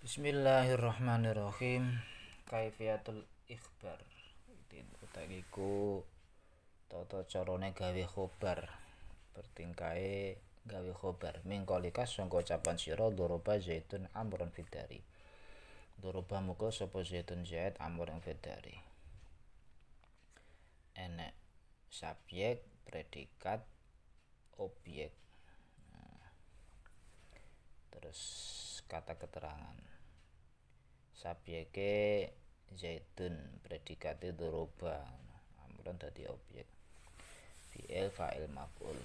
Bismillahirrahmanirrahim Kaifiatul ikhbar utakiku Toto carone gawe khobar Pertingkai gawe khobar Mingkolikas sangka ucapan siro Doroba zaitun amron fidari Doroba muka sopo zaitun zait amron fidari Enek Subjek Predikat Objek terus kata keterangan subjeke zaitun predikat itu roba amran tadi objek fi'il fa'il maf'ul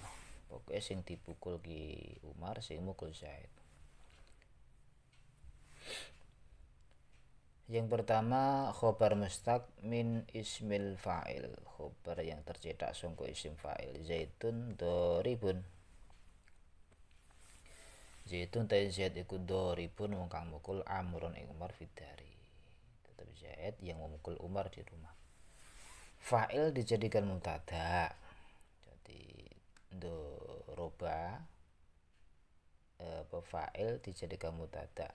pokoknya sing dipukul ki Umar sing mukul Zaid yang pertama khobar mustaq min ismil fa'il khobar yang tercetak sungguh isim fa'il zaitun doribun Zaitun ta Zaid iku dharibun wong kang mukul Amrun ing Umar fitari tetapi Zaid yang memukul Umar di rumah. Fa'il dijadikan mubtada. Jadi doroba eh, apa fa'il dijadikan mubtada.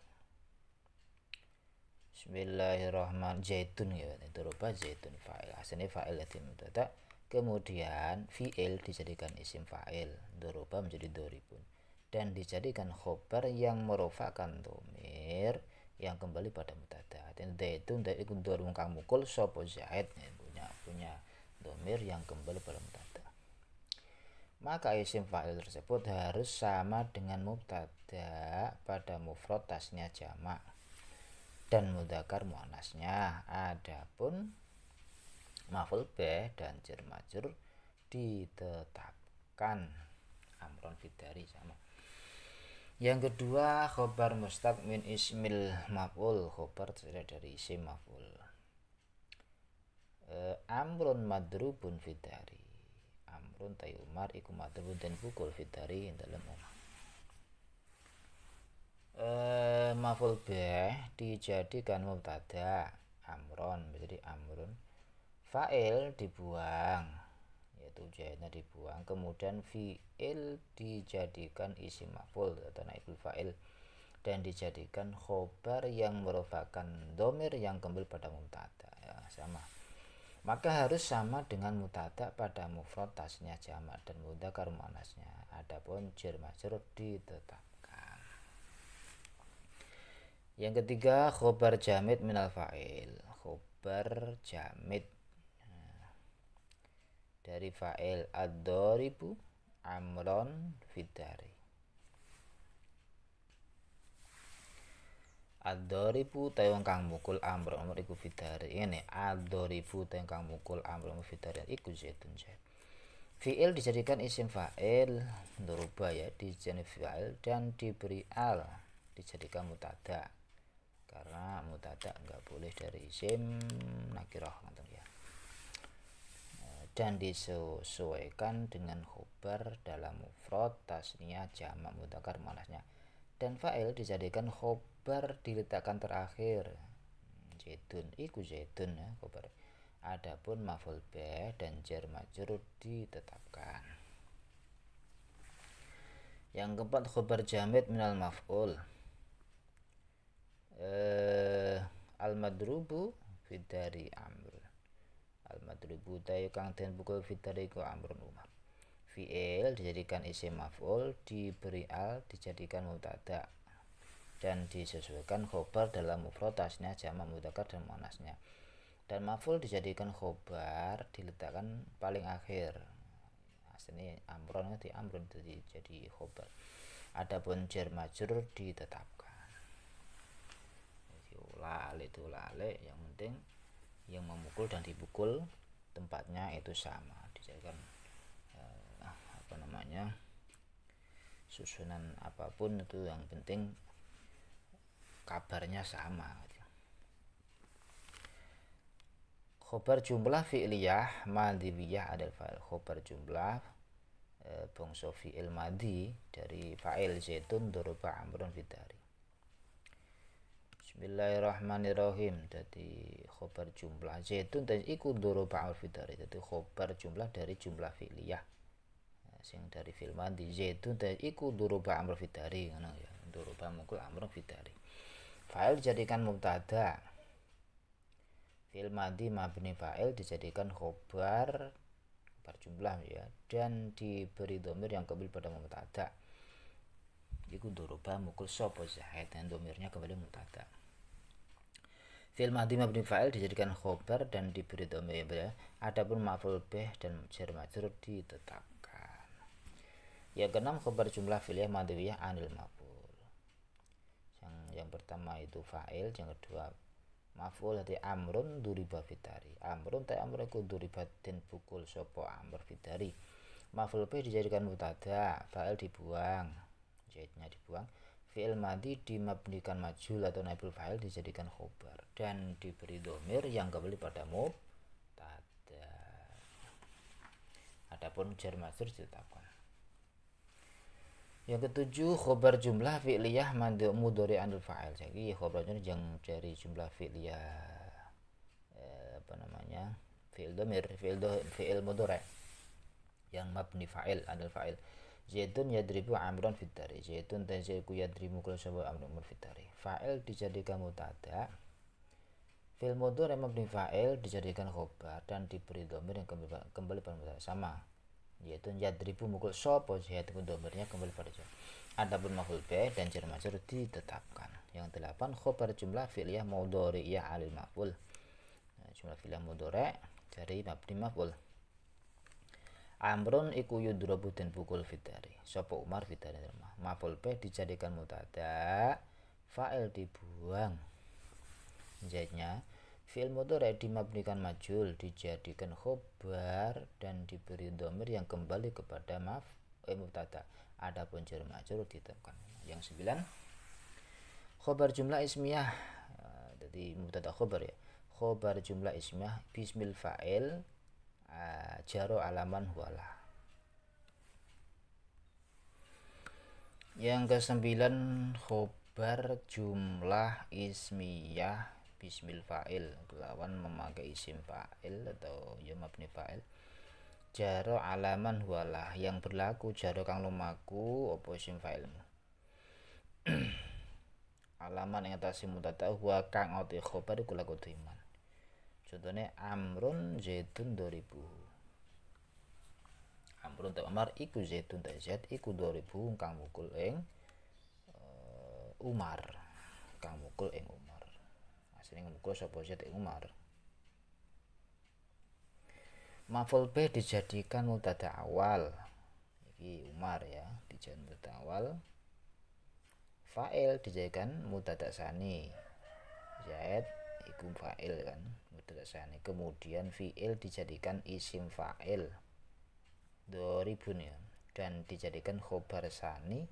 Bismillahirrahmanirrahim. Zaitun ya, doroba zaitun fa'il. Asline fa'il dadi mubtada. Kemudian fi'il dijadikan isim fa'il. Doroba menjadi dori pun dan dijadikan khobar yang merupakan domir yang kembali pada mutadat itu dari kundur kang mukul sopo zaid punya punya domir yang kembali pada mutadat maka isim fa'il tersebut harus sama dengan mubtada pada mufrad tasnya jamak dan mudakar muanasnya adapun maful b dan jermajur ditetapkan amron fidari sama yang kedua, khobar mustaq min ismil maf'ul, khobar terdiri dari isim maf'ul. Uh, amrun madrubun fitari. Amrun tayumar Umar iku madrubun dan pukul fitari dalam Umar. Uh, e, maf'ul b dijadikan mubtada. Amron menjadi amrun. Fa'il dibuang jahitnya dibuang kemudian fi'il dijadikan isi maf'ul atau naibul fa'il dan dijadikan khobar yang merupakan domir yang kembali pada mutada ya, sama maka harus sama dengan mutada pada mufrad tasnya jamak dan mudzakkar muannasnya adapun jar majrur ditetapkan yang ketiga khobar jamid minal fa'il khobar jamid dari fa'il ad dharibu amron fidari ad dharibu tayong kang mukul Amron, umur iku fidari ini ad dharibu tayong kang mukul amr umur fidari iku zaitun zaid fi'il dijadikan isim fa'il berubah ya di jenis fa'il dan diberi al dijadikan mutada karena mutada nggak boleh dari isim nakiroh dan disesuaikan dengan khobar dalam mufrad tasnia jamak mutakar manasnya dan fa'il dijadikan khobar diletakkan terakhir zaitun iku zaitun ya khobar adapun maful bih dan jar majrur ditetapkan yang keempat khobar jamid minal maf'ul eh, al madrubu fidari amr madribu tayu kang den pukul fitariku amrun umar fi'il dijadikan isim maf'ul diberi al dijadikan mutada dan disesuaikan khobar dalam mufrotasnya jama mudakar dan monasnya dan maf'ul dijadikan khobar diletakkan paling akhir Asli ambron di amrun jadi jadi khobar adapun jar majur ditetapkan jadi lalik itu lalik yang penting yang memukul dan dibukul tempatnya itu sama dijadikan eh, apa namanya susunan apapun itu yang penting kabarnya sama gitu. khobar jumlah fi'liyah madhibiyah adalah fa'il khobar jumlah e, bongso fi'il madhi dari fa'il zaitun duruba amrun fitari Bismillahirrahmanirrahim. Jadi khobar jumlah zaitun dan ikut dhuruba fitari. Jadi khobar jumlah dari jumlah fi'liyah. Nah, sing dari filman di zaitun dan ikut doro amr fitari Nah ya. Dhuruba mukul amr fitari. Fa'il dijadikan mubtada. Fil mabni fa'il dijadikan khobar khobar jumlah ya dan diberi domir yang kembali pada mubtada iku doroba mukul sopo zahid dan domirnya kembali mutada fil madhi mabni fa'il dijadikan khobar dan diberi dhamma ya. Adapun maf'ul bih dan jar majrur ditetapkan. Yang keenam khobar jumlah filiah ya, madhiyah anil maf'ul. Yang yang pertama itu fa'il, yang kedua maf'ul hati amrun duriba fitari. Amrun ta amrun ku duriba den pukul sapa amr fitari. Maf'ul bih dijadikan mutada, fa'il dibuang, jahitnya dibuang fi'il madi dimabnikan majul atau naibul fa'il dijadikan khobar dan diberi domir yang kembali pada mubtada adapun jar masur ditetapkan yang ketujuh khobar jumlah fi'liyah mandi mudori anil fa'il jadi khobar jumlah yang dari jumlah fi'liyah eh, apa namanya fi'il domir fi'il do, fi'il mudore yang mabni fa'il anil fa'il Zaitun yadribu amrun fitari. Zaitun tajaiku yadribu kalau sebuah amrun fitari. Fa'il dijadikan mutada. Fil mudur yang mabni fa'il dijadikan khobar dan diberi domir yang kembali, kembali pada mutada. Sama. Yaitu yadribu mukul sopo zaitun domirnya kembali pada jam. Adapun mahul b dan jar ditetapkan. Yang delapan khobar jumlah fi'liyah maudhari'iyah alil maf'ul. Nah, jumlah fi'liyah modore dari mabni maf'ul. Amrun iku yudro dan pukul fitari. Sopo Umar fitari rumah. Mafolpe dijadikan mutada. Fa'il dibuang. Jadinya film fi'il mudhari dimabnikan majul dijadikan khobar dan diberi domir yang kembali kepada maf eh, mutada Adapun jar majul ditetapkan. Yang sembilan khobar jumlah ismiyah. Eh, jadi mutata khobar ya. Khobar jumlah ismiyah bismil fa'il Ah, jaro alaman huwala yang kesembilan khobar jumlah ismiyah bismil fa'il kelawan memakai isim fa'il atau ya fa'il jaro alaman huwala yang berlaku jaro kang lumaku opo isim fa'ilmu alaman yang atas mutatau huwa kang oti khobar gula kudu iman contohnya amrun zaitun doribu amrun tak umar iku zaitun tak zait iku doribu kang mukul ing uh, umar kang mukul umar asline mukul sapa zait ing umar maful b dijadikan mubtada awal iki umar ya dijadikan mubtada awal fa'il dijadikan mubtada sani zait iku fa'il kan madrasani kemudian fiil dijadikan isim fa'il doribun ya dan dijadikan khobar sani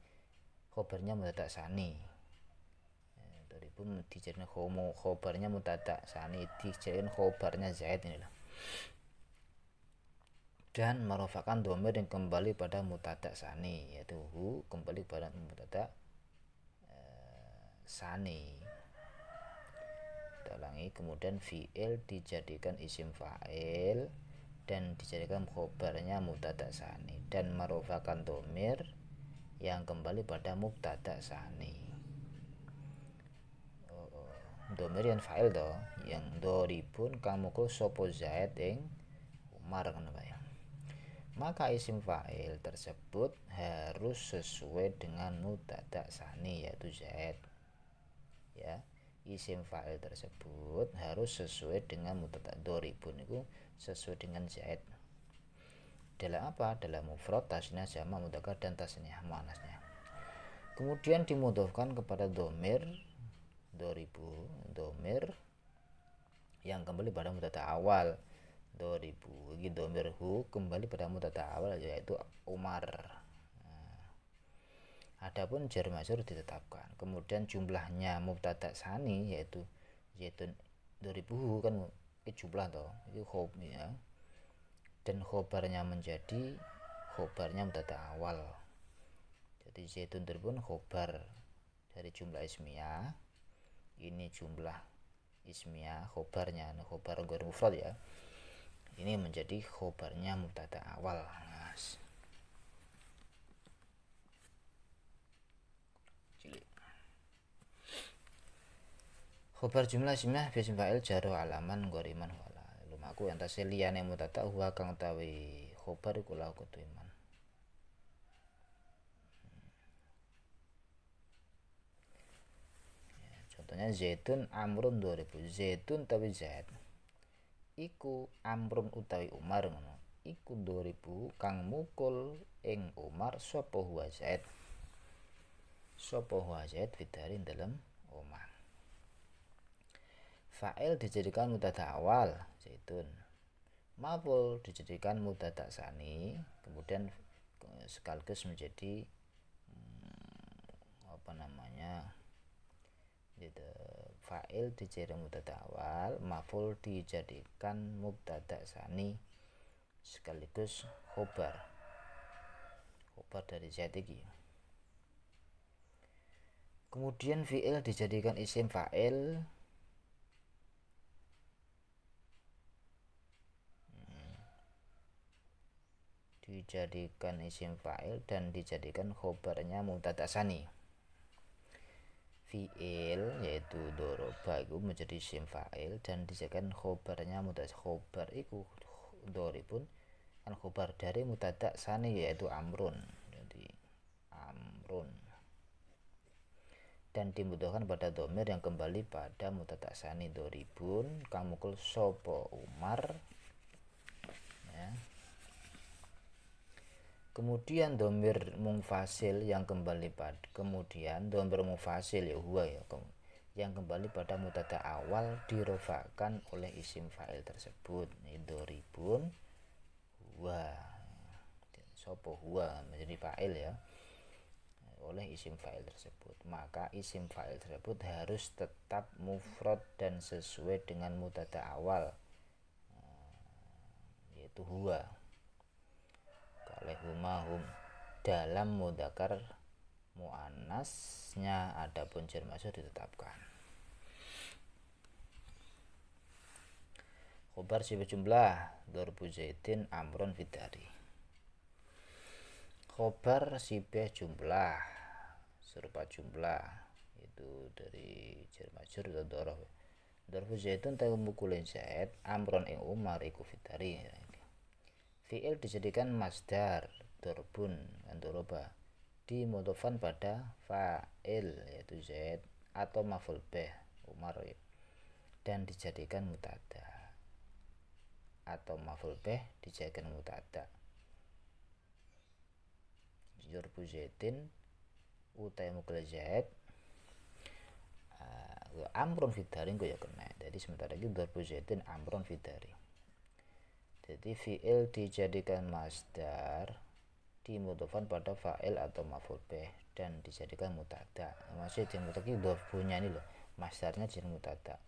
khobarnya mutadak sani doribun dijadikan homo khobarnya mutadak sani dijadikan khobarnya zaid inilah dan merupakan domir yang kembali pada mutadak sani yaitu hu kembali pada mutadak e, sani kita ulangi kemudian fiil dijadikan isim fa'il dan dijadikan khobarnya mubtada sani dan merupakan domir yang kembali pada mubtada sani oh, oh. domir yang fa'il do yang doribun kamu ku sopo zaid ing umar kenapa ya maka isim fa'il tersebut harus sesuai dengan mubtada sani yaitu zaid ya isim fa'il tersebut harus sesuai dengan mutatak doribun itu sesuai dengan syait. dalam apa? dalam mufrad tasnya sama mudakar dan tasnya manasnya kemudian dimudahkan kepada domir doribu domir yang kembali pada mutatak awal doribu ini domir hu kembali pada mutatak awal yaitu Umar Adapun jar majrur ditetapkan. Kemudian jumlahnya mubtada sani yaitu zaitun 2000 kan itu jumlah toh. Itu khob ya. Dan khobarnya menjadi khobarnya mubtada awal. Jadi zaitun pun khobar dari jumlah ismiyah. Ini jumlah ismiyah khobarnya, nah, khobar gue ya. Ini menjadi khobarnya mubtada awal. Nah, khobar jumlah jumlah bi fa'il jaru alaman goriman wala lumaku antase liyane ya, mutata huwa kang tawi khobar iku lau kutu iman ya, contohnya zaitun amrun 2000 zaitun tawi zaid iku amrun utawi umar ngono iku 2000 kang mukul ing umar sopo huwa zaid sopo huwa zaid fitarin dalam Umar. Fa'il dijadikan mudada awal zaitun. Maful dijadikan mudada sani, kemudian sekaligus menjadi hmm, apa namanya? Gitu. Fa'il dijadikan mudada awal, maful dijadikan mudada sani sekaligus khobar. Khobar dari zatigi. Kemudian fi'il dijadikan isim fa'il dijadikan isim fa'il dan dijadikan khobarnya mutatasani sani fi'il yaitu doroba itu menjadi isim fa'il dan dijadikan khobarnya mutatasani khobar itu doribun kan khobar dari mutatasani yaitu amrun jadi amrun dan dibutuhkan pada domir yang kembali pada mutatasani sani doribun kamukul sopo umar ya kemudian domir mufasil ya ya, yang kembali pada kemudian domir mufasil ya huwa ya yang kembali pada mutada awal dirofakan oleh isim fa'il tersebut ribun huwa sopo huwa menjadi fa'il ya oleh isim fa'il tersebut maka isim fa'il tersebut harus tetap mufrad dan sesuai dengan mutada awal eh, yaitu huwa alaihuma hum dalam mudakar muannasnya adapun jar majrur ditetapkan khobar sifat jumlah dorbu zaitin amron fidari khobar sifat jumlah serupa jumlah itu dari jar majrur dan dorbu zaidun tahu mukulin zaid amron ing umar iku fidari Fi'il dijadikan masdar Dorbun Antoroba Dimodofan pada fa'il Yaitu Zaid atau maful beh Umar ya. Dan dijadikan mutada Atau maful beh dijadikan mutada Jorbu Zaidin Utai Mugla Zaid uh, fitari gue ya kena Jadi sementara itu Jorbu amron fitari jadi fi'il dijadikan masdar dimudofan pada fa'il atau maf'ul bih dan dijadikan mutada maksudnya di mutaki punya ini loh masdarnya jadi mutada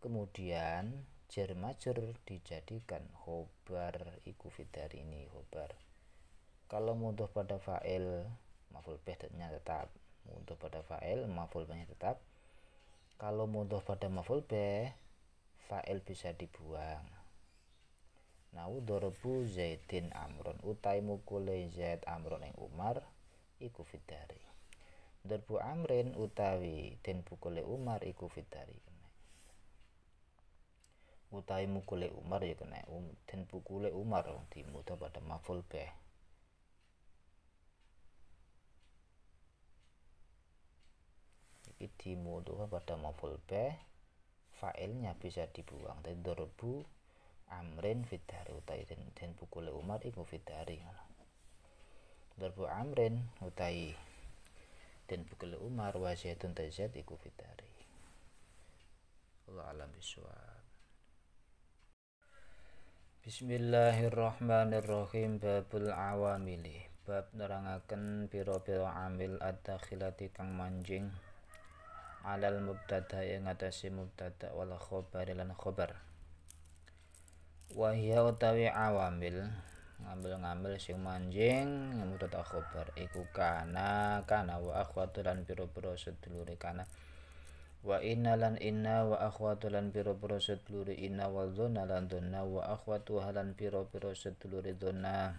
kemudian jar majur dijadikan khobar iku fidari ini khobar kalau mudof pada fa'il maf'ul bih tetap mudof pada fa'il maf'ul bihnya tetap kalau mudof pada maf'ul bih fa'il bisa dibuang Nau dorobu Zaidin Amrun utai mukule Zaid Amrun ing Umar iku fidari. Dorbu Amrin utawi den pukule Umar iku fidari Utai mukule Umar ya kena um, den pukule Umar dimuda pada maful beh. Iki dimuda pada maful beh failnya bisa dibuang. Jadi dorbu amrin fitari utai den, den pukule Umar iku fidari darbu amrin utai den pukule Umar wasiatun tazat iku fidari Allah alam biswab Bismillahirrahmanirrahim babul awamili bab nerangaken piro piro amil ad-dakhilati kang manjing alal mubtada yang atase mubtada wal khobar lan khobar wahya utawi awamil ngambil-ngambil sing manjing tata khobar iku kana kana wa akhwatu lan biro-biro sedulure kana wa inna lan inna wa akhwatu lan pira biro sedulure inna wa zona lan dzunna wa akhwatu halan biro-biro sedulure dona.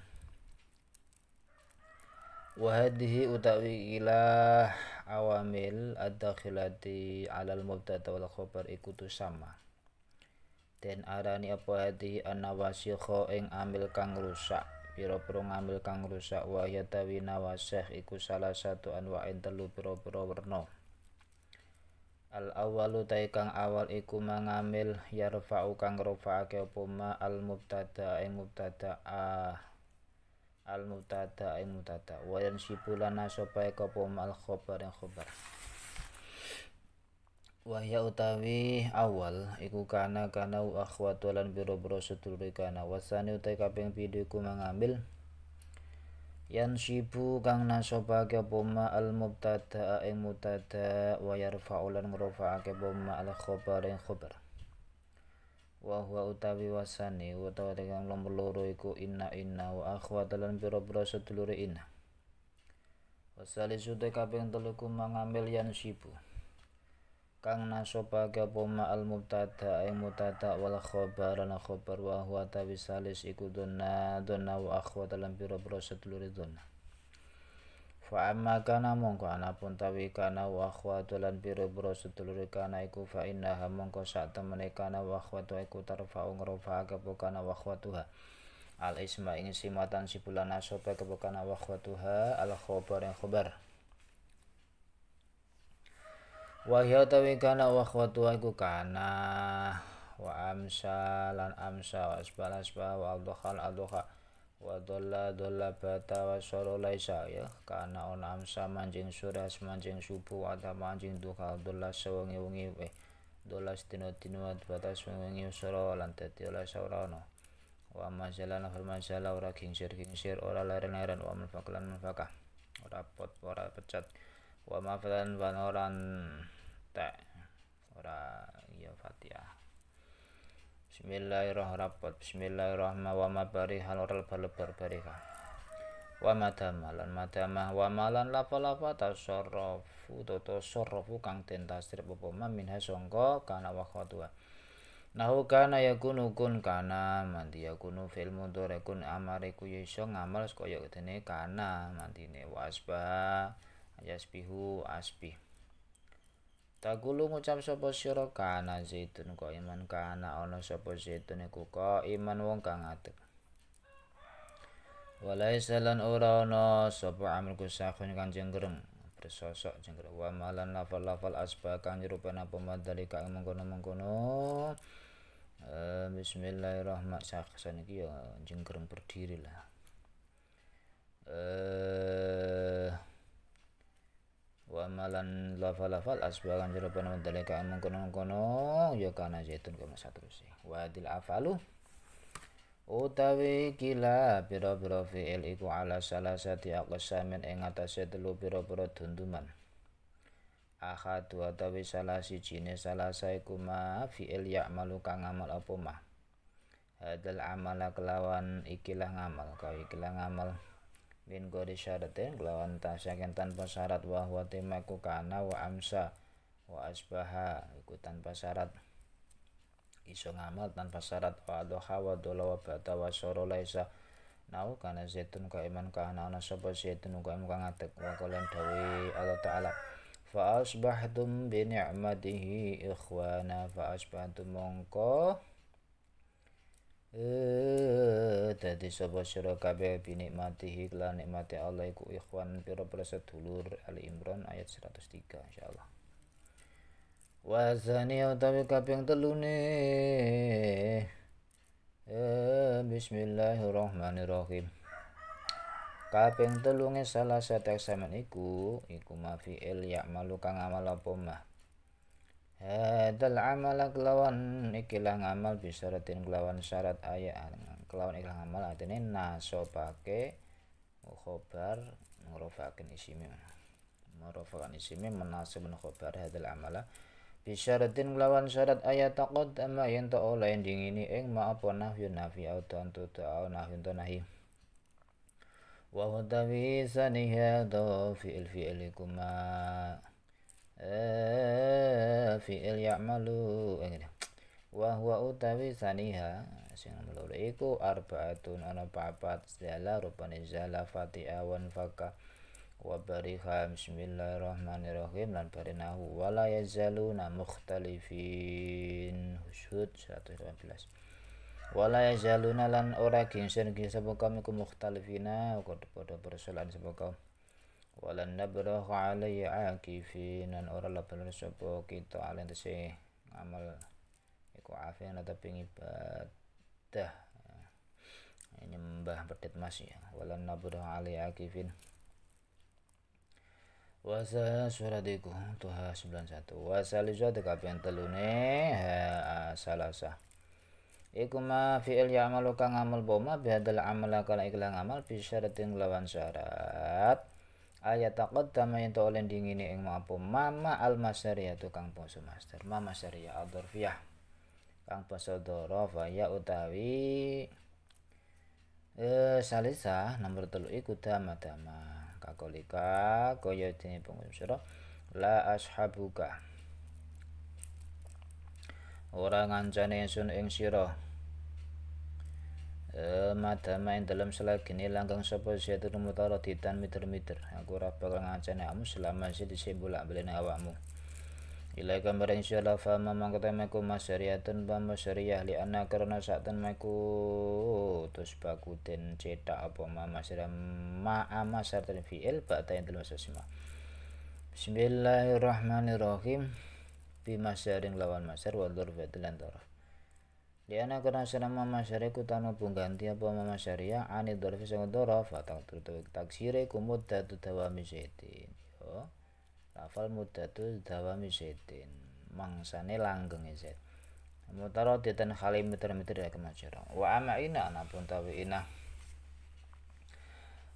wa hadhihi utawi ilah awamil ad-dakhilati alal mubtada wal khobar iku tu sama den arani apa hadi anawasiho ing amil kang rusak biro pira ngamil kang rusak wa yatawi nawasih iku salah satu anwa telu pira-pira werna Al awalu tay kang awal iku mangamil yarfa'u kang rafa'ake apa ma al mubtada ing mubtada a, ah, al mubtada ing mubtada wa yansibu lana sapa al khabar ing khabar wahya utawi awal iku kana kana wa akhwat walan biro-biro sedulure kana wasani utawi kaping pidu iku mengambil. yan shibu kang nasobake pake boma al mubtada ing mubtada wa yarfa'u lan ngrofa'ake boma al khobar ing khobar wa huwa utawi wasane utawa kang nomor loro iku inna inna wa akhwat walan biro-biro sedulure inna wasali te kaping telu ku mangambil yan shibu kang naso apa ma al mubtada ay mubtada wal khobar ana khobar wa huwa tawisalis iku dunna dunna wa akhwat lan biro pira sedulure dunna fa amma kana mongko ana pun tawi kana wa akhwat lan biro pira sedulure kana iku fa innaha mongko sak temene kana wa akhwat iku tarfa'u ngrofa'ake apa kana wa akhwatuha al isma ing simatan sipulan nasobake apa kana wa akhwatuha al khobar yang khobar hiya tawi kana wa wa iku kana wa amsa lan amsa wa asbala asbala wa adhuha adhuha wa dolla dolla bata wa soro laisa ya kana on amsa manjing suras manjing subuh ada manjing duha dolla sewangi wengi eh dolla dino dino bata sewengi soro lan dadi oleh saurana wa majalan fil majalah ora gingsir gingsir ora leren leren wa manfaklan manfakah ora pot ora pecat wa mafalan oran ta ora iya fatihah bismillahirrahmanirrahim bismillahirrahmanirrahim wa ma mabari haloral balebar barika wa madamalan madamah wa malan lapa-lapa tasarrafu toto sarrafu kang den tasrif apa min hasangka kana wa khatwa Nahu kana yakunu kun kana manti yakunu fil mudhari kun amare ku ya ngamal kaya dene kana mantine wasba yasbihu asbih Takulu ngucap sapa sira kana zaitun kok iman kana ana sapa zaitun iku kok iman wong kang atek. Walaisa lan ora ana sapa amalku sahun kang jenggereng bersosok jenggereng wa malan lafal-lafal asba kang rupane apa madali kang mengkono-mengkono. Eh, bismillahirrahmanirrahim. Saksan iki ya jenggereng berdiri lah. Eh wa malan lafal lafa asbagan jero panu dalika amun kono kono yo ya kana zaitun kama satruse wa dil afalu utawi kila pira-pira fi'il iku ala salasati aqsamin ing atase telu pira-pira dunduman ahadu tawi salah sijine salasa iku ma fi'il ya'malu kang amal apa ma hadal amala kelawan ikilah ngamal kau ikilah ngamal bin gori syaratin kelawan tasyakin tanpa syarat wa huwa timaku kana wa amsa wa asbaha iku tanpa syarat iso ngamal tanpa syarat wa doha wa dola wa bata wa soro laisa nau kana zaitun ka iman ka ana ana sapa zaitun ka iman kang adek wa kalian dawi Allah taala fa asbahtum bi ni'matihi ikhwana fa asbahtum mongko Tadi sapa sira kabeh binikmati iklan nikmati Allah iku ikhwan pira-pira sedulur Ali Imran ayat 103 insyaallah Wasani utawi kaping telune eh, Bismillahirrahmanirrahim Kaping telunge salah sateksamen iku iku mafi'il ya malu kang amal apa mah Hadal amala kelawan ikilah bisa retin kelawan syarat ayat kelawan ikilah amal artinya pakai, khobar merofakan isimi merofakan isimi menasibun khobar hadal amala bisa retin kelawan syarat ayat takut ama yang tak oleh yang ini ing maapa nahyun nafi au tantu ta'au nahyun tanahi wa hudawi saniha fi'il fi'ilikumah eh fi'il ya'malu eh, gitu. wa huwa utawi saniha sing loro iku arbaatun ana papat zala rupane zala fatiha wan faka wa bariha bismillahirrahmanirrahim lan barinahu wala yazaluna mukhtalifin husud 118 wala yazaluna lan ora gingsir sapa kami ku mukhtalifina padha-padha persoalan sapa walan nabragha alai akifin dan orang lapan sapa kita alen tese amal iku afian tapi ibadah nyembah berdet mas ya walan nabragha alai akifin Wasa suratiku Tuha 91 Wasa lisa tekapian telune salasa Iku ma fi'il ya amal kang amal boma bihadal amal kala iklan amal bisa dating lawan syarat Ayat ayataqaddama yang tuh oleh ini ing mampu mama al tuh kang poso master mama syariah al dorfiah kang poso dorova ya utawi eh salisa nomor telu ikut tama tama kakolika kaya dene pengusul la ashabuka orang ngancane sun ing siro madama ing dalam selagene langgang sapa zaitun titan meter meter aku ora bakal ngancani amu selama sing disimbolak belen awakmu Ilai gambar insya Allah mamang mangkata meku masyariyatun pamasyariyah li anna karena saktan meku terus baku den cetak apa ma masyariyah ma'a masyariyah fi'il Baca yang dalam sesima Bismillahirrahmanirrahim bimasyaring lawan masyar wadur fatilan taraf Liana karena sana mama syari ku tanu pengganti apa mama syariah ya, ani dorfi sama dorof atau tertutup taksire ku tawa dawami zaitin yo lafal tu dawami zaitin mangsane langgeng e, zait mutaro titan halim meter meter ya kemajara wa ama ina anapun tahu ina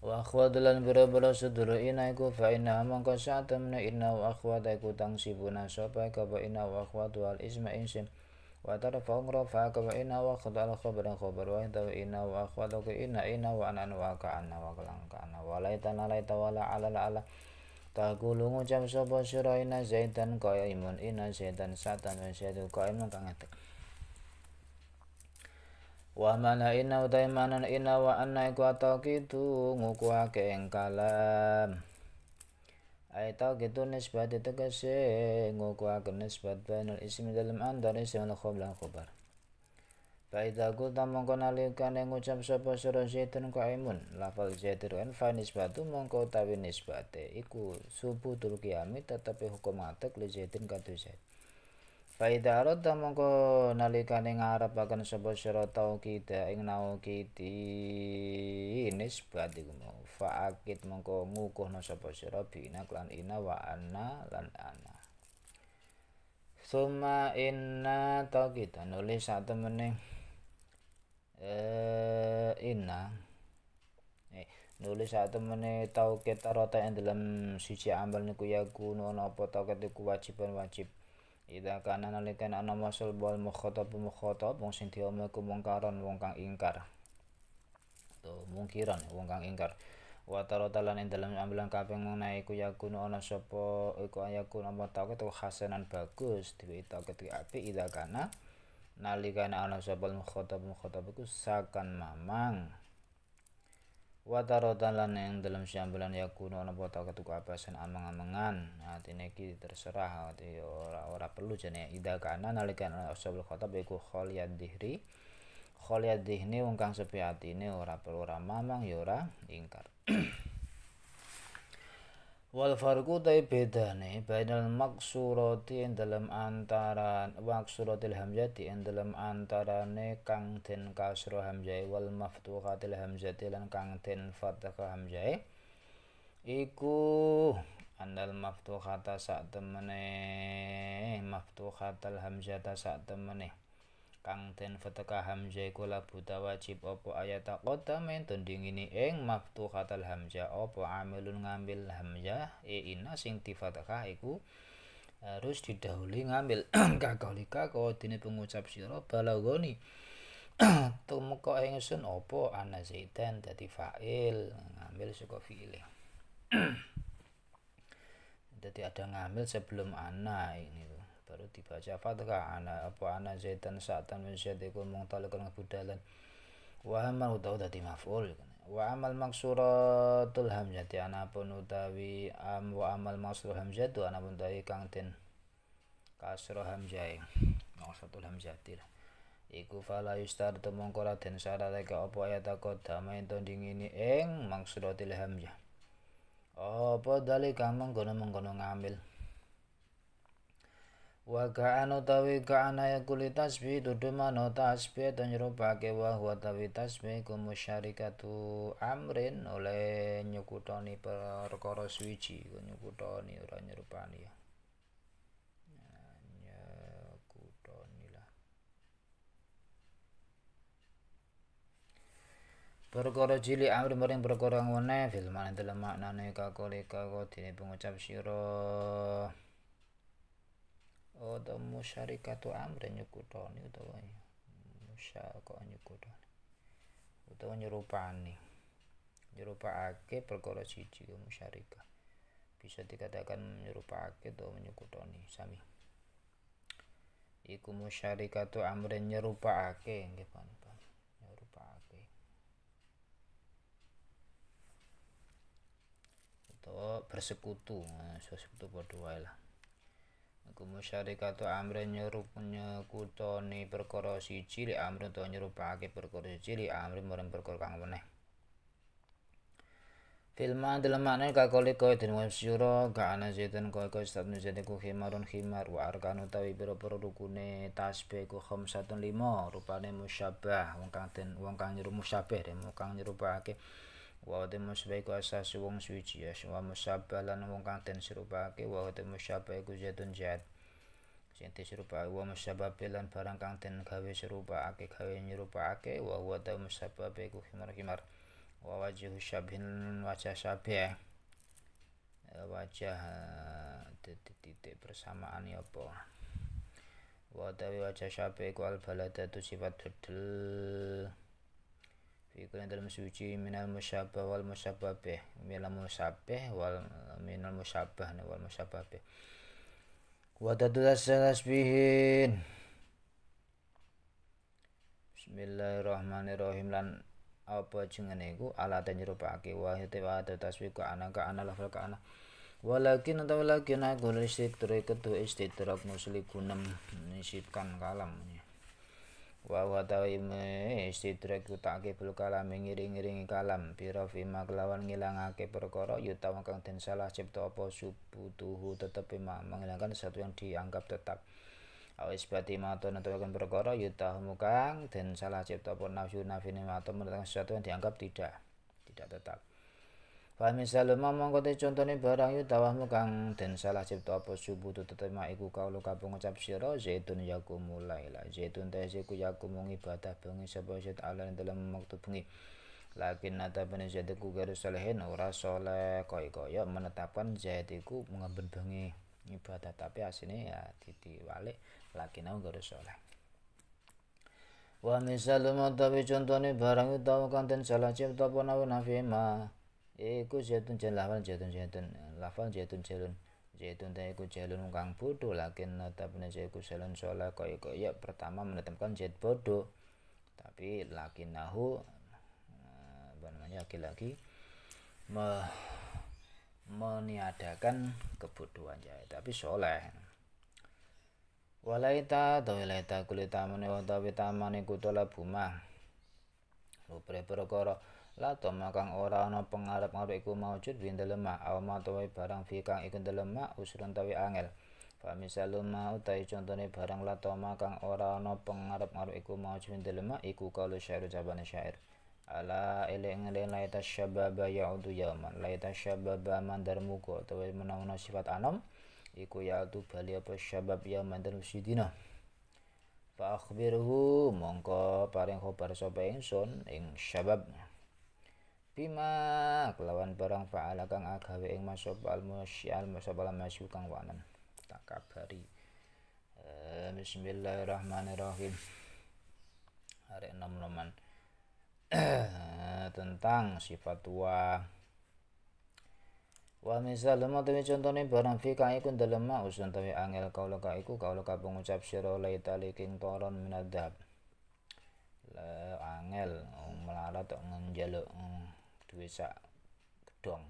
wa akhwadulan bera bera suduru ina iku fa ina mongko temne ina wa akhwad tangsi tangsibuna sopai e kaba ina wa akhwadu isma insim wa tarfa'u rafa'a kama inna wa khadha al khabara khabar wa inna inna wa akhadha ka inna inna wa anan wa ka anna wa kalan na laita wa la ala ala taqulu ngucap sapa sira inna zaidan kaya imun ina zaidan satan wa zaidu kaya imun kang atik wa mana inna wa daimanan inna wa anna iku ataqitu ngukuake ing aytawgidu nisbat itegese ngukuakan nisbat bainal ismi dalam antara isim al khoblan khobar Faidha kulta mongko nalikan yang ngucap sapa sura zaitun imun lafal zaitun fa nisbatu mongko utawi nisbate iku subutul qiyami tetapi hukum atek li zaitun kadu zaitun Faida arad ta mongko nalikane ngarep akan sapa sira tau kita ing nau kiti nisbati kumo faakid mongko ngukuhna sapa sira bina lan ina wa anna lan ana Suma inna ta kita nulis sak temene eh inna eh nulis sak temene tau kita rota ing dalam siji amal niku ya kuno apa tau kita kewajiban wajib Ida kana nalikan ana masul bal mukhatab mukhatab wong sing diomelku mungkaron wong kang ingkar. Tuh, mungkiran wong kang ingkar. wa tarotalan ing dalam ambilan kaping mengenai ku yakun ana sapa iku ayakun apa tau ketu hasanan bagus duwe tau ketu apik ida kana nalikan ana sapa mukhatab mukhatab iku sakan mamang watarotan lan yang dalam syambulan ya kuno ana bota apa abasan amang-amangan hati neki terserah hati ora ora perlu jane ida kana nalikan ashabul kota beku kholiat dihri kholiat dihni ungkang sepi hati atine ora perlu ora mamang yora ya ingkar wal farqu tai bedane bainal maksurati ing dalam antara maksuratil hamzati ing dalam antarane kang den kasro hamzai wal maftuhatil hamzati lan kang den fathah hamzai iku andal maftuhata sak temene maftuhatal hamzata sak temene kang ten fataka hamja iku la buta wajib apa ayata ini eng ing katal hamja opo amilun ngambil hamja e inna sing tifataka iku harus didahului ngambil kakolika kodine pengucap sira balagoni tumeka ingsun apa ana zaidan dadi fa'il ngambil saka fi'ile jadi ada ngambil sebelum ana ini baru dibaca fatkah ana apa ana zaitan sa'atan min syatikun mungtalikan budalan wa amal utawa dadi maf'ul wa amal maksuratul hamzati ana pun utawi am wa amal maksur hamzah ana pun utawi kang ten kasro hamzah maksuratul hamzati lah Iku fala yustar ten sara teka opo ayat kodama ento dingini ing maksuratil hamzah. Opo dalil kang mengkono menggunung ngambil wa anu tawi ga'ana ya kuli tasbih dudu mano tasbih dan nyerupake wa huwa tawi tasbih kumu syarikatu amrin oleh nyukutoni perkara suici nyukutoni ora nyerupani ya nah, nyukutoni lah perkara cilik amri maring perkara ngene fil mana dalam maknane kakole kakodine pengucap sira utawa musyarikatu amrin nyekutoni utawa musyaka nyekutoni utawa nyerupani ake perkara siji musyarika bisa dikatakan to atau menyekutoni sami iku musyarikatu amrin nyerupa nggih pan pan nyerupakake utawa bersekutu nah, bersekutu padha lah kumusyarikatu amri nyerupnya kutoni perkara siji li amri to nyerupake perkara siji li amri marang perkara kang meneh Filma dalam makna kakoli kau dan wajib syuro gak ana zaitun kau kau istat nuzaitun ku himarun himar wa arkanu tawi biro biro rukune tasbe ku satun satu limo rupane musyabah wong kang dan wong kang nyuruh musyabah dan wong kang nyuruh wa utimu sebaik asasi wong suci ya wa musabbalan wong kang den sirupake wa utimu ku zaitun zat sing serupa wa musabbalan barang kang den gawe serupake gawe nyerupake wa wa ta ku himar himar wa wajhu syabhin wajah syabih eh, wajah titik persamaan ya apa wa ta wajah syabih ku al baladatu sifat bedel fi kulli dalam suci minal musyabbah wal musyabbah be, minal musyabbah wal minal ne wal musyabbah tu wa tadullas bihin Bismillahirrahmanirrahim lan apa jengene ego, ala den nyerupake wahid wa tasbih ka ana ka ana lafal ka ana walakin atau walakin aku listik terikut istidrak musli gunam nisipkan kalam wa wa ta'ime istidrak utake bul kalam ngiring-ngiringi kalam biro fima kelawan ngilangake perkara yuta kang den salah cipta apa subutuhu tetep menghilangkan sesuatu yang dianggap tetap au isbati maton netukaken perkara yuta mukang den salah cipta apa nafsu nafine maton menetapkan sesuatu yang dianggap tidak tidak tetap Fahmi salema mongko te contone barang yudawahmu kang den salah cipta apa subutu tetema iku kaulu kabung ngucap sira zaitun yakumu laila zaitun te siku yakumu ibadah bengi sapa zait alan dalam waktu bengi lakin nata zait iku garu salehin ora saleh koi kaya menetapkan jadiku iku mengemben bengi ibadah tapi asini ya titi walik lakin aku garu saleh Wa misalu matabi contone barang utawa kanten salah cipta apa nafima iku jatun jen lafal jatun jatun lafal jatun jalun jatun ta iku jalun kang bodoh lakin notabene iku jalun kau kaya ya pertama menetapkan jat bodoh tapi lakin nahu eh, apa namanya laki-laki me, meniadakan kebodohan jaya, tapi soleh walaita doilaita kulita wata watawi tamane kutola buma lupre perkara toma makang ora ana pengarep-ngarep iku maujud bin lemah aw matawi barang fi kang iku lemah usrun tawi angel. Fa misalun ma utai contone barang toma makang ora ana pengarep-ngarep iku maujud bin lemah iku kalu syair jabane syair. Ala eling eling laita syababa yaudu yaman laita syababa mandar muko utawi menawa sifat anom iku yaudu bali apa syabab yaman dan sidina. Fa akhbiruhu mongko paring khabar sapa ingsun ing syabab bima kelawan barang fa'ala kang agawe ing masop al musyal masab al kang wanan tak kabari eh, bismillahirrahmanirrahim hari enam noman eh, tentang sifat tua. wa misal lemah tapi contohnya barang fi kang ikun dalem usun tapi angel kau ka iku kaula ka pengucap sira laitali king toron minadab le angel um, melarat ngenjaluk um, um, bisa sak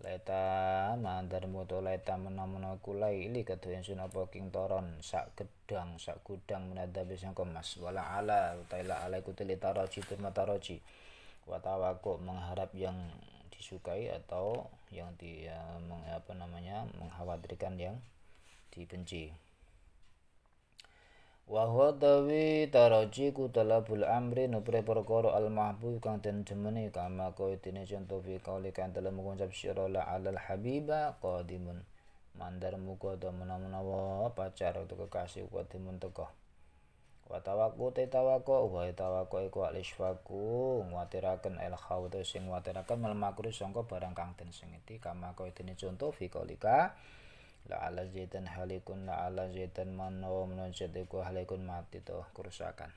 Leta mandar moto leta menomeno kulai ili kadoyan sunapa poking toron sak gedang sak gudang menada bisa kemas wala ala utaila ala kutili taroji turma taroji watawako mengharap yang disukai atau yang di ya, meng, apa namanya mengkhawatirkan yang dibenci wa huwa tawi taraji ku talabul amri nupre perkor al mahbub kang ten jemeni kama kau dene contoh fi kauli kang dalam ngucap sira alal habiba qadimun mandar muga to menawa pacar atau kekasih qadimun teko wa watawaku te tawaku wa tawakku iku alisfaku nguatiraken el khawtu sing nguatiraken mal makruh sangka barang kang ten sengiti kama kaya dene conto fi kaulika la'ala zaitan halikun la'ala zaitan manum non syadiku halikun mati tuh kerusakan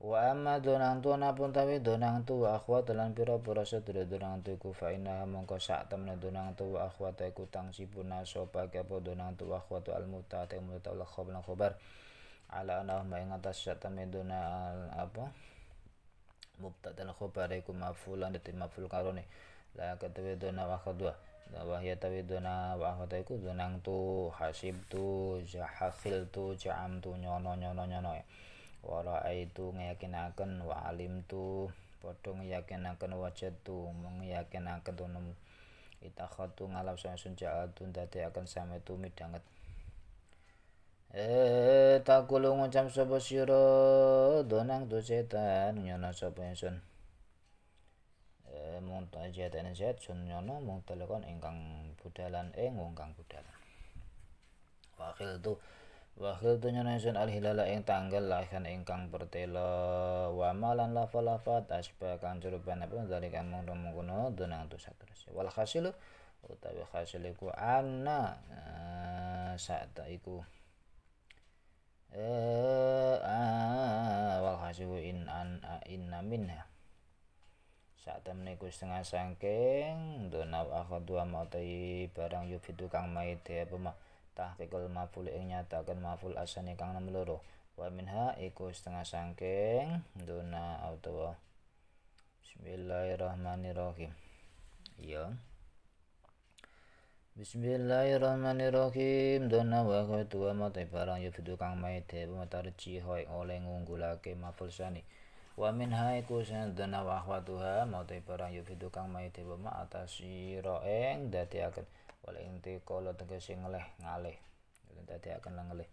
wa amma donang tuan apun tapi donang tu wa akhwat lan pira pira sedulur donang tu ku fa inna mongko sak temne donang tu wa akhwat iku tang sipuna sapa apa donang tu wa akhwat al muta ta muta al khabar khabar ala ana ma ing atas sak temne donang apa mubtada al khabar iku mafulan dadi maful karone la katawe donang wa khadwa tapi dona wa ahmata ku donang tu hasib tu jahafil tu jam tu nyono nyono nyono ya Walau itu ngeyakinaken wa alim tu padha ngeyakinaken wajah tu ngeyakinaken tu nemu tu ngalap sunsun tu, dadi akan sama tu midanget eh takulu ngucap sapa siro donang tu setan nyono yang muntajat najat sunyono mungtalakon ingkang budalan ing eh, wong budalan wakil tu wakil tu nyana sun alhilala hilala ing tanggal lahan ingkang pertela wa malan lafa lafat asba kang curuban apa dalikan mungkno mungkno dunang tu saterusé wal hasil utawi hasil iku ana eh, saat iku eh ah, wal hasil in an inna minha saat temne setengah sangking donab aku dua matai barang yufidu kang maite ya, Pemak mah tahqiqul maful ing nyatakan maful asani kang enam loro wa minha iku setengah sangking dona auto. Bismillahirrahmanirrahim iya. ya Bismillahirrahmanirrahim dona wa kedua matai barang yufidu kang maite apa gula ke oleh ngunggulake maful sani wa minha iku sanadana wa akhwatuha maute barang yo bidu kang mayite ma atas roeng dadi akan wal intiqala tegese ngeleh ngalih dadi akan ngeleh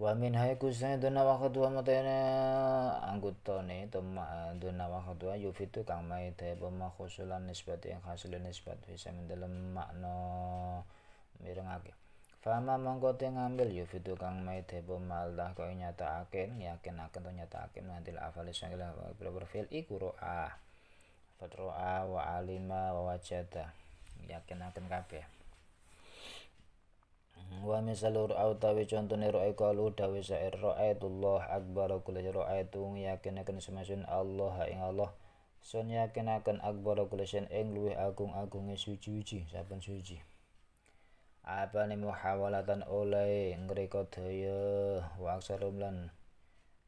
wa minha iku sanadana wa akhwatuha ne anggotane tema dona wa akhwatuha yo bidu kang mayite ma khusulan nisbati yang hasil nisbat bisa mendalam makna mirengake Fama mongko te ngambil fitu kang maite bo dah kau nyata aken yakin aken to nyata aken nanti lah afalis yang kira ikuro iku fatro a wa alima wa wajada yakin aken kape wa misalur au tawi contone roe kalu dawe sa'ir er, ra'aitullah akbar kula ya ra'aitu yakin akan semasun Allah ing Allah sun yakin akan akbar kula ing luwih agung e suci-suci saben suci, -suci nih muhawalatan oleh ngreka daya wa aksarum lan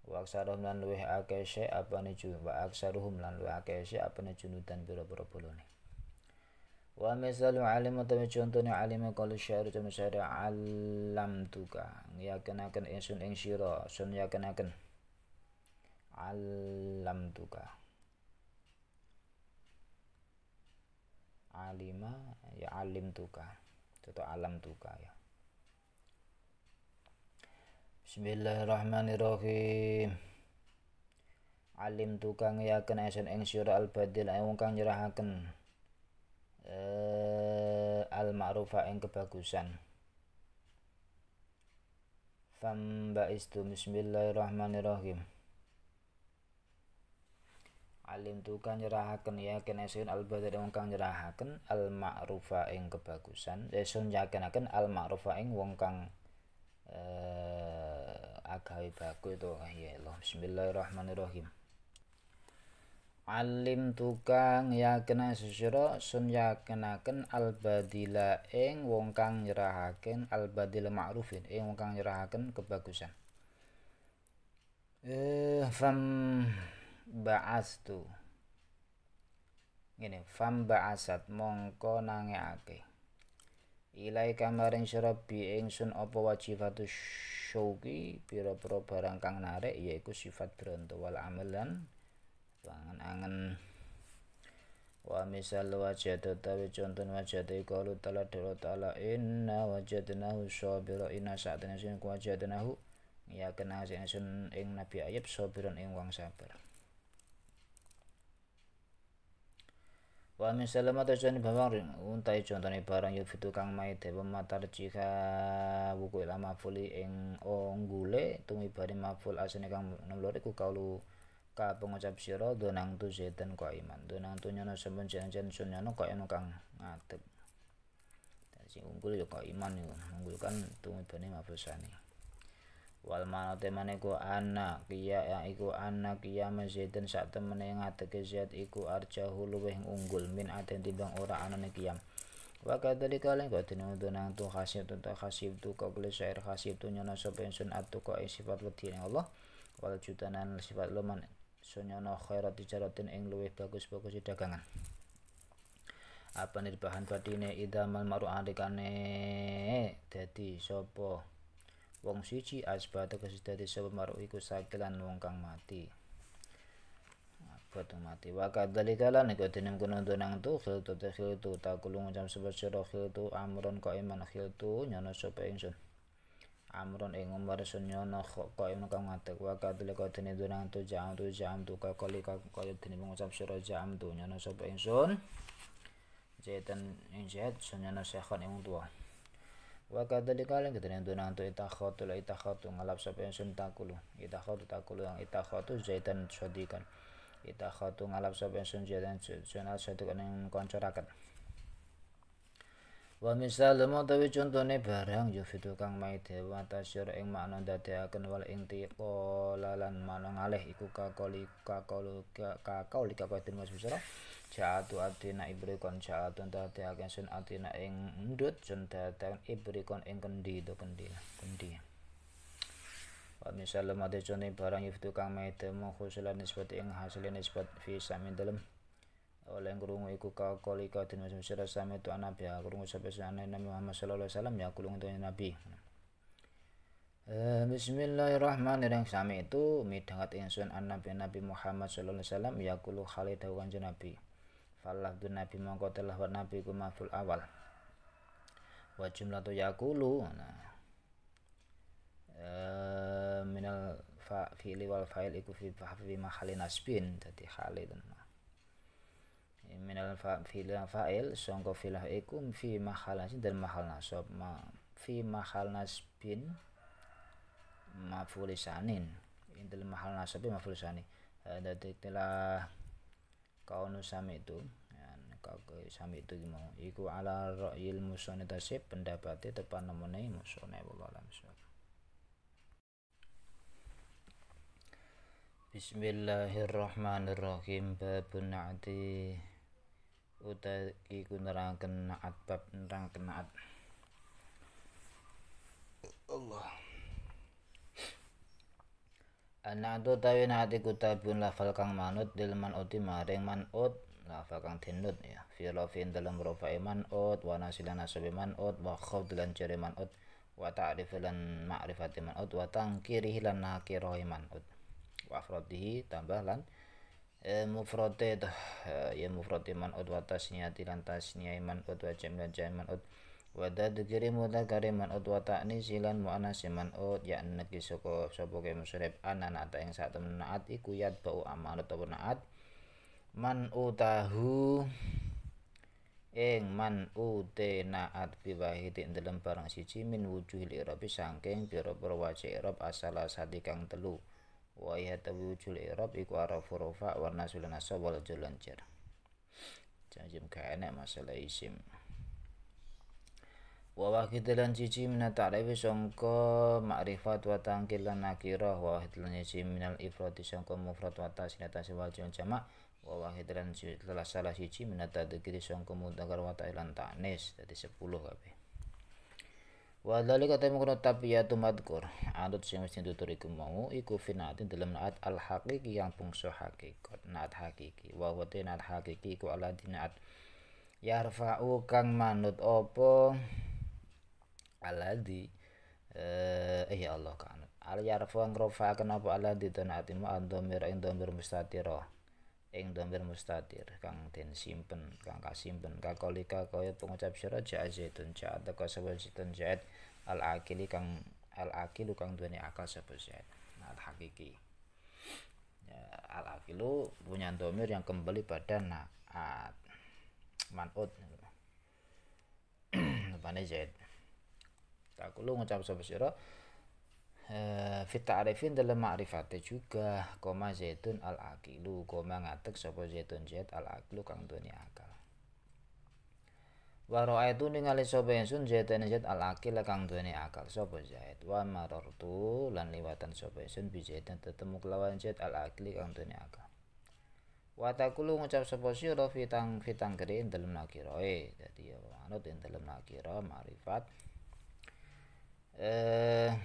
wa aksarum lan luwih akeh apa nih jun wa aksaruhum lan luwih akeh sik apane junudan pira-pira bolone wa misalu alim utawa contone alim kalau syair utawa syair alam tuka yakinaken ingsun ing sira sun yakinaken alam tuka alima ya alim tuka atau alam duka ya Bismillahirrahmanirrahim Alim tukang kena esen engsur sira al badil ayung kang nyerahaken eh al ma'rufa ing kebagusan Fam istu bismillahirrahmanirrahim alim tukang nyerahaken ya kena sun al badar wong kang nyerahaken al ma'rufa ing kebagusan esun yakinaken al ma'rufa ing wong kang eh agawe itu ya Allah bismillahirrahmanirrahim alim tukang kena sesira sun yakinaken al badila ing wong kang nyerahaken al badila ma'rufin ing wong kang nyerahaken kebagusan eh fam ba'astu ngene fam ba'asat mongko nangeake ilai kamaring sirabi sun opo wajibatu syauki biro pira barang kang narik yaiku sifat bronto wal amalan bangan angen wa misal wajad tawi contoh wajad qalu ta'ala ta'ala inna wajadnahu sabira inna sun sin wajadnahu ya kena sun ing nabi ayub shobiro ing wang sabar Wa min salamata jani bawang untai contone barang yofi fitu kang maite pematar jika buku ila mafuli ing onggule tumi bari maful asine kang nemlore ku kaulu ka pengucap siro donang tu zetan kok iman donang tu nyono sampun janjen nyono kok eno kang ngadeg sing unggul yo kok iman yuk unggul kan tumi bani maful sani wal mana temane anak kia ya iku anak kia masjidin sak temene ngateke zat iku arjahu luweh unggul min aten timbang ora anane kiam wa kaleng lan kodene nang tu khasib tu khasib tu kau boleh syair khasib tu nyono sapa sun atu ka sifat wedi Allah wal judanan sifat leman sunyono khairat tijaratin ing luweh bagus-bagus dagangan apa nirbahan badine idamal maru adikane dadi sapa Wong suci asbata kasi dadi sapa mar'u iku sakilan wong kang mati. Abad mati. Wa tuh nang tuh dene tuh donang tu khiltu tak takulung jam sebab sira khiltu amron ka iman khiltu nyono sapa ingsun. Amron ing umur sunyono ka iman kang ngadeg wa kadzalika dene nang tu jam tu jam tu kau kali kau kaya dene mengucap sira jam tu nyono sapa ingsun. Jaitan ing jahat sunyono syekhon ing tua wa kadzalika lan kita nanti nantu khotul la khotul ngalap sapa yang takulu ita khotul takulu yang khotul zaitan sodikan sadikan khotul ngalap sapa yang sun zaitan sunal sadikan yang koncorakan. Wah wa misal utawi contone barang yufidu kang maide wa syur ing makna akan wal ti lalan manung alih iku kakoli kakolu kakoli lika kuatin mas bisara Ja'atu atina ibrikon ja'atu dadi akeh sun atina ing endut sun dadi kon ing kendi do kendi kendi Wa misal mate jone barang yuftu kang mete mukhusulan nisbat ing hasil nisbat fi sami dalem oleh krungu iku ka kolika den sira sami tu nabi mu ya, sapa sane Nabi Muhammad sallallahu alaihi wasallam ya kulung tu nabi eh, Bismillahirrahmanirrahim sami itu midhangat insun an Nabi Nabi Muhammad sallallahu alaihi wasallam ya kulu khalid kanjeng Nabi falafdu nabi mongko telah wa nabi ku maful awal wa tu yakulu nah e, minal fa fi'li wal fa'il iku fi fi mahali nasbin jadi khali dan eh, minal fa fi'li fa'il songko filah iku fi mahal nasbin dan mahal nasab ma fi mahal nasbin mafulisanin indal mahal nasabi mafulisanin eh, dadi telah kaunu samitu ya, sami itu gimana iku ala ra'yil musone tasib pendapatnya tepat nemene musone wallahu alam Bismillahirrahmanirrahim babun naati utaki ku nerangken naat bab nerangken naat Allah Anadu tawin hati kutabun lafal kang manut manut man'uti maring man'ut lafal kang tinut ya. Fi rafin dalam rafa'i man'ut wana sila nasabi man'ut wa khawd lan ciri man'ut wata ta'rif lan ma'rifati man'ut kiri hilan lan nakirahi man'ut. Wa tambah lan e, mufrate e, ya mufrate man'ut wa tasniyati lan tasniyai man'ut wajam dan jaman man'ut. وتذكر مذكر منعود وتأنيس lan muannas man'ud ya annaki soko sapa ke musyrif anan ata ing sak temen naat iku yat bau amal utawa naat man utahu ing man ute naat biwahidi ing dalem barang siji min wujuhil irabi saking pira-pira wajib irab asal kang telu wa tawi iya tawujul irab iku arafu rufa warna nasul nasab wal julanjar janjim gak enak masalah isim wa wahid lan cici minat ta'rifi sangka ma'rifat wa tangkil lan nakirah wa wahid lan cici minal ifrati sangka mufrat wa tasniyah wal jamak wa wahid lan telah salah cici minat tadzkiri sangka mudzakkar wa ta'ilan ta'nis dadi 10 kabeh Wa dalil kata mengkono tapi ya tumadkur Anut sing mesti tutur iku mau Iku finatin dalam naat al hakiki yang pungso hakikat Naat hakiki Wa wati naat hakiki iku ala dinaat Yarfa'u kang manut opo aladi eh ya Allah kan al yarfu ang rofa kenapa aladi tanati ma dhamir ing domir mustatiro ing domir mustatir kang den simpen kang kasimpen kolika kaya pengucap syara ja'a zaitun ja'a teka sapa zaitun ja'at al akili kang al akilu kang duweni akal sapa nah al hakiki ya, al akilu punya domir yang kembali pada naat manut mana zait takulu ngucap sapa sira eh, fit arifin dalam ma'rifate juga koma zaitun al aqilu koma ngatek sapa zaitun zait al aqilu kang duni akal wa ra'aitu ningali sapa sun zaitun zait al aqil kang duni akal sapa zait wa marartu lan liwatan sapa sun bi zaitun tetemu kelawan zait al aqil kang duni akal wa taqulu ngucap sapa sira fitang fitang kering dalam nakiroe eh, jadi ya manut dalam nakira ma'rifat Eh, eh,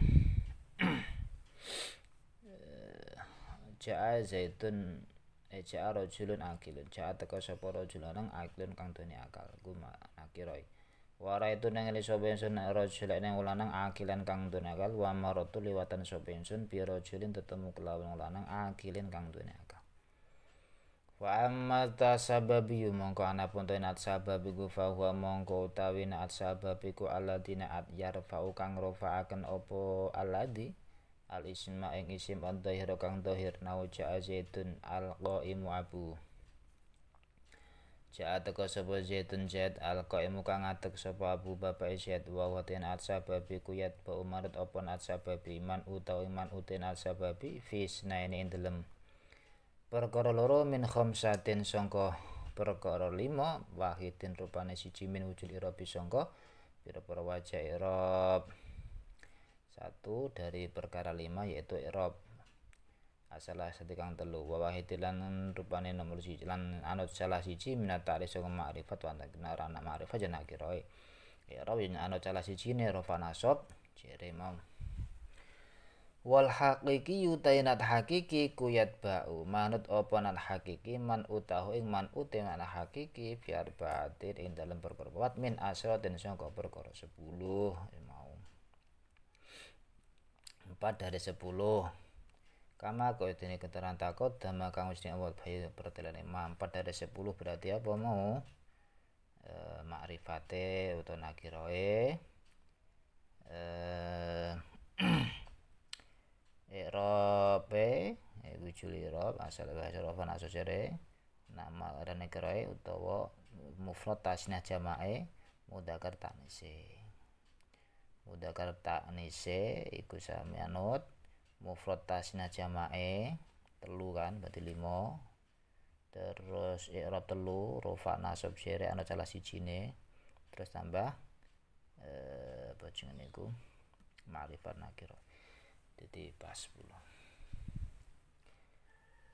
ja'a zaitun eh ja'a rajulun akilun ja'a teko sapa rajul akilun kang duwe akal ku akiroi wara itu nang ngeli sapa ingsun nek rajul nek ulanang akilan kang duwe akal wa maratu liwatan sapa ingsun pi rajulin tetemu kelawan lanang akilin kang duwe akal Wa amma tasababiyu mongko anapun ten at sababiku fa huwa mongko utawi at sababiku alladina at yarfa'u kang akan opo aladi al isma ing isim ad dhahir kang nau nauja zaitun al qaimu abu Ja'a teko sapa zaitun zaid al qaimu kang atek sapa abu bapak zaid wa huwa ten at sababiku yat ba umarat opon at sababi man utawi man uten at sababi fi snaini ing perkara loro min khamsatin sangka perkara lima wahidin rupane siji min wujud irobi sangka pira-pira wajah irob satu dari perkara lima yaitu irob asalah setikang telu wa wahidilan rupane nomor siji lan anut salah siji minatari sangka ma'rifat wa ana ma'rifat jenah kiroi irob yen anut salah siji ne rofa nasab mong wal haqiqi yutainat hakiki kuyat ba'u manut apa nat hakiki man utahu ing man uti ana hakiki biar batin ing dalam perkara min min asratin sangka perkara 10 ya, mau empat dari sepuluh, kama kau ini keterangan takut dama kang wis awal bayi pertelan 4 dari sepuluh berarti apa mau e, makrifate utawa nakiroe e, Irobe iku julirob asal bahasa roban asosere nama rene keroe utawa mufrad tasnah jamae mudakar tanise mudakar tanise iku sami anut mufrad tasnah jamae telu kan berarti limo terus i'rab telu rofa nasab syire anut salah Cine, terus tambah eh apa jenenge iku ma'rifat nakirah jadi pas 10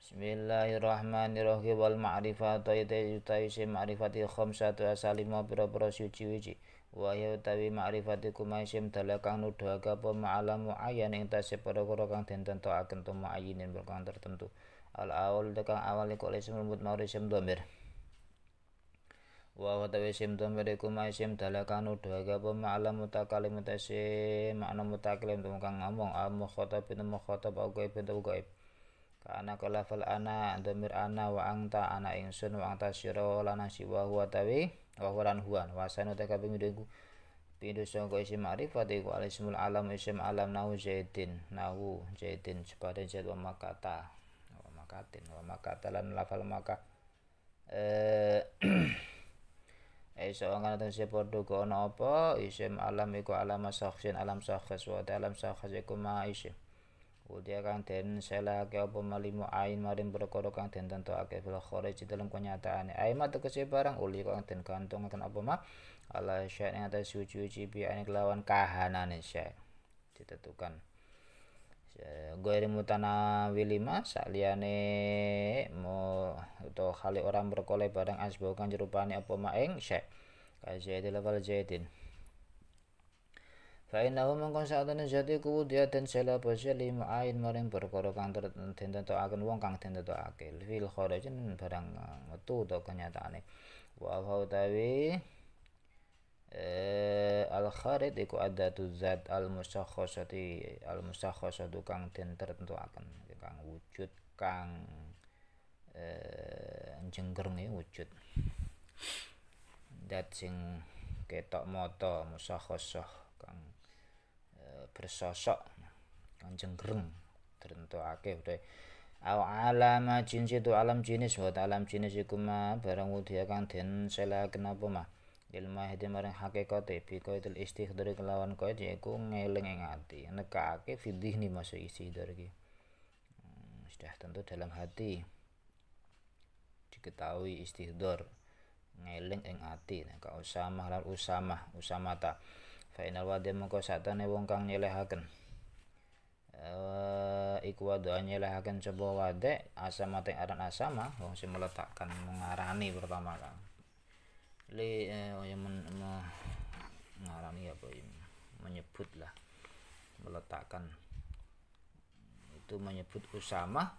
Bismillahirrahmanirrahim wal ma'rifatu itu utawi si ma'rifati khamsatu asalima pira-pira siji-wiji wa ya utawi ma'rifati kuma isim dalakang nuduhaka apa ma'alamu ayan ing tasih perkara kang den tentokaken tumayinin perkang tertentu al awal dekang awal iku isim mut maurisem domir wa wa tawi sim tu mereku ma sim dalakan udah ga apa ma'lam mutakalim mutasim makna mutakalim tu kang ngomong al ah, mukhatab bin mukhatab au gaib bin gaib ka ana kala fal ana dhamir ana wa angta ana ingsun wa anta sira lan siwa wa tawi wa huwan huwan wasanu takabing deku Pindu sangka isim ma'rifat iku alisimul alam isim alam nahu zaidin nahu zaidin sebadan zaid wa makata wa makatin wa makata lan lafal maka eh Isa angkana tan si padha ko ana apa isim alam iku alam sakhsin alam sakhs wa alam sakhs iku ma isim. Udia kang den selake apa malimu ain maring perkara kang den tentokake fil kharij dalam kenyataane. Aima tegese barang uli kang ten kantong akan opo ma ala syai' ing atas suci-suci bi lawan kahanane syai' ditentukan. Eh, Guairi mutanawilima liane mo utawa kali orang berkoleh barang asbaukan jerupane apa maeng, syai. Kazaidil wal zaidin. Fa innahu mongkon sakjane jati ku dia den sela basa lima ain maring perkara kang den tentokaken wong kang den akil. fil jen barang metu utawa kenyataane wa fa tawi Eh, al kharid iku adatu zat al musakhasati al musakhasatu kang den akan kang wujud kang eh jenggerenge wujud dat sing ketok mata musakhasah kang e, bersosok kang jenggereng tertentuake utawa au alama jins itu alam jinis wa alam jinis iku ma barang wudia ya kang den sela kenapa mah ilmah maring hakikate bi qaidil istihdari kelawan qaid yaiku ngeling ing ati nekake ni masuk isi iki hmm, sudah tentu dalam hati diketahui istihdor ngeling ing ati nah, ka usamah lan usamah usamata fa inal wadi mengko satane wong kang nyelehaken uh, iku wadoa nyelehaken coba wadek asama teng aran asama wong sing meletakkan mengarani pertama kang li eh, oh, yang men, me, ngarani apa ini ya? menyebut lah meletakkan itu menyebut Usama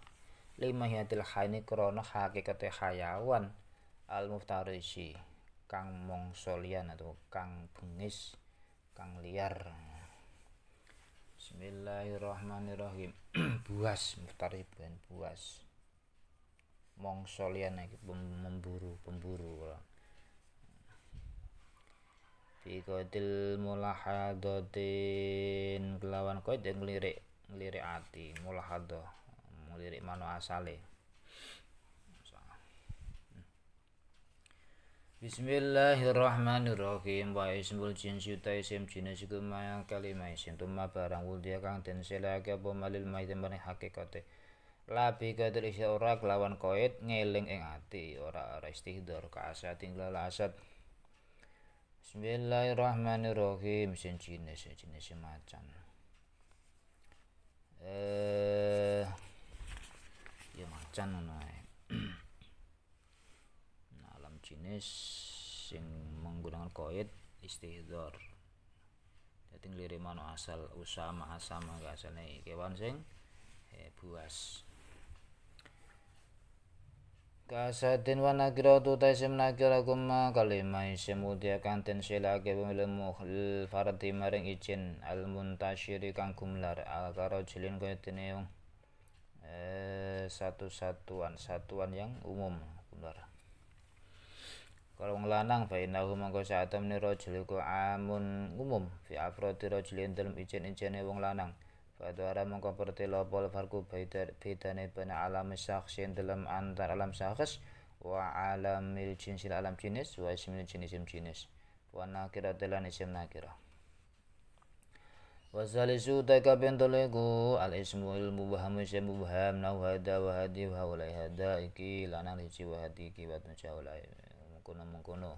lima hiatil khani krono hakikate hayawan al muftarisi kang mongsolian atau kang bengis kang liar Bismillahirrahmanirrahim buas muftari bukan buas mongsolian memburu pemburu fi mula mulahadotin kelawan kod yang ngelirik ngelirik ati mulahado ngelirik mano asale Bismillahirrahmanirrahim wa simbol jin yuta isim jenis iku mayang kalimah isim tuma barang wudya kang den selake apa malil maitem barang hakikate labi kadri ora kelawan koid ngeling ing ati ora ora istihdor kaasat tinggal asat Bismillahirrahmanirrahim sejenis sejenis macan eh ya macan ngono nah, alam jenis sing menggunakan koid istihdor jadi ngelirik mano asal usama asama gak asalnya kewan sing eh, buas Kasatin wa nagiro tu tay sim nagiro kuma kalima isim udia kantin sila ke bumilmu hil farati maring icin almun muntashiri kang kumlar akaro cilin kau itu eh satu satuan satuan yang umum kumlar kalau ngelanang fa ina kosa kau saat temni rojiliku amun umum fi afro ti rojilin dalam icin icin wong lanang Fadwara mongko pertelo pol farku bedane bana alam syakhsin dalam antar alam syakhs wa alamil jinsil alam jenis wa ismil jinisim jenis wa nakira telan isim nakira Wasalisu taka bentolego al ismu ilmu baham isim baham nau hada wa hadi wa ulai hada iki lanang siji wa hadi iki wa tunca ulai mengkono mengkono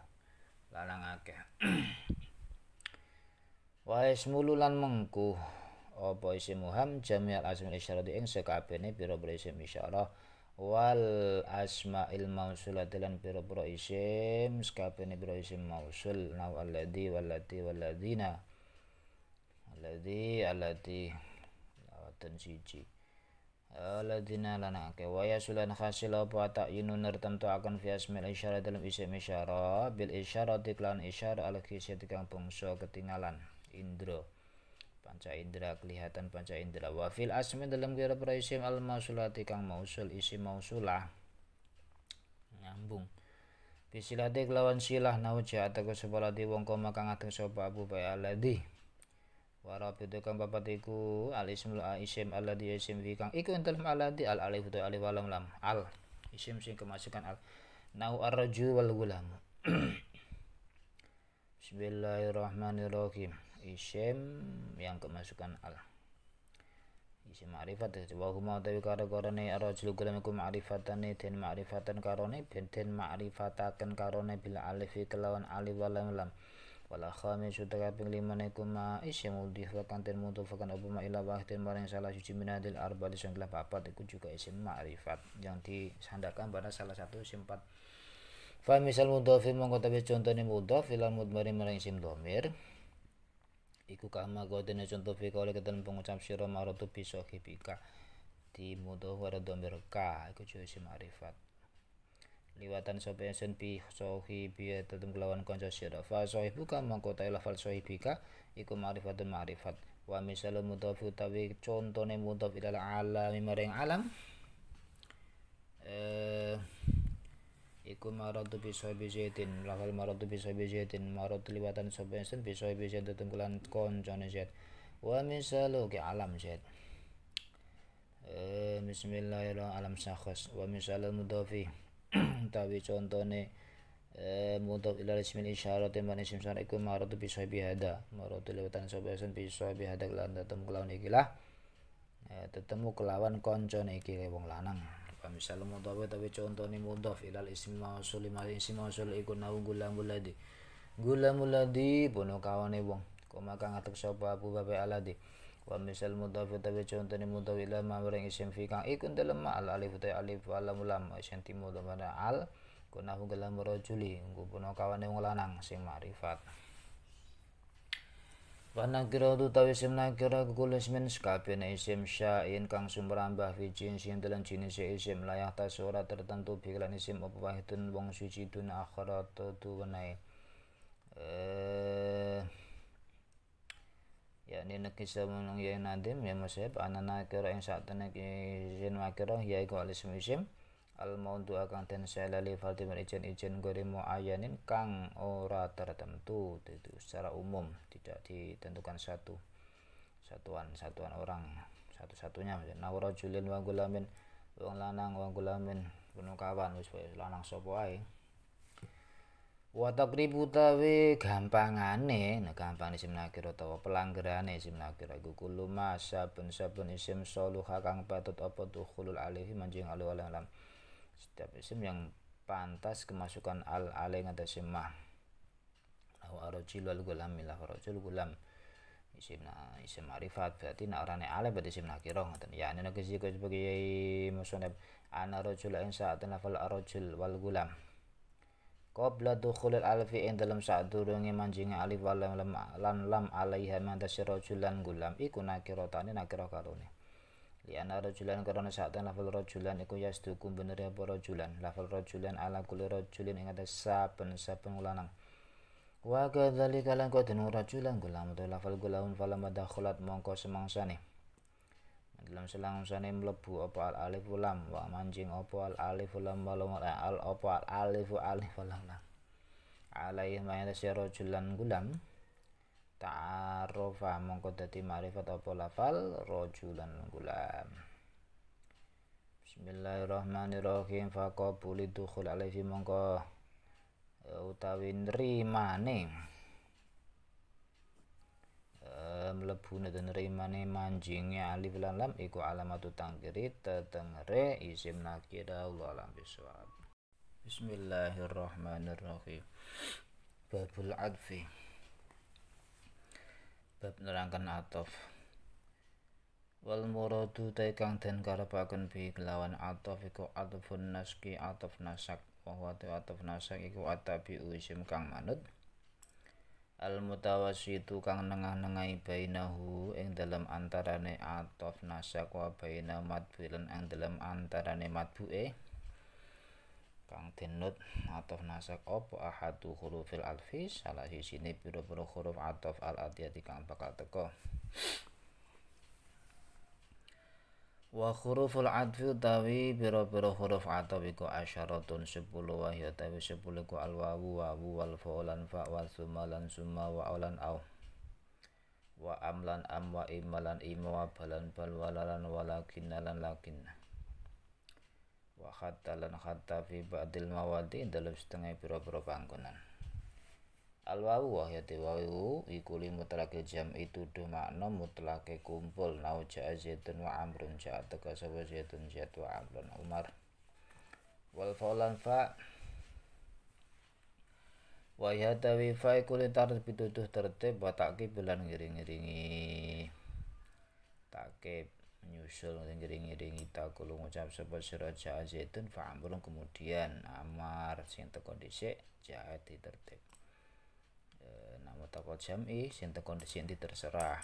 lanang akeh wa ismu lulan mengkuh apa isim muham jamiat asmil isyarati ing sekabehane pira-pira isim isyarah wal asma'il mausulatil lan pira-pira isim sekabehane pira isim mausul nau aladi waladi waladina aladi aladi lawatan siji aladina lan ke wa yasulan hasil apa tak ner tentu akan fi asmil isyarat dalam isim isyarah bil isyarat iklan isyarat al kang bangsa ketinggalan indro panca indera kelihatan panca indera wafil asmi dalam kira isim al mausulati kang mausul isi mausulah nyambung bisilati lawan silah nauja atau sepalati wong koma kang atur sopa abu bayi aladi itu kang papatiku al isim aladi isim dikang kang iku intalim aladi al alif tu alif walam lam al isim sing kemasukan al nau arju wal gulam Bismillahirrahmanirrahim isim yang kemasukan al isim ma'rifat wa huma tawi karo karone rajul gulam iku ma'rifatane den ma'rifatan karone ben den ma'rifataken karone bil alif kelawan alif walam lam wala khamisu takaping lima iku ma isim mudhif kan den mudhofakan apa ma ila wahdin maring salah suci minadil arba di sing papat iku juga isim ma'rifat yang disandakan pada salah satu isim Fa misal mudhafin mongko contohnya contone mudhaf ilal mudmari maring isim dhamir iku kama godene contoh fika oleh ketan pengucap sira marotu bi hibika di mudhawara dhamir ka iku cuci marifat liwatan sapa sen bi sahibi tetep kelawan kanca sira fa sahibuka mangko ta lafal sahibika iku dan marifat wa misalu mudhaf utawi contone mudhaf ilal alami maring alam eh iku maradu bisa bijetin lafal maradu bisa bijetin maradu liwatan sapa insun bisa kelan tetungkulan koncone syait wa misalu ki alam syait eh, bismillahirrahmanirrahim alam sakhas wa misalu mudhafi tapi contohnya e, mudhaf ila ismil isyarat man ismin syarat iku maradu bisa bihada maradu liwatan sapa insun bisa bihada lan tetungkulan ikilah ketemu eh, kelawan koncone kira wong lanang Famisal mudhafi tapi ini mudhaf ilal ismi mausul mal ismi mausul iku nau gulam buladi. gula buladi bono kawane wong. Koma kang atek sapa Abu Babe Aladi. Wa misal mudhafi tapi contohnya mudhaf ila ma bareng isim fi kang iku ma al alif ta alif alam ulam isim dalam al kunahu gulam rajuli. Engko bono kawane wong lanang sing ma'rifat. Wanakira utawi isim nakira kukul ismin sekabene isim syain kang sumberambah fi jinsin dalam jenis isim layak tasora tertentu pikiran isim apa wahidun wong suci tun akhirat tu wenai eh ya ini nekisa menung ya nadim ya masyib anana kira yang saat ini isim nakira ya iku alisim isim al maudhu akan ten selali faltiman ijen ijen gori muayyanin kang ora tertentu itu secara umum tidak ditentukan satu satuan satuan orang satu-satunya nah rajulin wa gulamin wong lanang wong gulamin penuh kawan wis lanang sapa ae wa taqribu tawe gampangane nah gampang isim nakir utawa pelanggerane isim nakir iku kullu ma saben saben isim soluha kang patut apa tuh kulul alihi manjing alu alam setiap isim yang pantas kemasukan al alain atau semah lahu arojil wal gulam milah arojil gulam isim na isim arifat berarti na orangnya alai berarti isim nakiro ngatan ya ini kesi kau sebagai musonab ana yang saat sa'atin lafal arojil wal gulam Qabla dukhulil alfi ing dalam saat durunge manjingi alif wal lam lan lam alaiha mantasir rajul lan gulam iku nakirotane nakira karuni Liana rojulan karena saat lafal rojulan iku yasdukum bener ya apa rojulan lafal rojulan ala kulli rojulin ing atas saben-saben ulanang wa kadzalika lan kodenu rojulan gulam tu lafal gulaun ada dakhalat mongko semangsa dalam selangsane mlebu apa al alif ulam wa manjing apa al alif lam walam al apa al alif alif lam alaih ma rojulan gulam ta'arufa mongko dadi ma'rifat apa lafal rajulan gulam Bismillahirrahmanirrahim faqabuli dukhul alaihi mongko e, utawi nrimane e, mlebu dan nrimane manjinge alif lan lam iku alamatu tangkiri tetengere isim nakira Allah alam biswab Bismillahirrahmanirrahim Babul adfi bab nerangkan atof wal muradu taikang den karepaken bi kelawan atof iku atofun naski atof nasak bahwa tu atof nasak iku atabi uisim kang manut al mutawasitu kang nengah nengai bainahu ing dalam antarane atof nasak wa baina madbulan ing dalam antarane madbu'e kang tenut atof nasak opo ahadu hurufil alfi salah sini pira-pira huruf atof al adiati kang bakal teko wa huruful adfi utawi biru biru huruf atof iku asyaratun sepuluh wahyu tawi sepuluh ko al wawu wawu wal faulan fa wal summa summa wa au wa amlan am wa imalan imwa wa balan bal walalan walakin lan lakinna wa lan hatta fi ba'dil mawadi dalam setengah pura-pura bangunan al wawu wau ya wawu jam itu do makna mutlaki kumpul nau ja'a zaitun wa amrun ja'a teka sabah zaitun zaid wa amrun umar wal faulan fa wahyata ya tawi fa iku li tartib tertib wa taqib lan ngiring-ngiringi takib nyusul ngiring-ngiringi takulu ngucap sapa sira ja'a zaitun fa amrun kemudian amar sing teko dhisik tertek, ditertib e, ya, nama toko jam'i sing teko dhisik terserah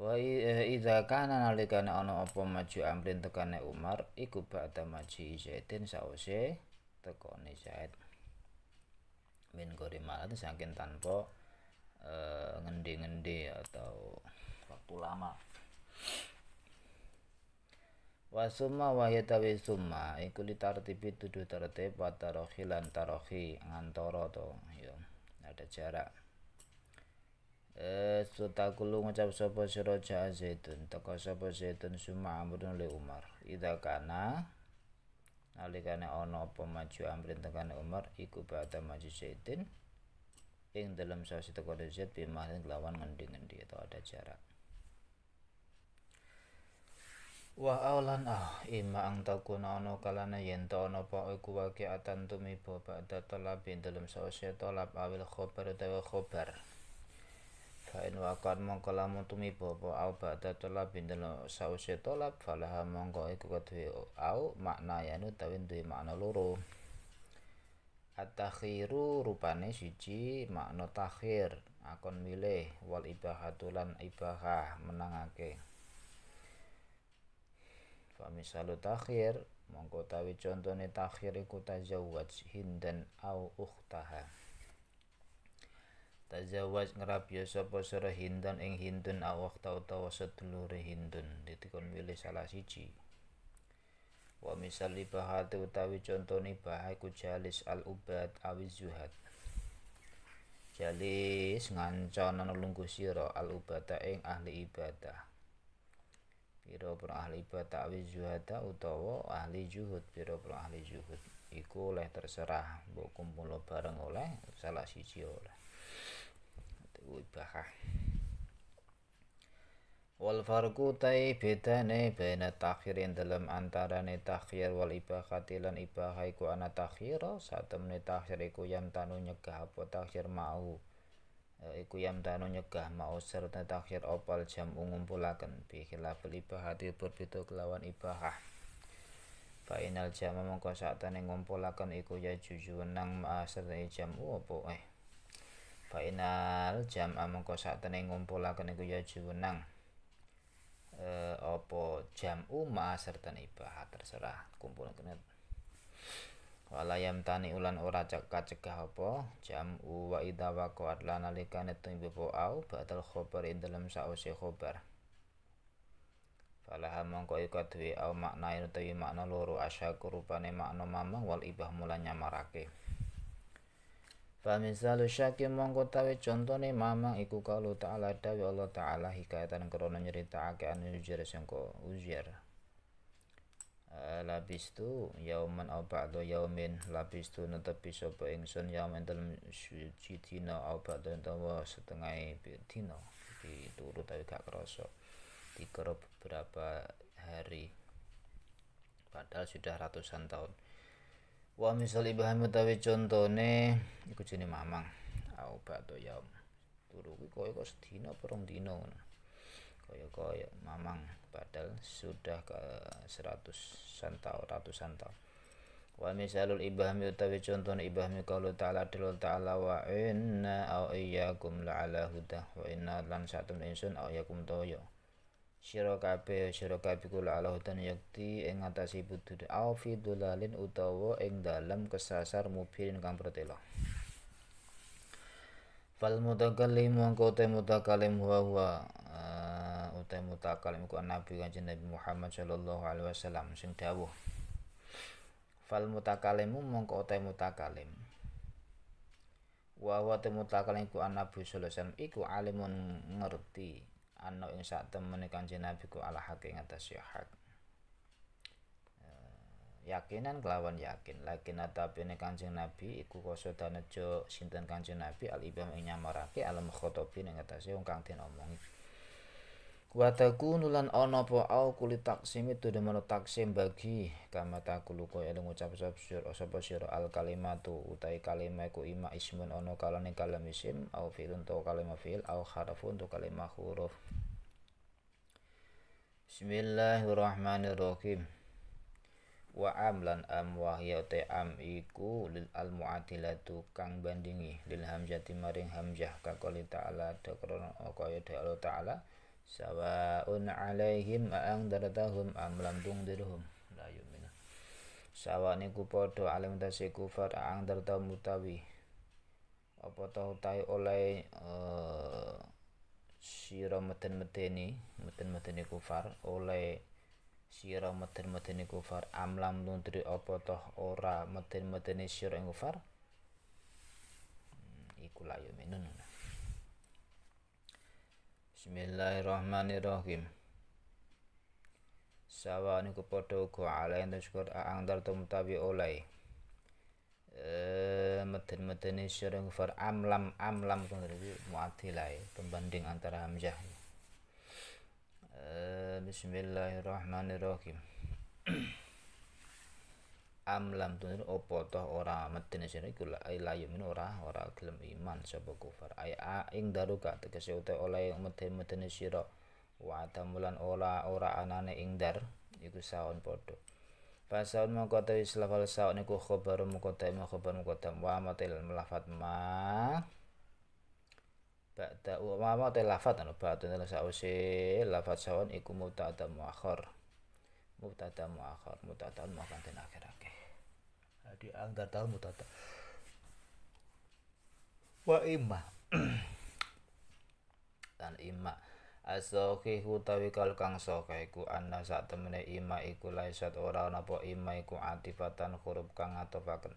wa eh, idza kana nalikane ana apa maju amrin tekane Umar iku ba'da maji zaitun sause tekone Zaid min malah saking tanpa eh, ngendi-ngendi atau waktu lama wa summa wa yatawi summa iku litartibi tuduh tertib wa tarohi lan tarohi ngantoro to ya ada jarak eh sutakulu ngucap sapa sira ja'a zaitun teko sapa zaitun summa amrun li umar idza kana nalikane ono pemaju maju amrin tekane umar iku ba'da maju zaitun ing dalam sasi teko zaitun bimahin lawan ngendi-ngendi atau ada jarak wa aulan ah ima ang takuna ono kalana yentono to ono pa iku wake atan tumi bo ba ta dalam sausia tolap awil khobar utawa khobar fa in wa kan mongko lamu tumi bo ba ba ta talab dalam sausia tolap fala mongko iku kadhe au makna yanu utawa duwe makna loro at-takhiru rupane siji makna takhir akon milih wal ibahatulan ibahah menangake Famisalu takhir mongko tawi contone takhir iku tazawwaj hindan au ukhtaha. Tazawwaj ngrabya sapa sira hindun ing hindun au ukhta utawa sedulure hindun ditikon milih salah siji. Wa misal ibahati utawi contone bahai ku jalis al ubad awiz zuhad. Jalis nganconan lungguh sira al ubata ing ahli ibadah piro pro ahli batawi zuhada utawa ahli juhud piro pro ahli juhud iku oleh terserah mbok kumpul bareng oleh salah siji oleh ibahah wal farqu tai bedane baina takhirin dalam antarane takhir wal ibahati lan ibahah iku ana takhir satemene takhir iku yang tanu nyegah apa takhir mau Eh, iku tanu nyegah mau serta takhir opal jam ngumpulaken bi khilafil ibahati berbeda kelawan ibahah Fainal jama mongko saatane ngumpulaken iku ya juju nang ma'a serta jam uopo oh, eh Final jam mongko saatane ngumpulaken iku ya juju nang e, eh, apa jam oh, ma serta ibahah terserah kenet walayam tani ulan ora cekak cegah apa jam wa idza kuat lan nalikane tumbepo au batal khobar ing dalem sause khobar falaha mongko iku duwe au makna utawi makna loro asyaku rupane makna mamang wal ibah mula nyamarake Famisalu syaki mongko tawe contone mamang iku kalau ta'ala dawi Allah ta'ala hikayatan krono ake anu ujar sangko ujar Eh, labis tu yauman au ba'da yaumin labis tu netepi sapa ingsun yaumin dalam suci tino, au ba'da utawa setengah tino di turu tapi gak kerasa dikira beberapa hari padahal sudah ratusan tahun wa misal ibahami utawi contohnya, ikut sini mamang au ba'da yaum turu kuwi kaya kok sedina perung tino, ngono kaya kaya mamang padahal sudah ke seratus santau ratus santau wa misalul ibahmi utawi contoh ibahmi kalau ta'ala dilul ta'ala wa inna au la ala huda wa inna lan satu insun au yakum toyo sira kabe sira kabe kula ala huda yakti ing ngatasi budu au fitulalin utawa ing dalam kesasar mubilin kang pertelo fal mutakallim mongko muta kalim, huwa huwa uh, eh, utai mutakalim ku nabi kanjeng Nabi Muhammad sallallahu alaihi wasallam sing dawuh fal mutakalimu mongko utai mutakalim wa huwa mutakalim an nabi sallallahu alaihi wasallam iku alimun ngerti ana ing sak temene kanjeng Nabi ku ala hak ing atas ya hak eh, yakinan kelawan yakin lakin tapi ini kanjeng nabi iku koso danejo sinten kanjeng nabi al ibam ing nyamarake alam khotobin ing atase wong kang omongi Wataku nulan ono po au kuli taksim itu dengan taksim bagi kama takulu kaya ing ngucap sapa sapa sira al kalimatu utai kalima ku ima ismun ono kalane kalam isim au fil untuk kalima fil au harafu untuk kalimat huruf Bismillahirrahmanirrahim wa amlan am wahya te am iku lil al muatilatu kang bandingi lil hamzati maring hamzah kakolita qouli ta'ala ta kaya Allah ta'ala sawaun alaihim aang daratahum am lam tungdirhum la yumina sawa niku padha alim tasi kufar aang daratahum mutawi apa tau tai oleh eh, sira meten meteni meten meteni kufar oleh sira meten meteni kufar am lam tungdiri apa tau ora meten meteni sira kufar hmm, iku la yuminun nah Bismillahirrahmanirrahim. Sawa niku ku ala alain tersyukur aang tartum tabi oleh. Eh meten medene sering far amlam amlam kuwi muadilah pembanding antara hamzah. Eh, bismillahirrahmanirrahim. am lam tunir opo toh ora medeni sira iku la yumin ora ora gelem iman sapa kufar ay a ing daruka tegese uta oleh medeni-medeni sira wa tamulan ora ora anane ing dar iku saon podo Fasaun mongko tawi selafal saun iku khobar mukodam khobar mukodam wa matil melafat ma Ba'da wa matil lafat anu ba'da anu, sausi lafat saun iku mubtada muakhar mubtada muakhar mubtada muakhar den akhir-akhir di antar tahun mutata wa imma dan imma asoki utawi kal kang soke iku anna sak temene ima iku laisat ora napa apa ima iku atifatan huruf kang atau atofaken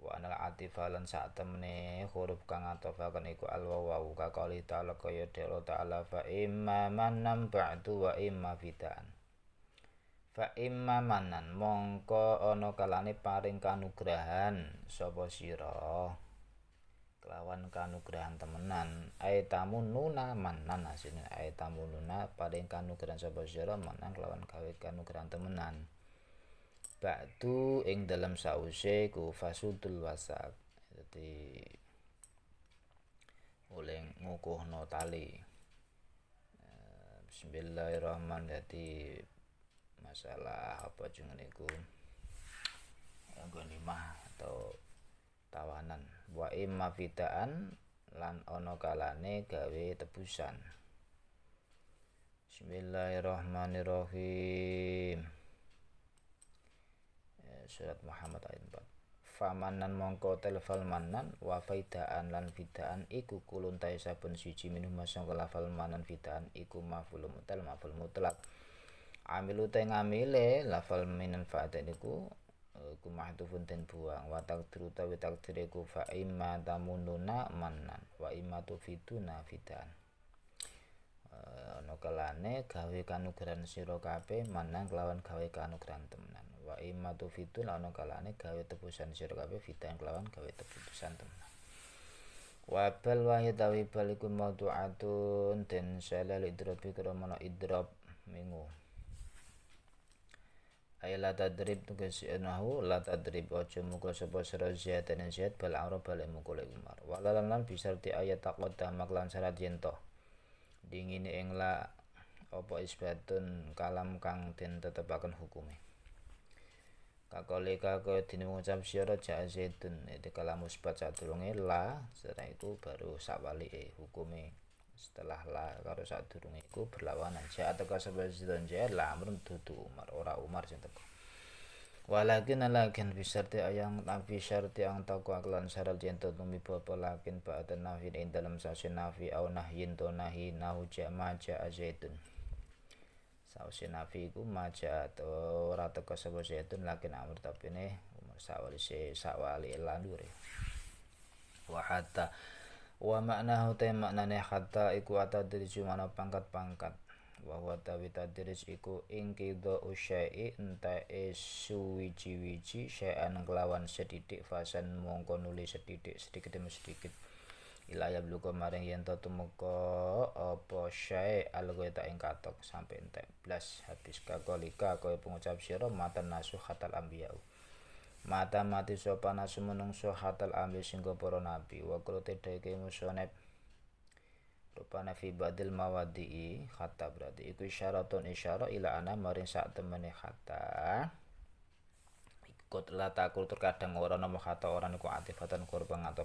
wa anal atifalan saat temene huruf kang atau atofaken iku alwawu kakali ka qali ta'ala kaya ta'ala fa imma manam ba'du wa imma bidaan fa imma manan mongko ana kalane paring kanugrahan sapa sira kelawan kanugrahan temenan aitamu nuna manan asine aitamu nuna paring kanugrahan sapa sira manan kelawan gawe kanugrahan temenan batu ing dalam sause ku fasudul wasak jadi oleh ngukuhno tali eh, Bismillahirrahmanirrahim masalah apa jangan itu gonimah atau tawanan wa imma fidaan lan ono kalane gawe tebusan Bismillahirrahmanirrahim ya, Surat Muhammad ayat 4 Famanan mongko telfal manan wa faidaan lan fidaan iku kulun tay saben siji minum masang kalafal manan fidaan iku mafulum mutal mutlak amilu te ngamile lafal minan fa'ate niku eh, ku mahdufun ten buang wa takdiru tawi takdire ku fa imma tamununa manan wa imma tufiduna fidan ana uh, eh, kalane gawe kanugrahan sira kabeh manan kelawan gawe kanugrahan temenan wa imma tufidun ana kalane gawe tebusan sira kabeh fidan kelawan gawe tebusan temenan Wabal wahid tawi balikum maudu'atun dan syalal idrobi kromono idrob minggu ay la tadrib tugas nahu la tadrib ojo muka sapa sira ziyad dan ziyad bal arab bal mukul umar wa lan bisa ti ayat taqaddam lan syarat yen to dingine ing la apa isbatun kalam kang den tetepaken hukume kakole kakole dene mengucap sira ja zaidun itu kalam musbat sadurunge la setelah itu baru sakwalike eh, hukume setelah la karo sadurunge iku berlawanan ja atau sebab sidon ja lamrun dudu Umar ora Umar sing teko walakin lakin fi syarti ayang nafi syarti ang takwa aklan syarat jento tumi bapa lakin ba'da nafi ing dalam sasi nafi au nahyin to nahi nahu ja maja azaitun sausi nafi iku maja atau ora teko sebab zaitun lakin amr tapi ne umar sawali se sawali lan dure wa hatta wa maknahu te maknane hatta iku atadriju mana pangkat-pangkat wa huwa tawi tadrij iku ingkido usyai enta suwiji-wiji syai'an kelawan sedidik fasan mongko nuli sedidik sedikit demi sedikit ilaya bluko maring yen to tumeka apa syai algoita ing katok sampai entek blas habis kagolika kaya pengucap sira matan nasuh hatal ambiyau mata mati sapa nasu menungso hatal ambil singko poro nabi wa kulute deke musonep rupane fi badil mawadi'i hatta berarti iku isyaratun isyara ila ana maring sak temene hatta ikut lata takul terkadang orang nama hatta orang niku atifatan kurban atau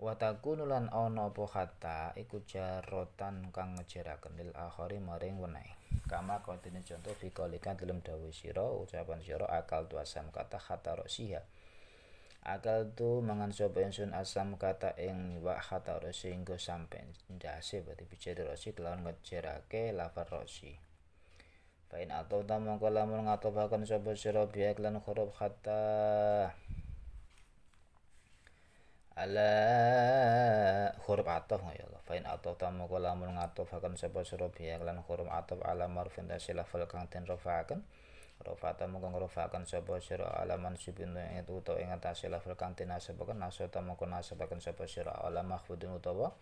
wa takunu lan ana apa hatta iku jarotan kang ngejeraken lil akhari maring wenehe kama kontinen contoh fikolikan dalam dawi siro ucapan siro akal tu asam kata kata siha akal tu mangan sopo insun asam kata ing wa hataro sehingga sampai ndase berarti bicara rosi kelawan ngejerake lafar rosi Fain atau tamang kolamun ngatobakan sopo siro biak lan khurub hatta ala huruf atof ya Allah fain atof tamu kalamun ngatofakan sapa sira biya lan huruf atof ala marfin tasil lafal kang den rafa'aken rafa'ata mung rafa'aken sapa sira ala mansubin ing uta ing tasil lafal kang den nasabaken nasata mung nasabaken sapa sira ala mahfudun utawa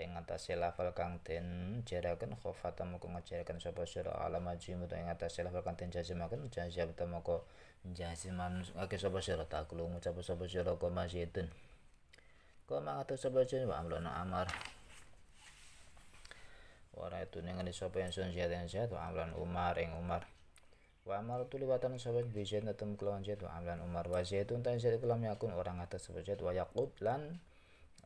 ing tasil lafal kang den jeraken khofata mung ngejeraken sapa sira ala majim utawa ing tasil lafal kang den jazimaken jazab tamu jaziman akeh sapa sira taklu ngucap sapa sira koma zaitun Koma atau sebagian wa amrun amar. Wara itu dengan sapa yang sun ziyad yang ziyad wa umar ing umar. Wa amar tu liwatan sapa bijan tatum kelawan ziyad amlo amlan umar wa zaitun tan ziyad kelam yakun orang atas sapa ziyad wa yakub lan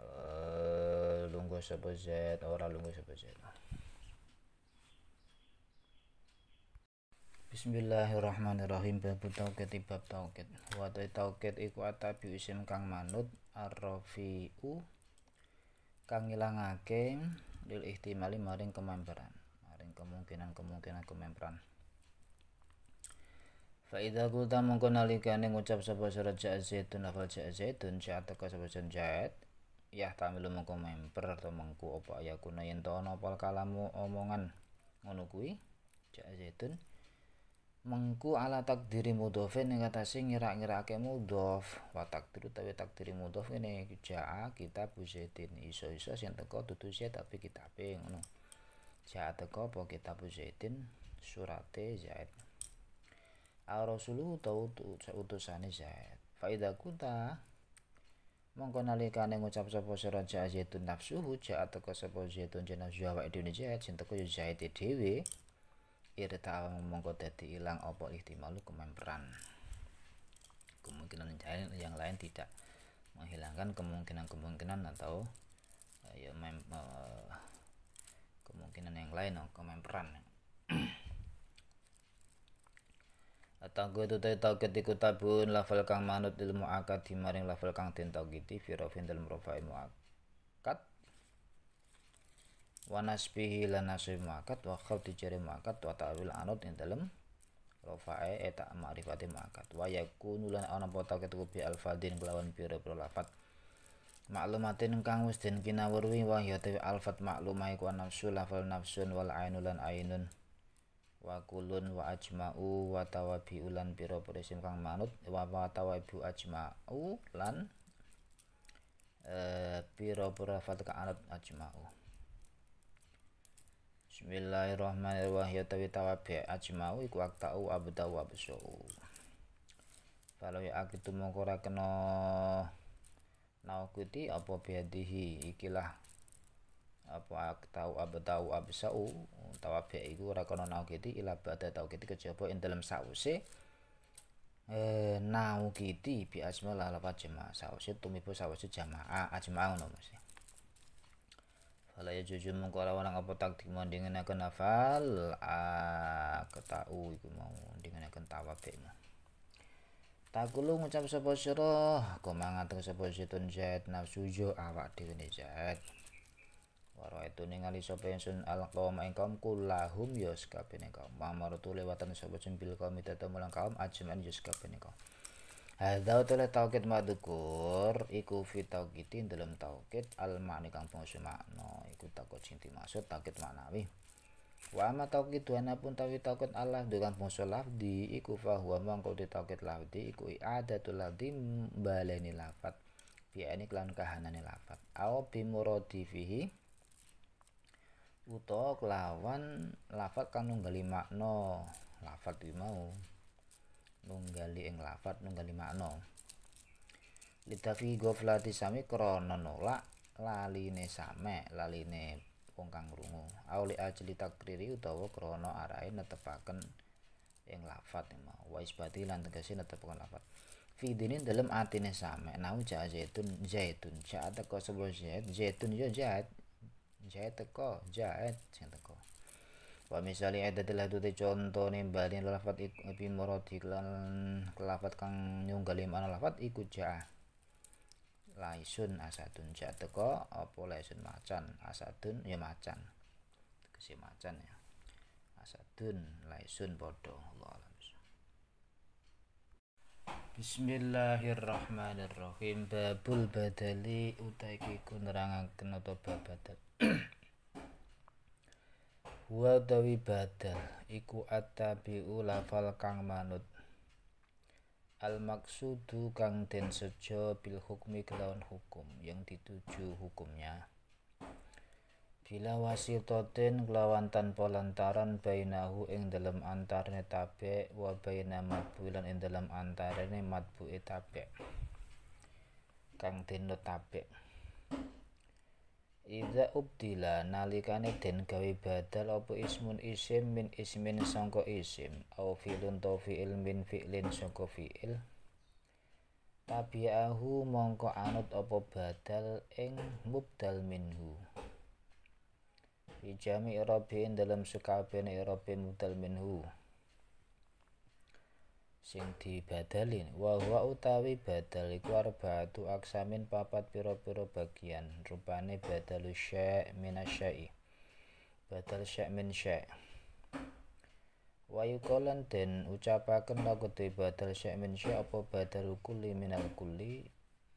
eh, lungguh sapa ziyad ora lungguh sapa ziyad. Bismillahirrahmanirrahim Babu Tauhid Ibab Tauhid Wa Tauhid iku atabi isim kang manut Arrofi'u Kang ngilangake Lil ihtimali maring kemamperan Maring kemungkinan-kemungkinan kemamperan Faidah kulta mongko nalikane ngucap sapa surat zaitun afal zaitun Ja'at teka sapa ja'at Yah tamilu mongko member atau mengku apa ayakuna yen tono apal kalamu omongan ngono kuwi zaitun mengku ala takdiri mudhofin ing atase ngira-ngirake mudhof wa takdiru tawi takdiri mudhof ngene jaa kitab Zaidin iso-iso sing teko dudu Zaid tapi kitabe ngono jaa teko apa kitab Zaidin surate Zaid al rasulu tau utusane Zaid fa idza kunta mongko nalikane ngucap sapa sira jaa Zaidun nafsuhu jaa teko sapa Zaidun jeneng Jawa Indonesia sing teko ya Zaid e dhewe irta mongko dadi ilang apa ihtimalu kememperan kemungkinan yang lain tidak menghilangkan kemungkinan-kemungkinan atau eh, ya eh, kemungkinan yang lain oh, atau gue itu tadi tau ketika tabun level kang manut ilmu akad dimaring level kang tinta gitu firofin dalam rofai akad wa nasbihi lan nasbi makat wa khawti jari makat wa ta'wil anut yang dalam rofa'e eta eh, ma'rifati makat wa yakunu lana ana pota ketuku bi alfadin kelawan biro pira lafat maklumatin kang wis den kinawruhi wa ya alfat maklumai ku nafsu lafal nafsun wal ainun lan ainun wa kulun wa ajma'u wa tawabi ulan piro kang manut wa wa tawabu ajma'u lan e, eh, piro pira ka anut ajma'u Bismillahirrahmanirrahim. Yatawi tawabi ajmau iku abu abdau absau. Kalau ya akitu mongko ra kena naukuti apa biadihi ikilah apa tahu aktau abu absau tawabi iku rakono naukiti naukuti ila ba'da taukuti gitu kejaba ing dalam sausi. eh naukiti bi asma lalapat sausi sause sausi sause jamaah ajmau no mesti. Kalau ya jujur mengkala orang apa taktik mau dengan akan hafal ah ketau iku mau dengan akan tawabe mah. Takulu ngucap sapa sira kok mangatur sapa situn zat nafsu jo awak dhewe ne Waro itu ningali sapa ingsun al qaum ing kaum kulahum ya sakabehane kaum. tu lewatan sapa jembil kaum tetemu temulang kaum ajman ya sakabehane kaum tau tule taukid madzukur iku fi taukidin dalam taukid al makni kang pengusum makna iku taukid sing dimaksud taukid maknawi. Wa ma taukid duana pun tawi taukid Allah dengan pengusum lafdi iku fa huwa mangko di taukid lafdi iku i'adatul lafdi baleni lafat. Biani kelan kahanane lafat. Au bi muradifihi utawa kelawan lafat kang nunggali makna lafat iki mau nunggali ing lafat nunggali makna lidaki goflati sami krono nolak laline same laline wong kang krungu auli ajli takriri utawa krono arahe netepaken ing lafat mau wa isbati lan tegese netepaken lafat fi dinin dalam atine same nau ja zaitun zaitun ja teko sebuah zait zaitun yo jait jait teko jait sing Wa misali adadil contoh nih balin lafat iku muradi lan kelafat kang nyunggali mana lafat iku ja Laisun asadun ja teko apa laisun macan asadun ya macan. Tegese macan ya. Asadun laisun bodoh Allah alam. Bismillahirrahmanirrahim Babul badali utaiki ku kenoto babadat wa utawi badal iku attabi'u lafal kang manut al maksudu kang den sejo bil hukmi kelawan hukum yang dituju hukumnya bila wasitotin kelawan tanpa lantaran bainahu ing dalam antarane tabe wa baina matbulan ing dalam antarane matbu tabe kang denut tabe Iza ubdila nalikane den gawe badal apa ismun isim min ismin sangka isim au fi'lun ta fi'il min fi'lin sangka fi'il tabi'ahu mongko anut apa badal ing mubdal minhu Ijami irabi dalam sekabene irabi mubdal minhu sing dibadali wa huwa utawi badal iku arbaatu aksamin papat pira-pira bagian rupane badal syai' minasyai badal syai' min syai' Wayu kolan den ucapaken lagu di badal syek min syek apa badal kulli minal kulli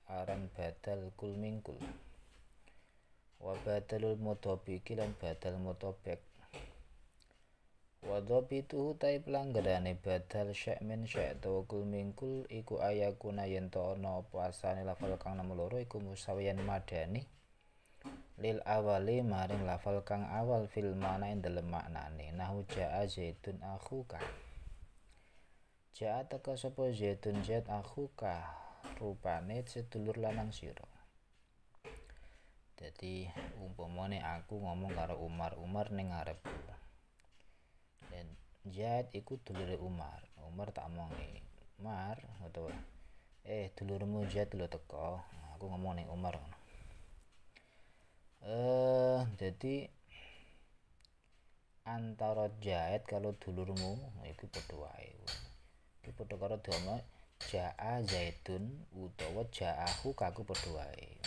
aran badal kul mingkul wa badalul mutobi iki lan badal mutobek wa tuh tai pelanggarane badal syek min syek tawakul mingkul iku ayakuna yen to ana pasane lafal kang nomor loro iku musawiyan madani lil awali maring lafal kang awal fil mana ing dalem maknane nahu jaa zaitun akhuka jaa teka sapa zaitun zait akhuka rupane sedulur lanang siro. jadi umpamane aku ngomong karo Umar Umar ning ngarepku dan jad iku dulure Umar Umar tak omong nih Umar utawa eh dulurmu jad lo teko Aku nah, aku ngomong nih Umar eh uh, jadi antara jahit kalau dulurmu nah, itu berdua. wae berdua padha karo jaa zaitun utawa jaahu kaku padha wae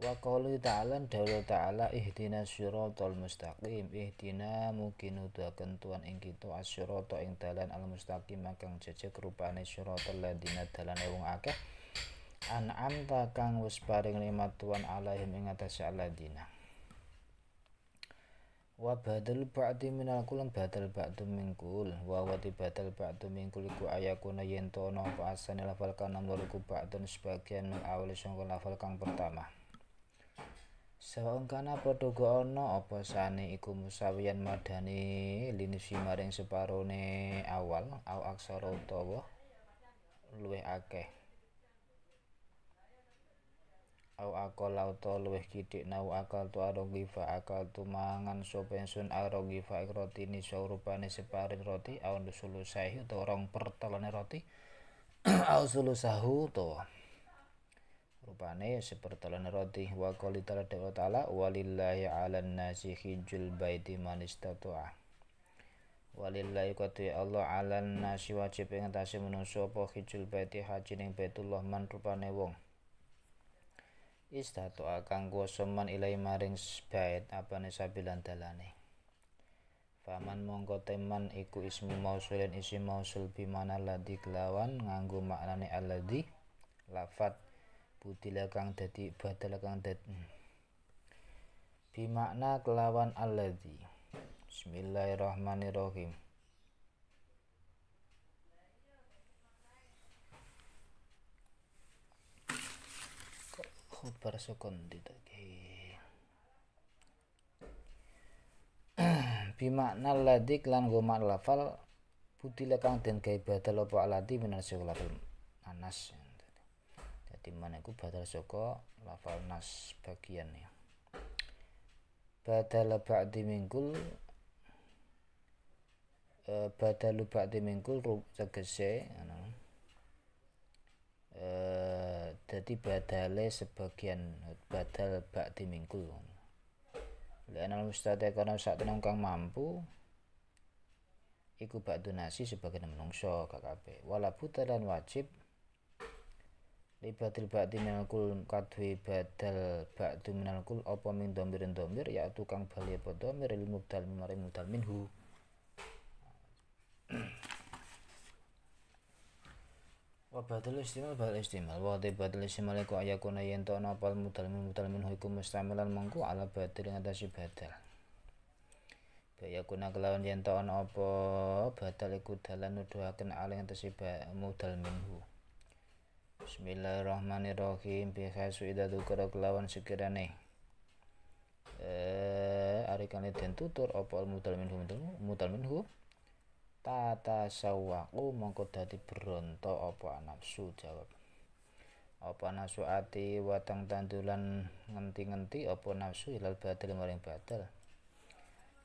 wa qawli ta'ala dawla ta'ala ihdina syiratal mustaqim ihdina mungkin udah tuan ing kita asyirata ing dalan al mustaqim makang jejeg rupane syiratal ladina dalan wong akeh an'amta kang wis paring nikmat tuan alaihim ing atas aladina wa badal ba'di minal kulan badal ba'du mingkul wa wati badal ba'du mingkul iku ayakuna yen tono apa lafal ku ba'dun sebagian awal sungguh lafal kang pertama Sawengkana padha ana apa sane iku musawiyan madane linisi maring separone awal au aksara utawa luwih akeh. Au akal lauto luwih kidik nau akal tu arogifa akal tu mangan sopensun arogifa roti ni saurupane roti au nusulu sahi utawa rong pertelane roti au sulu sahu rupane ya sepertolon roti wa qali ta'ala ta'ala walillahi 'alan nasi hijjul baiti man istata'a walillahi kuwi Allah 'alan nasi wajib ing atase menungso apa hijjul baiti haji ning Baitullah man rupane wong istata'a kang kuwasa man ilahi maring apa nih sabilan dalane Faman mongko teman iku ismi mausulin isi mausul bimana ladi kelawan nganggo maknane aladi lafat budila kang dadi badal kang dadi hmm. bimakna kelawan alladzi bismillahirrahmanirrahim khutbar sukun tidak bimakna alladzi lan goma lafal budila kang den gaibadal badal apa alladzi minasy lafal anas di mana iku badal saka lafal nas bagian ya badal ba'di minggul e, badalu ba'di minggul rub tegese ana e, dadi badale sebagian badal ba'di mingkul Lana mustati karena saat kang mampu iku bakdu nasi sebagai menungso KKP wala wajib libatil ba'di minal kadwi badal ba'du minal kul min domirin domir ya tukang bali apa domir ilmu mubdal mimari mubdal minhu wa badal istimal badal istimal wa di badal istimal iku ayakuna yento nopal mubdal min mubdal minhu iku mustamilan mengku ala badal ngatasi badal Baya kuna kelawan yen taon apa badal iku dalan nuduhaken aling tersibak modal minhu. Bismillahirrahmanirrahim biasa suida dukara kelawan sekirane eh ari kali den tutur apa mutal minhu mutal minhu tata sawaku mongko dadi beronto apa nafsu jawab apa nafsu ati watang tandulan ngenti-ngenti apa nafsu hilal batil maring batil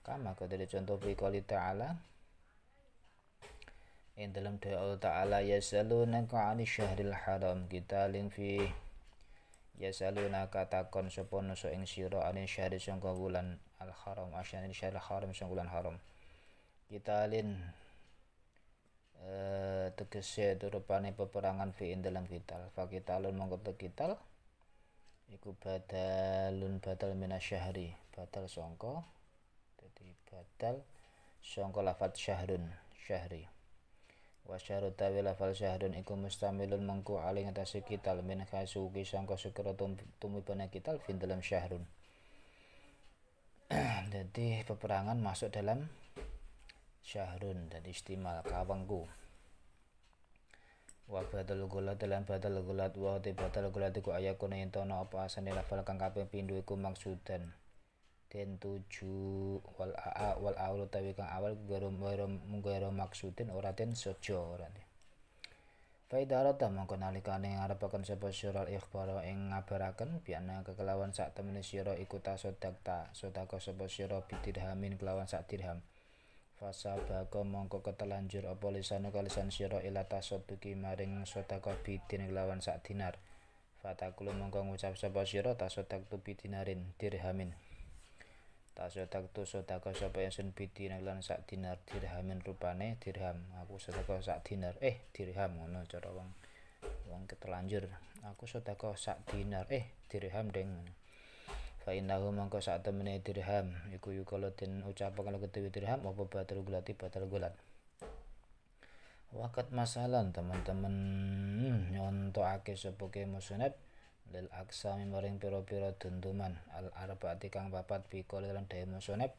kama kedele contoh fi qouli ta'ala In dalam doa Allah Ta'ala yasalunaka 'anil syahril haram qitalin fi yasalunaka takon sopono so ing sira 'anil syahri sangka bulan al haram asyanil ah, syahril haram sangka wulan haram qitalin eh tegese turupane peperangan fi dalam kita, fa kitalun mongko kital iku badalun batal minasyahri batal sangka jadi batal sangka lafad syahrun syahri wa syahrut tawila fal syahrun iku mustamilun mengku aling atas kital min khasuki sangka tumi tumibana kital fin dalam syahrun jadi peperangan masuk dalam syahrun dan istimal kawanggu wa badal gulat dalam badal gulat wa badal gulat iku ayakuna yen tono apa asane lafal kang kaping iku maksudan gen tuju wal aa wal aul utawi kang awal gero gero maksudin ora den sojo ora den Faidarata mongko nalikane ngarepaken sapa sira ikhbara ing ngabaraken biana kekelawan sak temene sira iku tasodakta sodako sapa sira bidirhamin kelawan sak dirham fasabaka mongko ketelanjur apa lisanu kalisan sira ila tasoduki maring sodako bidin kelawan sak dinar fatakulu mongko ngucap sapa sira tasodak tu bidinarin dirhamin tasodak tu sodako sapa ingsun bidina lan sak dinar dirhamin rupane dirham aku sodako sak dinar eh dirham ngono cara wong wong ketelanjur aku sodako sak dinar eh dirham deng fa innahu mangko sak temene dirham iku yukala den ucap kalau ketemu dirham apa batal gulati batal gulat wakat masalan teman-teman nyontoake sapa ke musnad lil aksa mimaring piro piro dentuman al arbaati kang papat piko lan demo musonep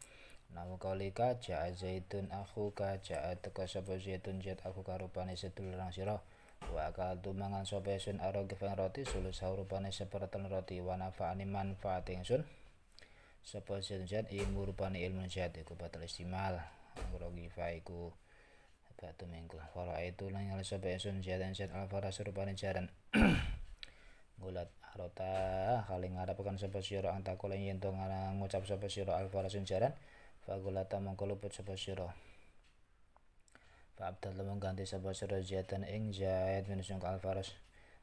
Namu kaulika ja'a zaitun aku ka ja'a teka sapa zaitun jat aku karupane sedul lang siro wa akaltu tumangan sapa sun aro roti sulus rupane seperten roti wa nafa'ani manfaat sun sapa zaitun jat ilmu rupane ilmu jat iku batal istimal rogi faiku batu minggu fara itu lan sapa sun jat jat al faras jaran gulat harota kali ngarapkan sapa sira antakula yen to ngucap sapa sira alfarasun jaran fagulata mongko luput sapa sira Fa mengganti sapa sira zaitan ing zaid minusung alfaras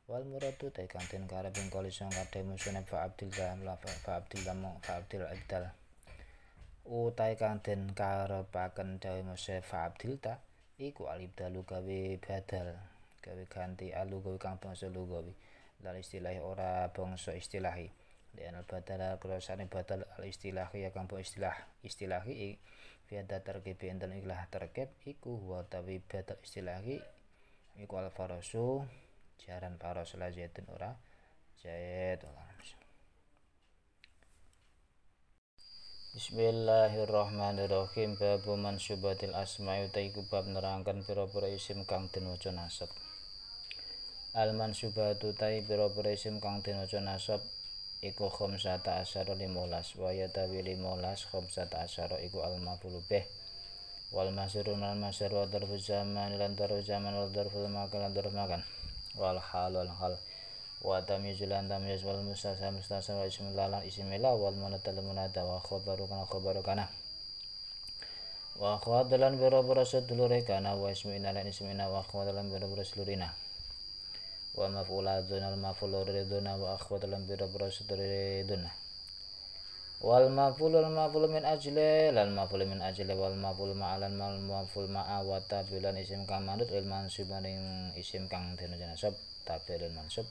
wal muratu tay kantin karep ing kolisong kadhe musune fa abdil dalam fa abdil lamu fa abdil abdal utai kantin karabakan dawuh musune fa abdil ta iku alibdalu gawe badal gawe ganti alu gawe kang bangsa lugawi Lalu istilahi ora bangsa istilahi dan al badala kerasane badal al istilahi ya kampung istilah istilahi fiada terkib enten ikhlah terkib iku huwa tapi badal istilahi iku al farosu jaran faros la jaitun ora zaid Bismillahirrahmanirrahim Babu mansubatil asma'i taiku bab nerangkan pira-pira isim kang den nasab Alman mansubatu tai biro-biro kang dinaja nasab iku khamsata asaro limolas wa limolas khamsata asaro iku alma mafulu wal masyru mal masyru wa darfu zaman lan darfu zaman wa darfu makan lan darfu makan wal hal wal hal wa tamyizul lan tamyiz wal mustasar mustasar wa ismul isim ismul wal mana munada wa khabaru kana khabaru kana wa adalan biro-biro sedulure kana wa inalan lan ina wa adalan biro-biro ومفعول دون wa دون وأخوات لم بربرس دون wal maful al maful min ajli lan maful min ajli wal maful ma'alan mal maful ma'a wa tabilan isim kang manut il mansub maring isim kang dene nasab tabilil mansub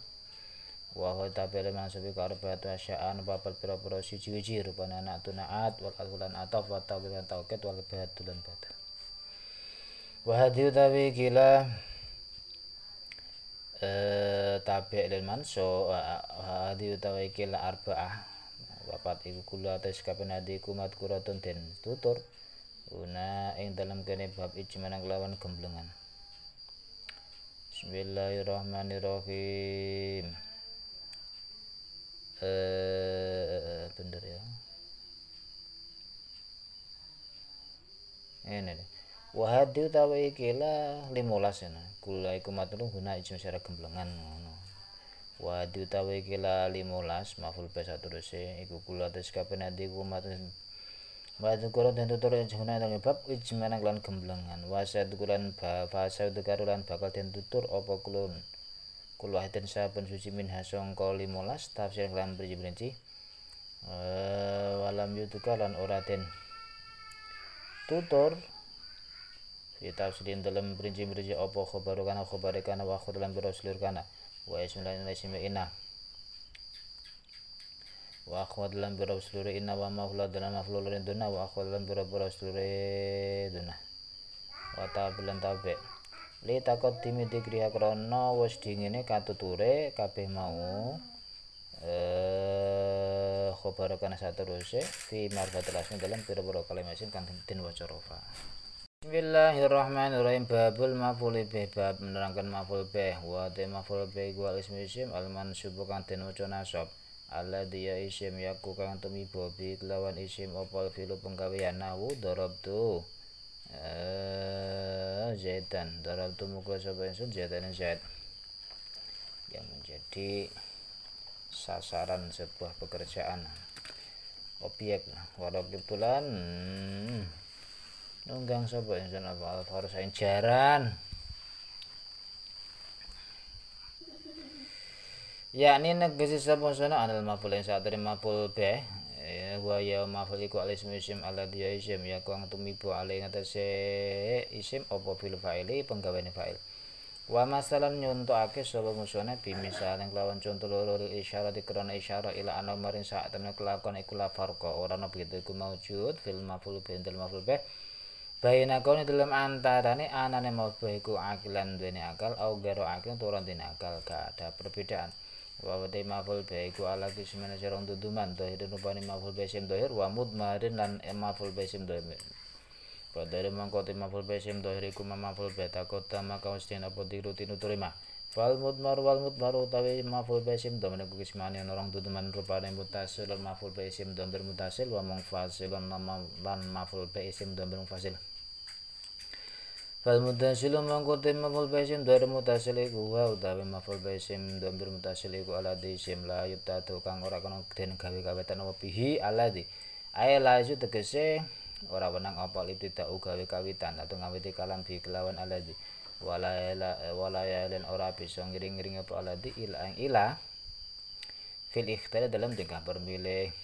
wa huwa tabilil mansub karbatu asya'an papat pira-pira siji-siji rupane anak tunaat wal atulan ataf wa tabilan tauqid wal badulan badal wa hadhi tawi kila Eh, tabi' lil manso hadi utawa iki la arba'ah papat iku kula atas kabeh hadi kumat kuratun dan tutur una ing dalam kene bab ijmanan lawan gemblengan Bismillahirrahmanirrahim eh bener ya ini deh wahadi tahu ikila limolas ya nah. kula iku matulung guna ijung secara gemblengan ngono wahadi utawi kila limolas maful besa teruse iku kula tes kabeh nanti iku matun Wadu kula den tutur jenguna tanggung bab ijmanan klan gemblengan wasat kulan bahasa tukarulan bakal den tutur opo kulun kula haten saben suci min hasong ko limolas tafsir klan berinci eh, walam yutuka lan ora den tutur li tafsilin dalam berinci berinci opo khobaru kana kabar kana wa khudlan birasulur kana wa ismilan inna wa akhwadlan birasulur inna wa mafla dalam maflulur duna wa akhwadlan birasulur duna wa tabelan tabe li takut timi dikriya krana ini katu katuture kabeh mau eh khobar kana satu fi di asmi dalam pira kalimasin kantin wacorova wacorofa Bismillahirrahmanirrahim Babul maful be Bab menerangkan maful be Wa te maful be gua ismi isim Al mansubu kang den nasab Allah dia ya isim yaku kang tumi bobi Kelawan isim opal filu penggawean nahu dorob tu eh Zaitan Dorob tu muka sopa insun Zaitan Zait Yang menjadi Sasaran sebuah pekerjaan Objek Warok kebetulan hmm, nunggang sobat insan apa Alvaro saya jaran yakni negasi sapa sana anil maful ing satri maful be ya wa ya maful iku alis musim ala dia isim ya kuang tumibu ale atas isim opo fil faili penggaweane fail wa masalan sobat sapa musone yang kelawan contoh loro isyarat dikrona isyarat ila ana saat temen kelakon ikulah la orang begitu iku maujud film maful bendel maful be kau Bayinakon dalam antara anak anane mau iku akilan duweni akal au gero akil turun duweni akal gak ada perbedaan. Wa wa maful bi iku ala kismana sareng duduman dan upani maful bi sim dhahir wa mudmarin lan e maful bi sim dhahir. Padahal mangko te maful bi sim dhahir iku maful bi takota maka mesti apa diruti nutrima. Wal mudmar wal mudmar utawi maful bi sim dhahir iku kismane orang tuduman. rupane mutasil lan maful bi sim dhahir mutasil wa mungfasil lan maful bi sim dhahir Falmutasil mangko tim mangkul baisim dua mutasil ku wa utawi maful baisim dhamir ku ala di sim la tu kang ora kena den gawe kawetan apa bihi di ae la isu tegese ora wenang apa lip tidak gawe kawitan atau ngawiti kalam bi kelawan di wala ila wala ya lan ora bisa ngiring-ngiring apa aladi ila ing ila fil ikhtiar dalam tingkah bermilih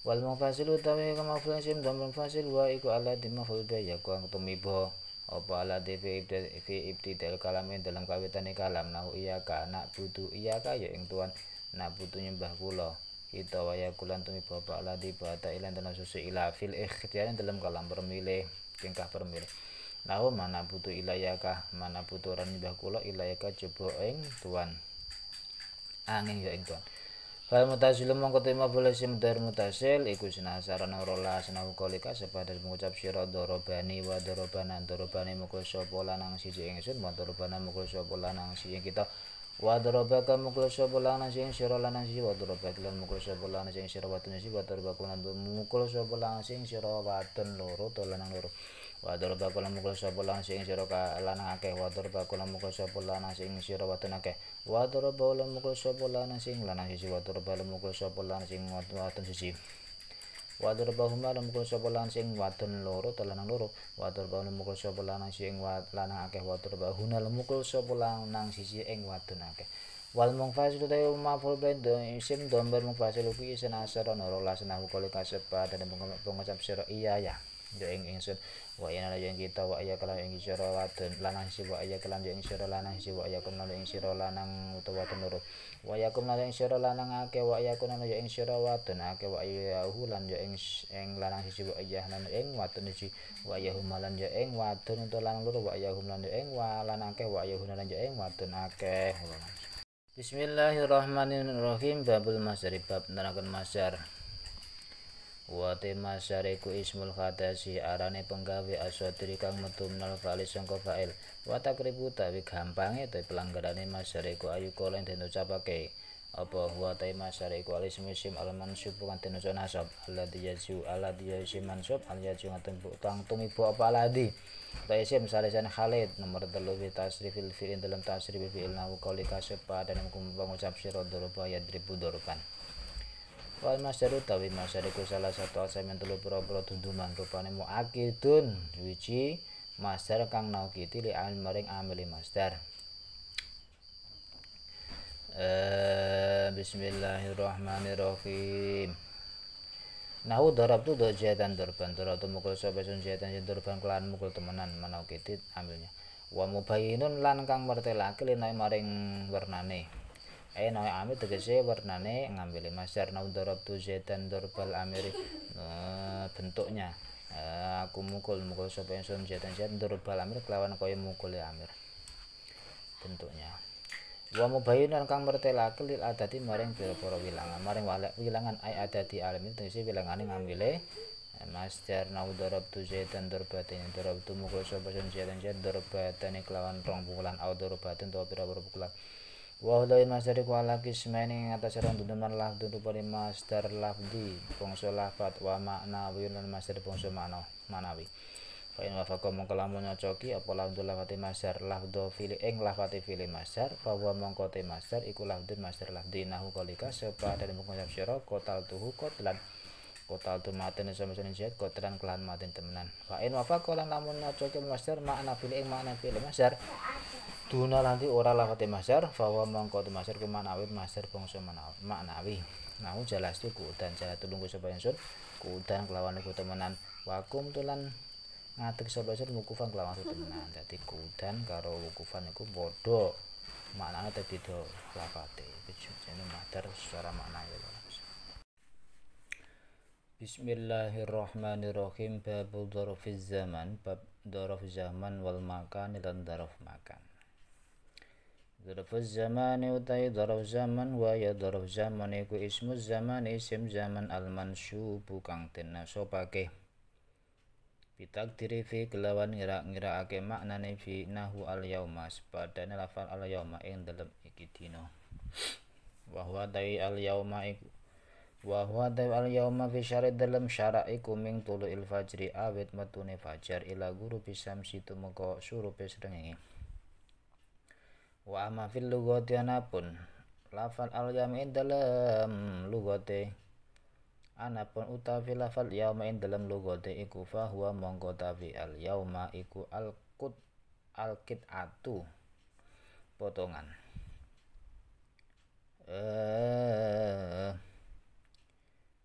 wal mufasilu utawi kama sim dhamir mufasil wa iku ala aladi maful bi ya ang tumibo apa alati fi ibtidal fi ibtidal kalame dalam kawitane kalam nahu iya ka nak butuh iya ka ya ing tuan nak butuh nyembah kula kita waya kulan tumi bapak alati bata ilan dalam susu ila fil ikhtiarin dalam kalam bermilih tingkah bermilih nahu mana butuh ilayah ilayaka mana butuh orang nyembah kula ilayaka coba ing tuan angin ya ing tuan Fal mutasilu mongko tema boleh simdar mutasil iku sinasarana rola sinau kolika sepadha mengucap sira dorobani wa dorobanan dorobani mukul sapa lanang siji ingsun wa dorobanan mukul sapa lanang siji kita wa dorobaka mukul sapa lanang sing sira lanang siji wa dorobaka lan mukul sapa lanang sing sira watun siji wa dorobaka lan mukul sapa lanang sing sira watun loro to lanang loro wadur ba mukul sopo lan sing sira lanang akeh wadur ba mukul sopo lanang sing sira wadon akeh wadur ba mukul sopo lanang sing lanang sisi wadur ba mukul sopo lanang sing wadon siji Wadur bahuma lan mukul sopo lan sing wadon loro telanang loro. Wadur bahuna mukul sopo lanang sing lanang akeh wadur bahuna lan mukul sapa lanang siji ing wadon akeh. Wal mungfasil ta maful bendo isim domber mungfasil kuwi isin asar ana rolas nahu kali kasebat dan pengucap sira iya ya. Yo ing ingsun wa yana la yang kita wa ayya kalam ing sira wa lanang si wa ayya kalam ing sira lanang si wa ayya kalam ing sira lanang utawa loro wa ayya kalam yang sira lanang ake wa ayya kalam ing sira wadon ake wa ayya lan ya ing ing lanang siji wa ayya lan ing wadon siji wa ayya humalan ya ing wadon utawa lanang loro wa ayya humlan ya ing wa lan ake wa ayya hunan ya ing wadon ake Bismillahirrahmanirrahim Babul Masar Bab Nerangkan Masar Watin masyariku ismul khatasi arane penggawe aswatri kang metu minal fa'il sangka fa'il. Wa takribu tawi gampange itu pelanggarane masyariku ayu kolen den ucapake. Apa huwa ta masyariku alis musim al mansub kan den ucap nasab. Alladhi yazu alladhi yazu mansub al yazu ngaten tumi tumibo apa aladi Ta isim salisan Khalid nomor 3 fi tasrifil fi'il dalam tasrif fi'il nahu qauli kasab padane mung ucap sira darba yadribu Wal masdaru tawi masdar salah satu asal yang telu pura pira tuntunan rupane muakidun wiji masdar kang naukiti li amil maring amili masdar. Eh, bismillahirrahmanirrahim. Nahu darab tu dojatan durban Darab tu mukul sobat sunjatan Yang durban kelan mukul temenan Manau kitit ambilnya Wa mubayinun lan kang mertelaki Linai maring bernani ay nawi amir tegese warnane ngambil masyar nau darabtu zaitan darbal amiri eh, bentuknya eh, aku mukul mukul sapa ingsun zaitan zaitan darbal amir kelawan kaya mukul ya, amir bentuknya wa mubayinan kang mertelake lil adati maring pira-pira wilangan maring wilangan ay adati alamin tegese wilangane ngambile eh, Master nau darabtu zaitan darbatani tu mukul sapa ingsun zaitan zaitan darbatani kelawan rong pukulan au darbatin to pira-pira pukulan wa hudai masdari ku ala kismaini ing atas sareng duduman lafdu rupane masdar lafdi bangsa lafat wa makna wa lan masdar bangsa makna manawi fa in wafaqa mongko lamun nyocoki apa lafdu lafati masdar lafdu fili ing lafati fili masdar fa wa mongko te masdar iku lafdu masdar lafdi nahu kalika sapa dari mongko sira kotal tuhu kotlan kotal tu maten sama sunan jihad kotalan kelan maten temenan fa in wafaqa lamun nyocoki masdar makna fili ing makna fili masdar duna nanti ora lafate masyar bahwa mongko masyar ku manawi masyar bangsa manawi namun jelas tu kudan jala tulungku sapa ku kudan kelawan iku temenan wakum tulan ngatek sapa insun mukufan kelawan temenan dadi kudan karo mukufan iku padha maknane tapi do lafate kejadian madar secara makna ya Bismillahirrahmanirrahim babu dharufiz zaman bab dharufiz zaman wal makan dan dharuf makan zaman zamani utai dorof zaman wa ya zarf zaman iku ismu zaman isim zaman al mansubu kang sopake. nasabake. Bitakdiri fi kelawan ngira ake makna fi nahu al yauma pada lafal al yauma ing dalem iki dina. Wa al yauma iku wa huwa al yauma fi syarat dalem syarak iku ming tuluil fajri awit metune fajar ila guru pisam situ tumeka surupe srengenge wa amma fil lugati anapun lafal al yawmi ing dalam lugate anapun utawi lafal yawmi ing dalam lugate iku fahuwa mongko tawi al yauma iku al kut al kitatu potongan eh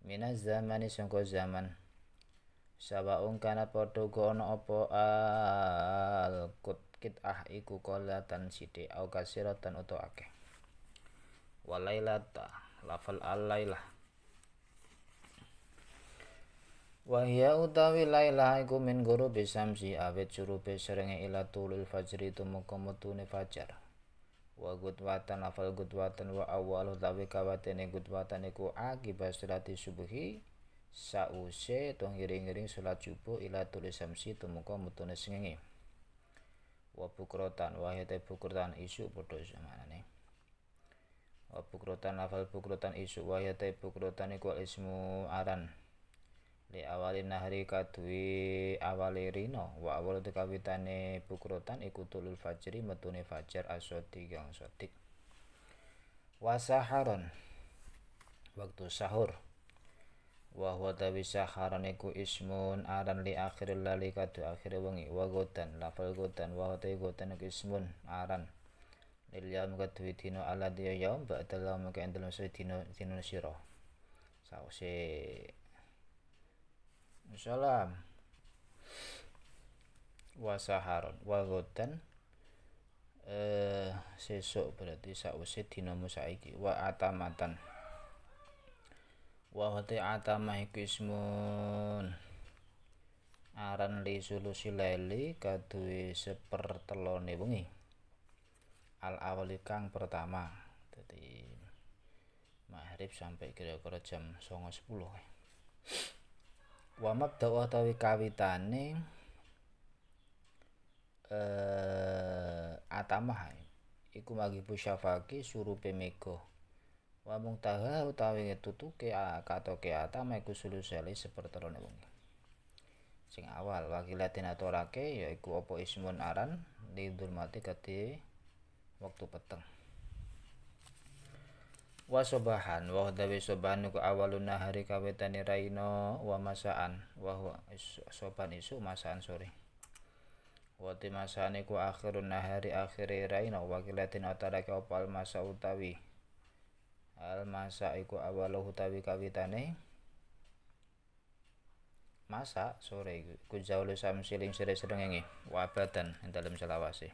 minas zamani sangko zaman sabaung kana padha ono apa al kut kit'ah iku iku tan sithik au kasiratan utawa akeh walailata lafal alailah Wahya utawi lailah iku min guru bisamsi awet surupe serenge ila tulul fajri tumeka metune fajar wa gudwatan lafal gudwatan wa awal utawi kawatene gudwatan iku akibat salati subuhi sause tong ngiring-ngiring salat subuh ila tulul samsi tumeka metune sengenge wa bukrotan wa bukrotan isu padha samanane wa bukrotan lafal bukrotan isu wa hete bukrotan iku ismu aran li awali nahri kadwi awali rino wa awal bukrotan iku tulul fajri metune fajar asodi kang sodik wasaharon waktu sahur wa huwa tawi saharan iku ismun aran li akhiril lali kadu akhir wengi wa godan lafal godan wa tawi godan iku ismun aran lil yaum kadu dina alladhi yaum ba'da laum ka endel mesti dina dina sira sause salam wa saharon wa godan eh sesuk berarti sausi dina saiki wa atamatan wa atama mahikismun aran li sulusi leli kadui sepertelone wengi al awalikang pertama tadi maghrib sampai kira-kira jam sepuluh wa mabda'u utawi kawitane eh atama iku magi syafaki suru pemeko wa taha utawi ke ah, katoke atama iku seperti sepertelone wong sing awal wakilatin aturake yaiku opo ismun aran di mati kate waktu peteng wa sobahan wa dawi sobahan iku awalun hari kawetane raino wa masaan wa soban isu masaan sore wa timasane ku akhirun nahari akhire raino wakilatin aturake opal masa utawi al masa iku awalahu tawi kawitane masa sore iku iku jaulu samsiling sire sedengenge wabadan ing dalem selawase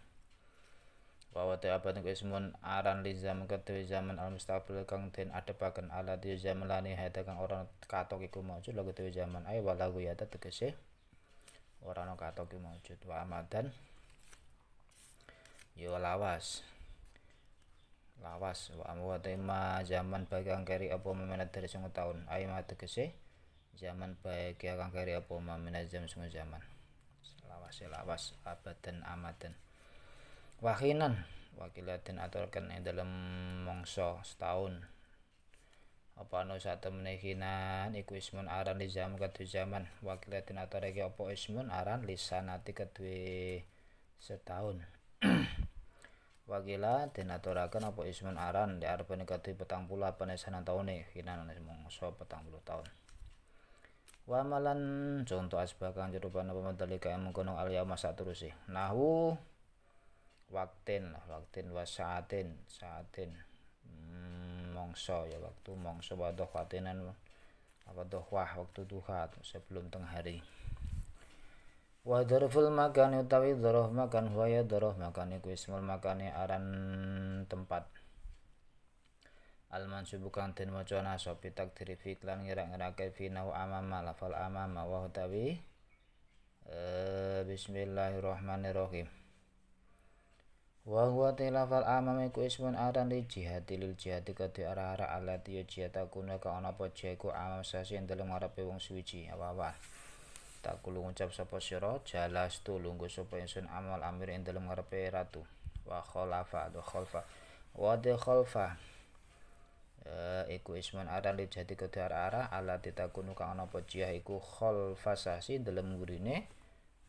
Wawati abad ku ismun aran li zaman zaman al mustaqbil kang den adepaken ala di zaman lani hata kang ora katok iku maujud lagu kedue zaman wa lagu ya tegese ora orang katok iku maujud wa amadan yo lawas lawas wa tema zaman bagi angkari apa memenat dari sungu tahun ayo mata kese zaman bagi angkari apa memenat jam sungu zaman lawas ya lawas abadan amaten wahinan wakilatin aturkan yang dalam mongso setahun apa anu satu menekinan iku ismun aran di zaman kedua zaman wakilatin aturkan apa ismun aran lisanati kedua setahun Wakila den aturaken apa ismun aran di arep negati petang puluh apa nesanan taune kinan mongso petang puluh taun. Wa malan contoh asbah kang jerupana pemendalika yang menggunung masa terus sih. Nahu waktin waktin wasaatin saatin hmm, mongso ya waktu mongso wa dohwatinan apa wah waktu duha sebelum tengah hari. Wa dzarful makan utawi dzarf makan wa ya dzarf makan iku ismul aran tempat. Al mansub kang den waca nasab takdiri fi lan ngira-ngirake fi nau amama lafal amama wa utawi e, bismillahirrahmanirrahim. Wa huwa tilafal amam iku ismun aran li jihati lil jihati kadu arah-arah alati yo ya jihata kuna ka ana apa jihku amam sasi yang dalem ngarepe wong suwiji apa-apa tak kulo ngucap sapa sira tu lungguh sapa ingsun amal amir ing dalem ngarepe ratu wa khalafa do khalfa wa de khalfa e, iku isman aran li jati kedar ara ala titakunu kang ana apa jiah iku si dalem gurine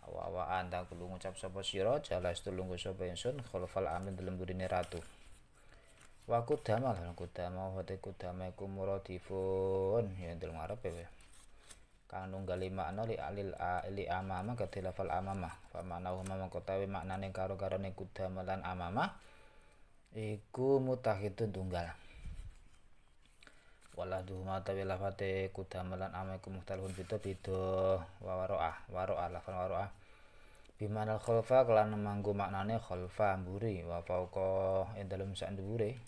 awa-awaan tak kulo ngucap sapa sira jalastu lungguh sapa ingsun khalfal amir dalem gurine ratu wa kudama lan kudama wa te kudama iku muradifun ya dalem ngarepe kanu gali makna li alil a li amama kati lafal amama fa kota huma mengkotawi maknane karo karone kudama lan amama iku mutahidun tunggal wala duhuma tawi lafate kudama lan amama iku muhtalun bida bida wa waro'ah waro'ah lafal waro'ah bimanal kholfa kelan manggu maknane khalfa mburi wa fauqa ing dalem sak dhuwure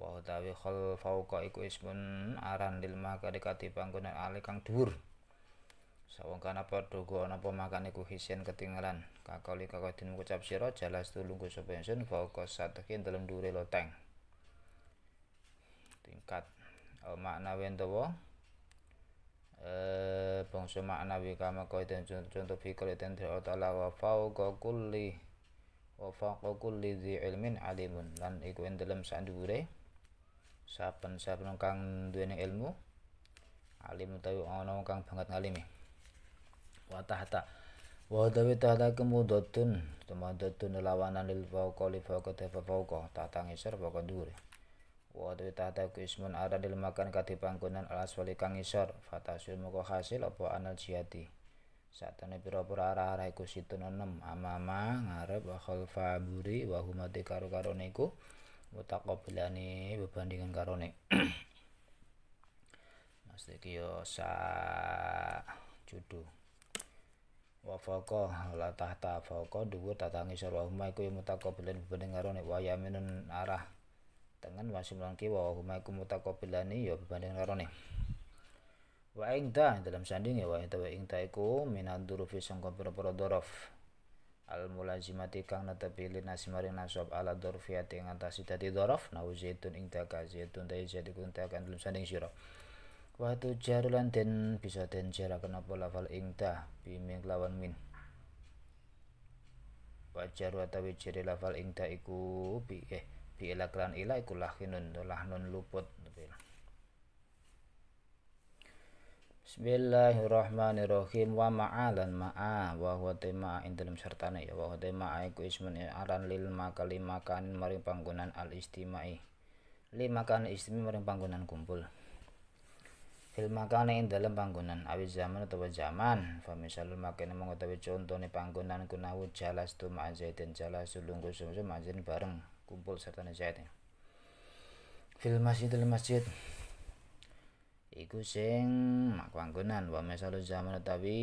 wa tawi kholfa iku ismun aran lil makadikati panggonan ale kang dhuwur Sawangkana padha go ana pamakane ku hisen ketinggalan. Kakoli kakodin ngucap sira jalas tulungku sapa ingsun satekin dalam dalem dhuwure loteng. Tingkat al eh, makna wendawa eh bangsa makna wi kama kaiden contoh fi kaiden ta'ala wa fauqa kulli wa fauqa kulli di ilmin alimun lan iku ing dalem sak dhuwure saben-saben kang duweni ilmu alim utawi ana kang banget ngalimi wa tahta wa dawi tahta kemudatun dotun lawanan lil fauqa li fauqa ta fauqa tahta ngisor fauqa dhuwur wa dawi tahta ku ada lil makan kati pangkunan alas wali kang ngisor fatasil moko hasil apa anal jihati ini pira-pira arah-arah iku nonem amama ngarep wa khalfa buri wa humati karo-karone iku mutaqabilani bebandingan karone Mas iki yo sa judu wa la tahta faqa dhuwur tatangi sarwahuma iku ya mutaqabilan bebening ngarone wa yaminun arah tengen wa simlan kiwa wa huma iku ya bebening wa dalam sanding ya wa waingtaiku wa ingda iku minad durufi sangka pira-pira dorof al mulazimati kang netepi linas maring nasab ala dorfiyati ngatasi dadi dorof nauzaitun zaitun kazaitun ka jadi dai ya ya dalam sanding sirah Watu jarulan den bisa den jarak kenapa lafal ingta bimeng lawan min. Wajar watawi jari lafal ingta iku bi eh bi elakran ila iku lahinun lahnun luput. Bismillahirrahmanirrahim wa ma'alan ma'a wa huwa tema in dalam sertane ya wa huwa tema iku ismun ya, aran lil makali makan maring panggonan al istimai. Lima kan istimi maring panggonan kumpul fil makane ing dalam panggonan awis zaman utawa zaman fa misalul makane mung utawi contone panggonan kunahu jalas tu ma'zaidin jalas lungguh sumsu ma'zaidin bareng kumpul serta zaid fil dalam masjid iku sing mak panggonan wa misalul zaman utawi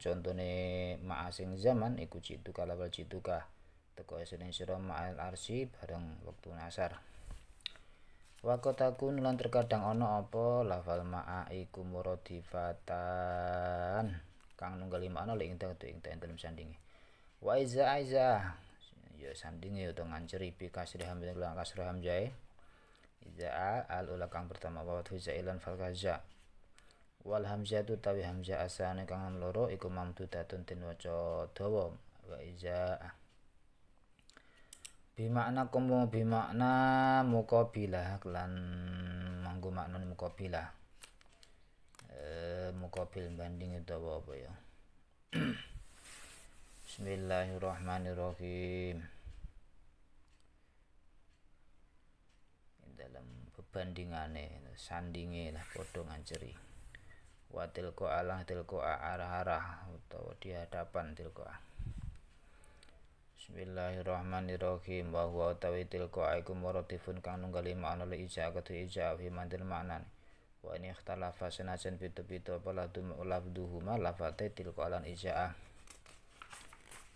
contone mak zaman iku citu kalawal cituka teko esene sira ma'al arsi bareng wektu nasar Wakota kotakun lan terkadang ono opo, lafal ma'a iku muradifatan kang nunggali ono lek ingta inta inta sandinge wa iza aiza ya sandingi utawa ya nganceri bi kasri hamzah lan kasri hamzah iza al ula kang pertama bawat fathu ilan fal kaza wal tu tawi hamzah asane kang loro iku mamdudatun tu waca dawa wa iza bimakna kumu bimakna mukabilah lan manggo maknane mukabilah e, eh, mukabil banding itu apa ya Bismillahirrahmanirrahim dalam pebandingane sandinge lah padha nganceri wa alang, alah tilqa arah-arah utawa di hadapan tilqa Bismillahirrahmanirrahim wa huwa tawitil qa'ikum aiku kang nunggali makna li ija kadu ija fi mandil maknan wa ini ikhtalafa tubito pitu-pitu apa lafduhuma lafate til qalan ija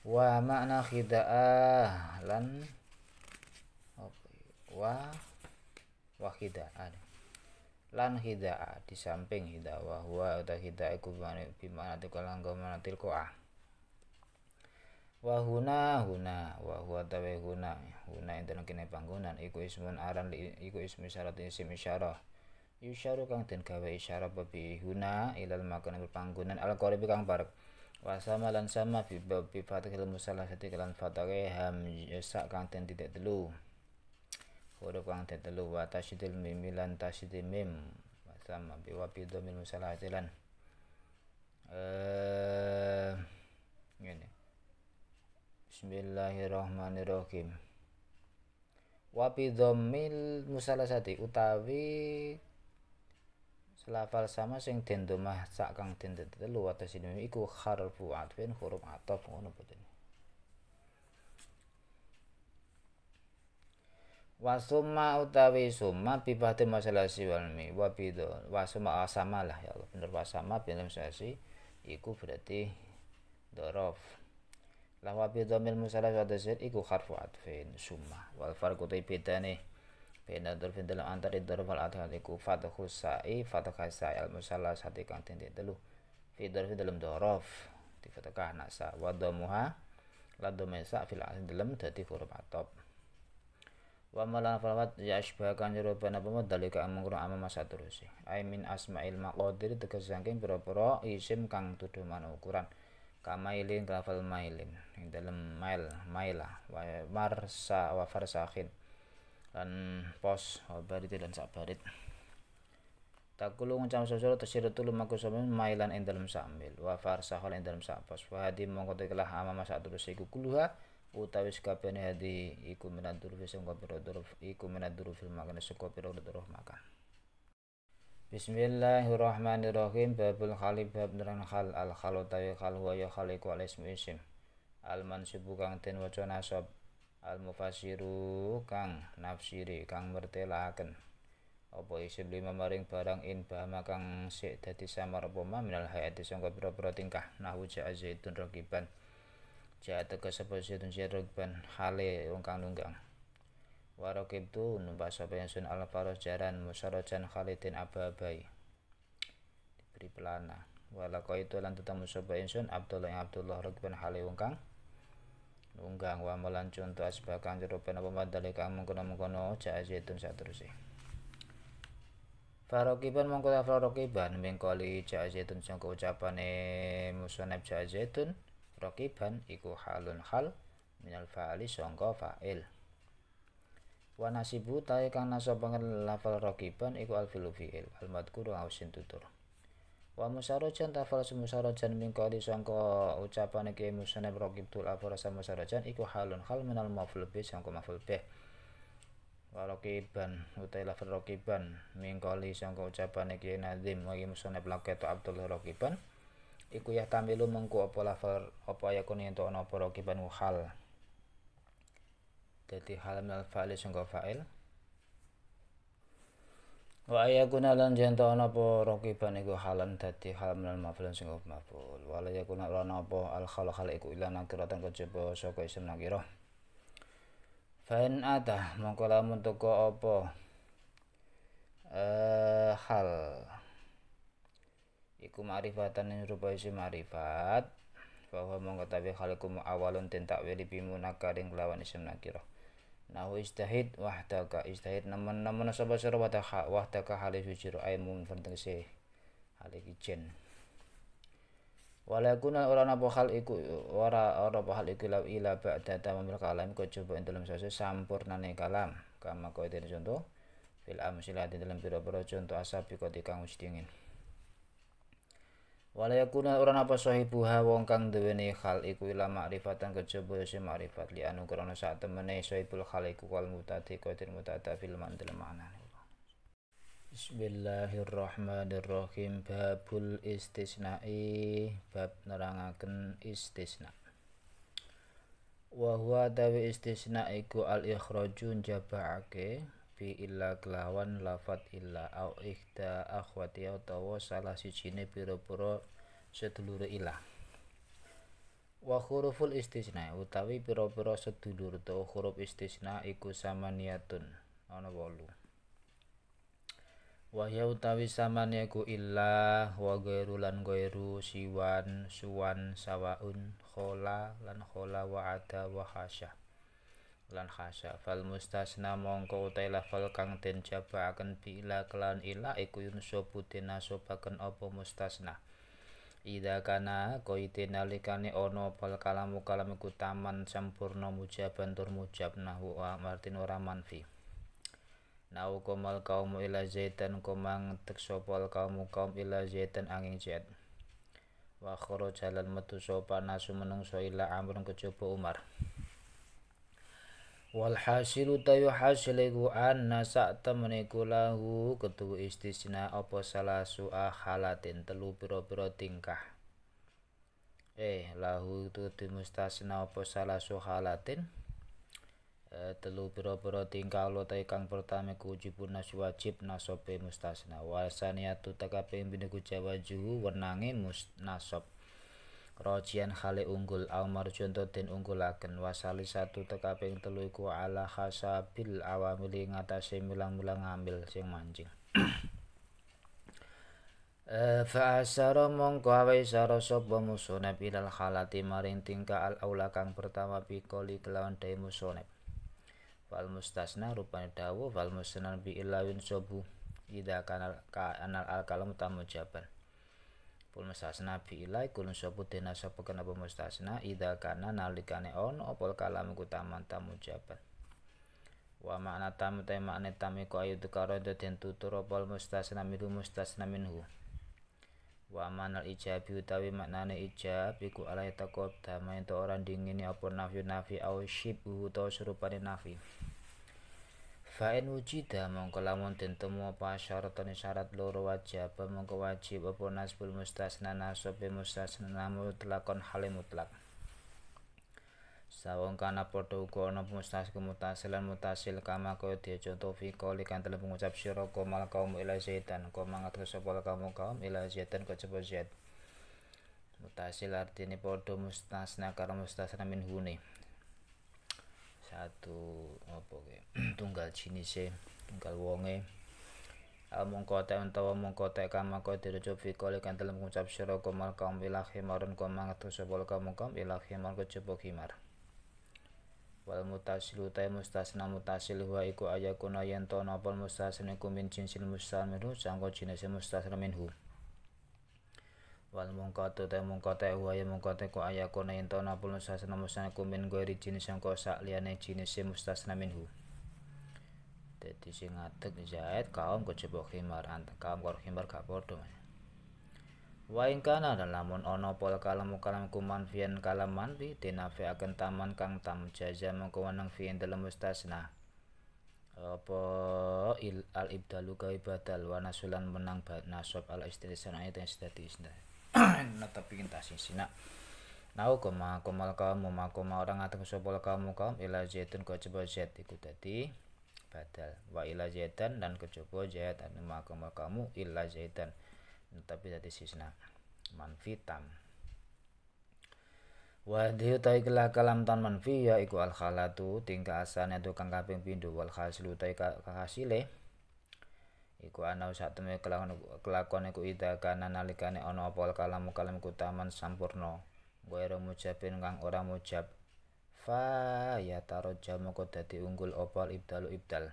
wa makna khida'a lan ya? wa wa khida'a lan khida'a di samping khida'a wa huwa aku khida'ah iku til qalan lan ma'na til qa'a ah wahuna huna wahua tawe huna huna yang dalam kini panggonan iku ismun aran iku ismi syarat isim isyarah yusyaru kang den gawe isyarah babi huna ilal makan panggonan al qaribi kang barek. wasama lan sama bi musalah fathil kalan lan fatake sak kang den titik telu huruf kang den telu Watasi tasydil mimilan, lan tasydil mim wasama bi wa bi musalah musallasati eh ngene Bismillahirrahmanirrahim. Wa bi dhammil musalasati utawi selafal sama sing den domah sak kang den telu atas ini iku harfu atfin huruf ataf ngono boten. wasuma utawi summa bibati masalah siwalmi wapido wasuma wasama lah ya Allah bener wasama bener masalah iku berarti dorof Lahwa bi dhamil musalah wa dzir iku harfu atfin summa wal farqu ta bidani bina dzarfin dalam antara dzarf al adhan iku fathu sa'i fathu sa'i al musalah hati kang titik telu fi dzarfi dalam dzaraf di fathah nasa wa dhamuha la dhamisa fil adhan dalam dadi huruf atop wa malan falawat ya asbahkan yuruban apa ma dalika mengkurang amma masaturusi terus ai min asmail maqadir tegas saking pira-pira isim kang tuduh ukuran kamailin kelafal mailin yang dalam mail maila wa marsa wa akin dan pos wabarit dan sabarit Takulu sosial atau tersiru tulu maku sambil mailan yang dalam sambil wa farsahol yang dalam sapos wa hadi mongko kelah ama masa turus iku kuluha utawi sakabehane hadi iku menadur kopi roh turu iku turu film makan roh turu makan Bismillahirrahmanirrahim Babul khali bab nerang khal al khalu tawi khal wa ya khaliqu al ismu isim Al kang ten waca nasab Al mufasiru kang nafsiri kang mertelaken Opo isim lima maring barang in bahama kang sik dadi samar apa ma minal hayati sangka pira-pira tingkah nahwu ja'a zaitun rakiban Ja'a tegas apa zaitun zaitun rakiban hale wong kang lunggang warokibtu numpak sapa al faros jaran musarojan khalidin ababai diberi pelana kau itu lan tetamu sapa sun Abdullah yang Abdullah rokiban hale wong nunggang wa melan conto asbakan jero pena pemadale kang mengkono-mengkono jazaitun saterusé Farokiban mongko farokiban mengkoli jazaitun sangka ucapane musanab itu rokiban iku halun hal minal fa'ali sangka fa'il wa nasibu tae kang nasabangen lafal raqiban iku alfilu fiil al ausin tutur wa musarajan tafal semusarajan mingkali sangko ucapan iki musanab tul afara semusarojan iku halun hal minal maful bih sangko maful bih wa utai lafal raqiban mingkali sangko ucapan iki nazim wa musane blaketo abdul rokiban iku ya tamilu mengku apa lafal apa yakun ento ono rokiban hal jadi hal minal fa'il sungguh fa'il wa ayakuna lan jenta ana apa rakiban iku halan dadi hal minal maf'ul sungguh maf'ul wa la yakuna lan apa al khala iku ila nakiratan kejaba saka isim nakirah fa'in ada mongko lamun teko apa eh hal iku ma'rifatan ing rupa isim ma'rifat bahwa mongko tabi khalikum awalun ten takwili bimunakaring lawan isim nakirah Nahu istahid wahdaka istahid namun-namun sapa sira wahdaka wahdaka halih jujur ay mung fantasi halih ijen. Walakuna orang apa hal iku ora orang apa hal iku lau ila ba'da tamamil kalam ko coba ing dalam sampur sampurnane kalam kama kau itu contoh fil amsilah dalam biro pira contoh asabi kok dikang dingin wala yakuna apa napa sahibuha wong kang duweni khal iku ila makrifatan kejaba ya si makrifat li anu krana sak temene sahibul khal iku kal mutati qadir mutata fil mantil maknane Bismillahirrahmanirrahim babul istisna'i bab nerangaken istisna wa huwa tawi istisna iku al ikhraju jaba'ake bi illa kelawan lafat illa au ikhda akhwati atau salah sijine pira-pira sedulur illa wa huruful istisna utawi pira-pira sedulur to huruf istisna iku niatun ana wolu ya utawi samane ku illa wa gairu lan gairu siwan suwan sawaun khola lan khola wa ada wa hasyah lan khasa fal mustasna mongko utai lafal kang den jabaaken bi ila kelan ila iku yunsabu den nasobaken opo mustasna Ida kana koite nalikane ono pal kalamu kalam iku taman sampurna mujaban tur mujab nahwu wa martin ora manfi Nau komal kaum ila zaitan komang tekso pal kaum kaum ila zaitan angin zait Wa khoro jalan metu sopa nasu menungso ila amrun kejaba Umar wal hasilu tayu hasiliku anna sak temeniku lahu ketu istisna apa salah su'a halatin telu piro-piro tingkah eh lahu itu mustasna apa salah su'a halatin e, telu piro-piro tingkah lo tayu kang pertama ku wajibun nas wajib nasobe mustasna wasaniyatu takaping biniku jawajuhu wenange mus nasob rojian khale unggul au marjunto unggul unggulaken wasali satu tekaping telu iku ala khasabil awamili ngatasi mulang-mulang ngambil sing mancing e, eh, fa asara mongko awe isara sapa musonep ilal khalati maring tingka al aula kang pertama pikoli kelawan dai musonep wal mustasna rupane dawu wal musnan bi ilawin sobu ida kanal kanal al kalamu tamu jaban kul mustasna bi ilai kul sapa dena sapa kana apa mustasna ida kana nalikane ono opol kalam kutaman tamu jabat wa makna tamu ta makna tamiku ku ayu tukaro den tutur opol mustasna minhu mustasna minhu wa manal ijabi utawi maknane ijab iku alai takot damai to orang dingini apa nafyu nafi au syibhu to serupane nafi Fa'in wujida mongko lamun den temu apa syaratan syarat loro wajib mongko wajib apa nasbul mustasna nasab mustasna mutlakon hale mutlak Sawong kana padha uga ana mustas kemutasil lan mutasil kama kaya contoh fi qali kan telem pengucap sira komal kaum ila zaitan koma ngatur sapa kaum kaum ila zaitan zait Mutasil artine padha mustasna karo mustasna min hune satu apa okay. tunggal jinise tunggal wonge Amung kote utawa mung kote kama kowe dirujuk fi kali kan dalam ngucap sira mal kaum ilahi himarun koma ngatus sebol kamu kaum ilahi mar kejebo himar wal mutasilu ta mustasna mutasil huwa iku ayakuna yen to napa mustasna kumin jinsil mustamiru sangko jinise mustasna minhu wal mungkatu te mungkate wa ya mungkate ku ayakuna ento napul mustasna mustasna ku min ghairi jinis yang kosak liyane jenis e mustasna minhu dadi sing ngadeg zaid kaum kejebok khimar anta kaum karo khimar gak padha wa ing kana lamun ana pol kalamu kalam ku manfian kalam manfi akan taman kang tam jaza mengko weneng fien dalam mustasna apa il al ibdalu kai badal wa nasulan menang nasab al istisna ayat yang sudah diisnah na Nau koma koma kaum ma koma orang atau sopol kaum kaum ila zaitun ko coba zait iku tadi badal wa ila zaitan dan kecoba jaitan, anu ma koma kamu ila zaitan nah, tapi tadi sisna manfitam wa diutai kala kalam tan manfi ya iku al khalatu tingka asane tukang kaping pindu wal khaslu tai ka hasile iku ana sak kelakon kelakon iku ida kana nalikane ana apa kalam kalam ku taman sampurna ghairu mujabin kang ora mujab fa ya tarajja moko dadi unggul opol ibdalu ibdal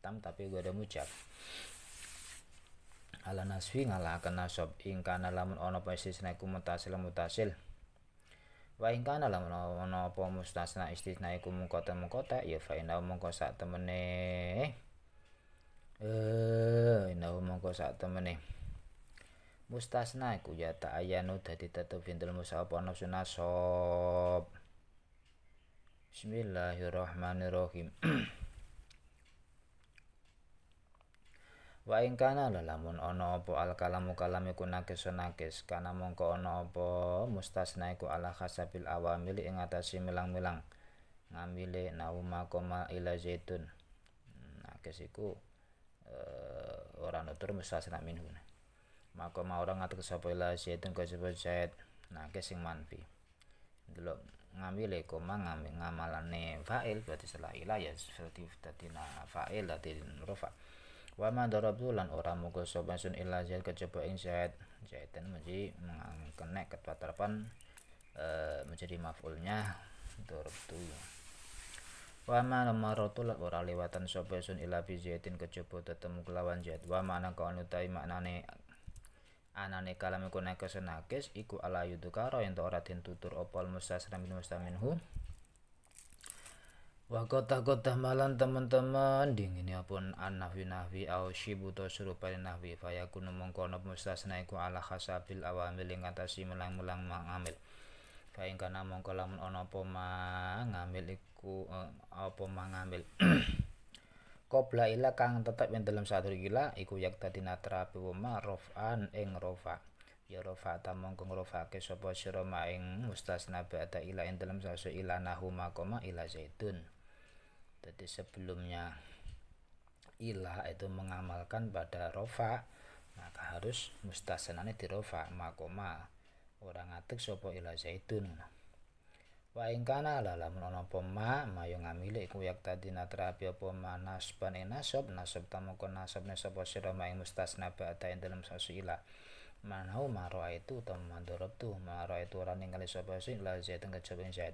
tam tapi ada mujab ala naswi ngalahaken nasab ing kana lamun ono pasti istisna mutasil mutasil wa ing kana lamun ono apa mustasna istisna iku mungkota mungkota ya fa ina mungko sak eh inau mongko sak temene mustasna iku ya tak ayano dadi tetep findel musab ana sunasab Bismillahirrahmanirrahim Wa ing kana lalamun ono apa al kalamu kalam iku nakis nakis kana mongko ana apa mustasna iku ala khasabil awamil ing atasi milang-milang ngamile nauma koma ila zaitun nakis iku Eh, orang nutur mustatsna minhu maka ma orang ngatur sapa la zaitun ka sapa zait nake sing manfi Dulu ngambil koma ngambil ngamalane fa'il berarti salah ilah ya seperti tadi na fa'il tadi rofa. wa ma darabtu lan ora muga sapa sun illa zaid kejaba ing zaid zaitan menjadi mengkenek ketua e, eh, menjadi maf'ulnya darabtu ya. Wama la ora lewatan sapa sun ila bi zaitin kejaba tetemu kelawan zait. Wa makna kaon anu tai maknane anane kalam iku nek nakes iku ala yudukara yen ora den tutur apa mustasram min mustaminhu. Wa kota-kota malan teman-teman dingini apun an nahwi nahwi au to serupa nahwi fayakunu mengkono mustasna iku ala khasabil awamil ing atasi melang-melang mangamil. Faing kana mongko lamun ana apa ngamil iku uh, eh, apa mangambil qabla ila kang tetep yang dalam satu gila iku yak tadi natrapi wama rofan ing rofa ya rofa ta mongko ngrofake sapa sira maing mustasna ba'da ila ing dalam sasu ila nahuma koma ila zaitun jadi sebelumnya ila itu mengamalkan pada rofa maka harus mustasnane di rofa makoma orang atik sapa ila zaitun Wa ingkana lalamun ana apa ma mayo ngamili iku yak tadi natrapi apa ma nasban ing nasab nasab tamukon nasab nasab sira ma ing mustasna ba'da ing dalem sasuila. Manau maro itu utawa mandorob tu maro itu ora ningali sapa sing la zaitun kejaba ing zaid.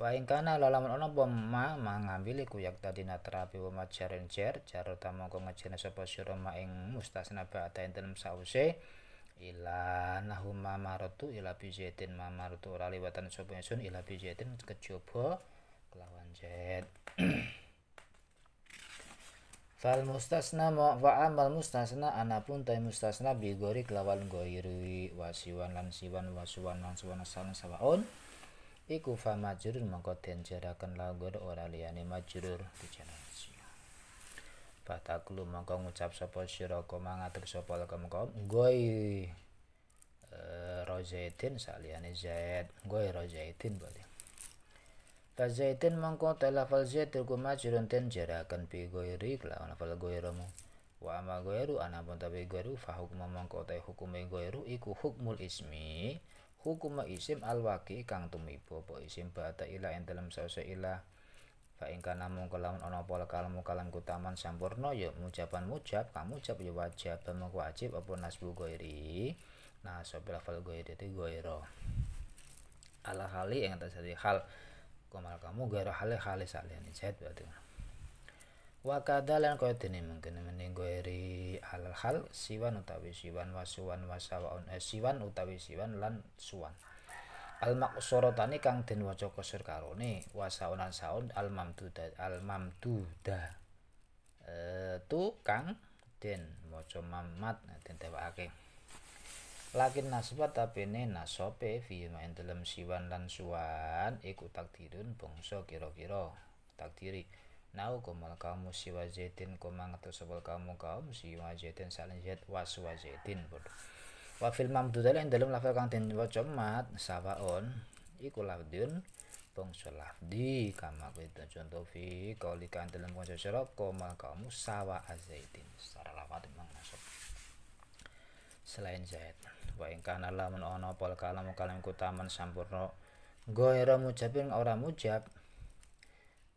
Wa ingkana lalamun ana apa ma ma ngamili iku yak tadi natrapi wa majarin jer jar tamukon ngejene sapa sira ma ing mustasna ba'da ing dalem sause ila nahu marutu ila bijatin marutu ora liwatan sapa ingsun ila bijatin kejaba kelawan jet Fal mustasna wa amal mustasna anapun tay mustasna bi gori kelawan goiri wasiwan lan siwan wasiwan lan suwan salan sawaun iku fa majrur mongko den jaraken lagor ora liyane majrur dijeneng Fataklu mongko ngucap sapa sira mangatur sapa lakum kaum goi eh, rozaitin saliyane zaid goi boleh bali Zaidin mongko ta fal zaid iku majrun ten jarakan goi rik lawan goi romu wa ama ru ana pun tapi ru fa hukmu mongko ta goi ru iku hukmul ismi hukum isim al-waki kang tumibo po isim bata ila entelem sausa ila fa ing kana mungko lamun ana apa kalmu kalam kutaman sampurna ya mujaban mujab kamu mujab ya wajib mengko wajib apa nasbu ghairi nah sopil fal ghairi itu goiro. ala hali yang atas hati hal komal kamu ghaira hali hali salian jahit berarti wa kadalan kau tini mungkin mening goiri alal hal siwan utawi siwan wasuwan wasawaun eh, siwan utawi siwan lan suwan al maqsuratani kang den waca kasur karone wa saunan saun al mamduda al mamduda e, tu kang den waca mamat nah, den dewakake lakin nasbat tapene nasope fi main dalam siwan lan suwan iku takdirun bangsa kira-kira takdiri nau kumal kamu siwa zaitin kumang tersebel kamu kaum siwa zaitin salin zait waswa zaitin bodoh wa fil mamdudali ing dalem lafal kang den waca mat sawaon iku lafdun bangsa lafdi kama kita contoh fi kaulikan dalam bangsa syarab koma kamu sawa azaitin secara lafad memang masuk selain zaid wa ing kana lamun ana pol kalamu kalam kutaman sampurna Goira mujabin ora mujab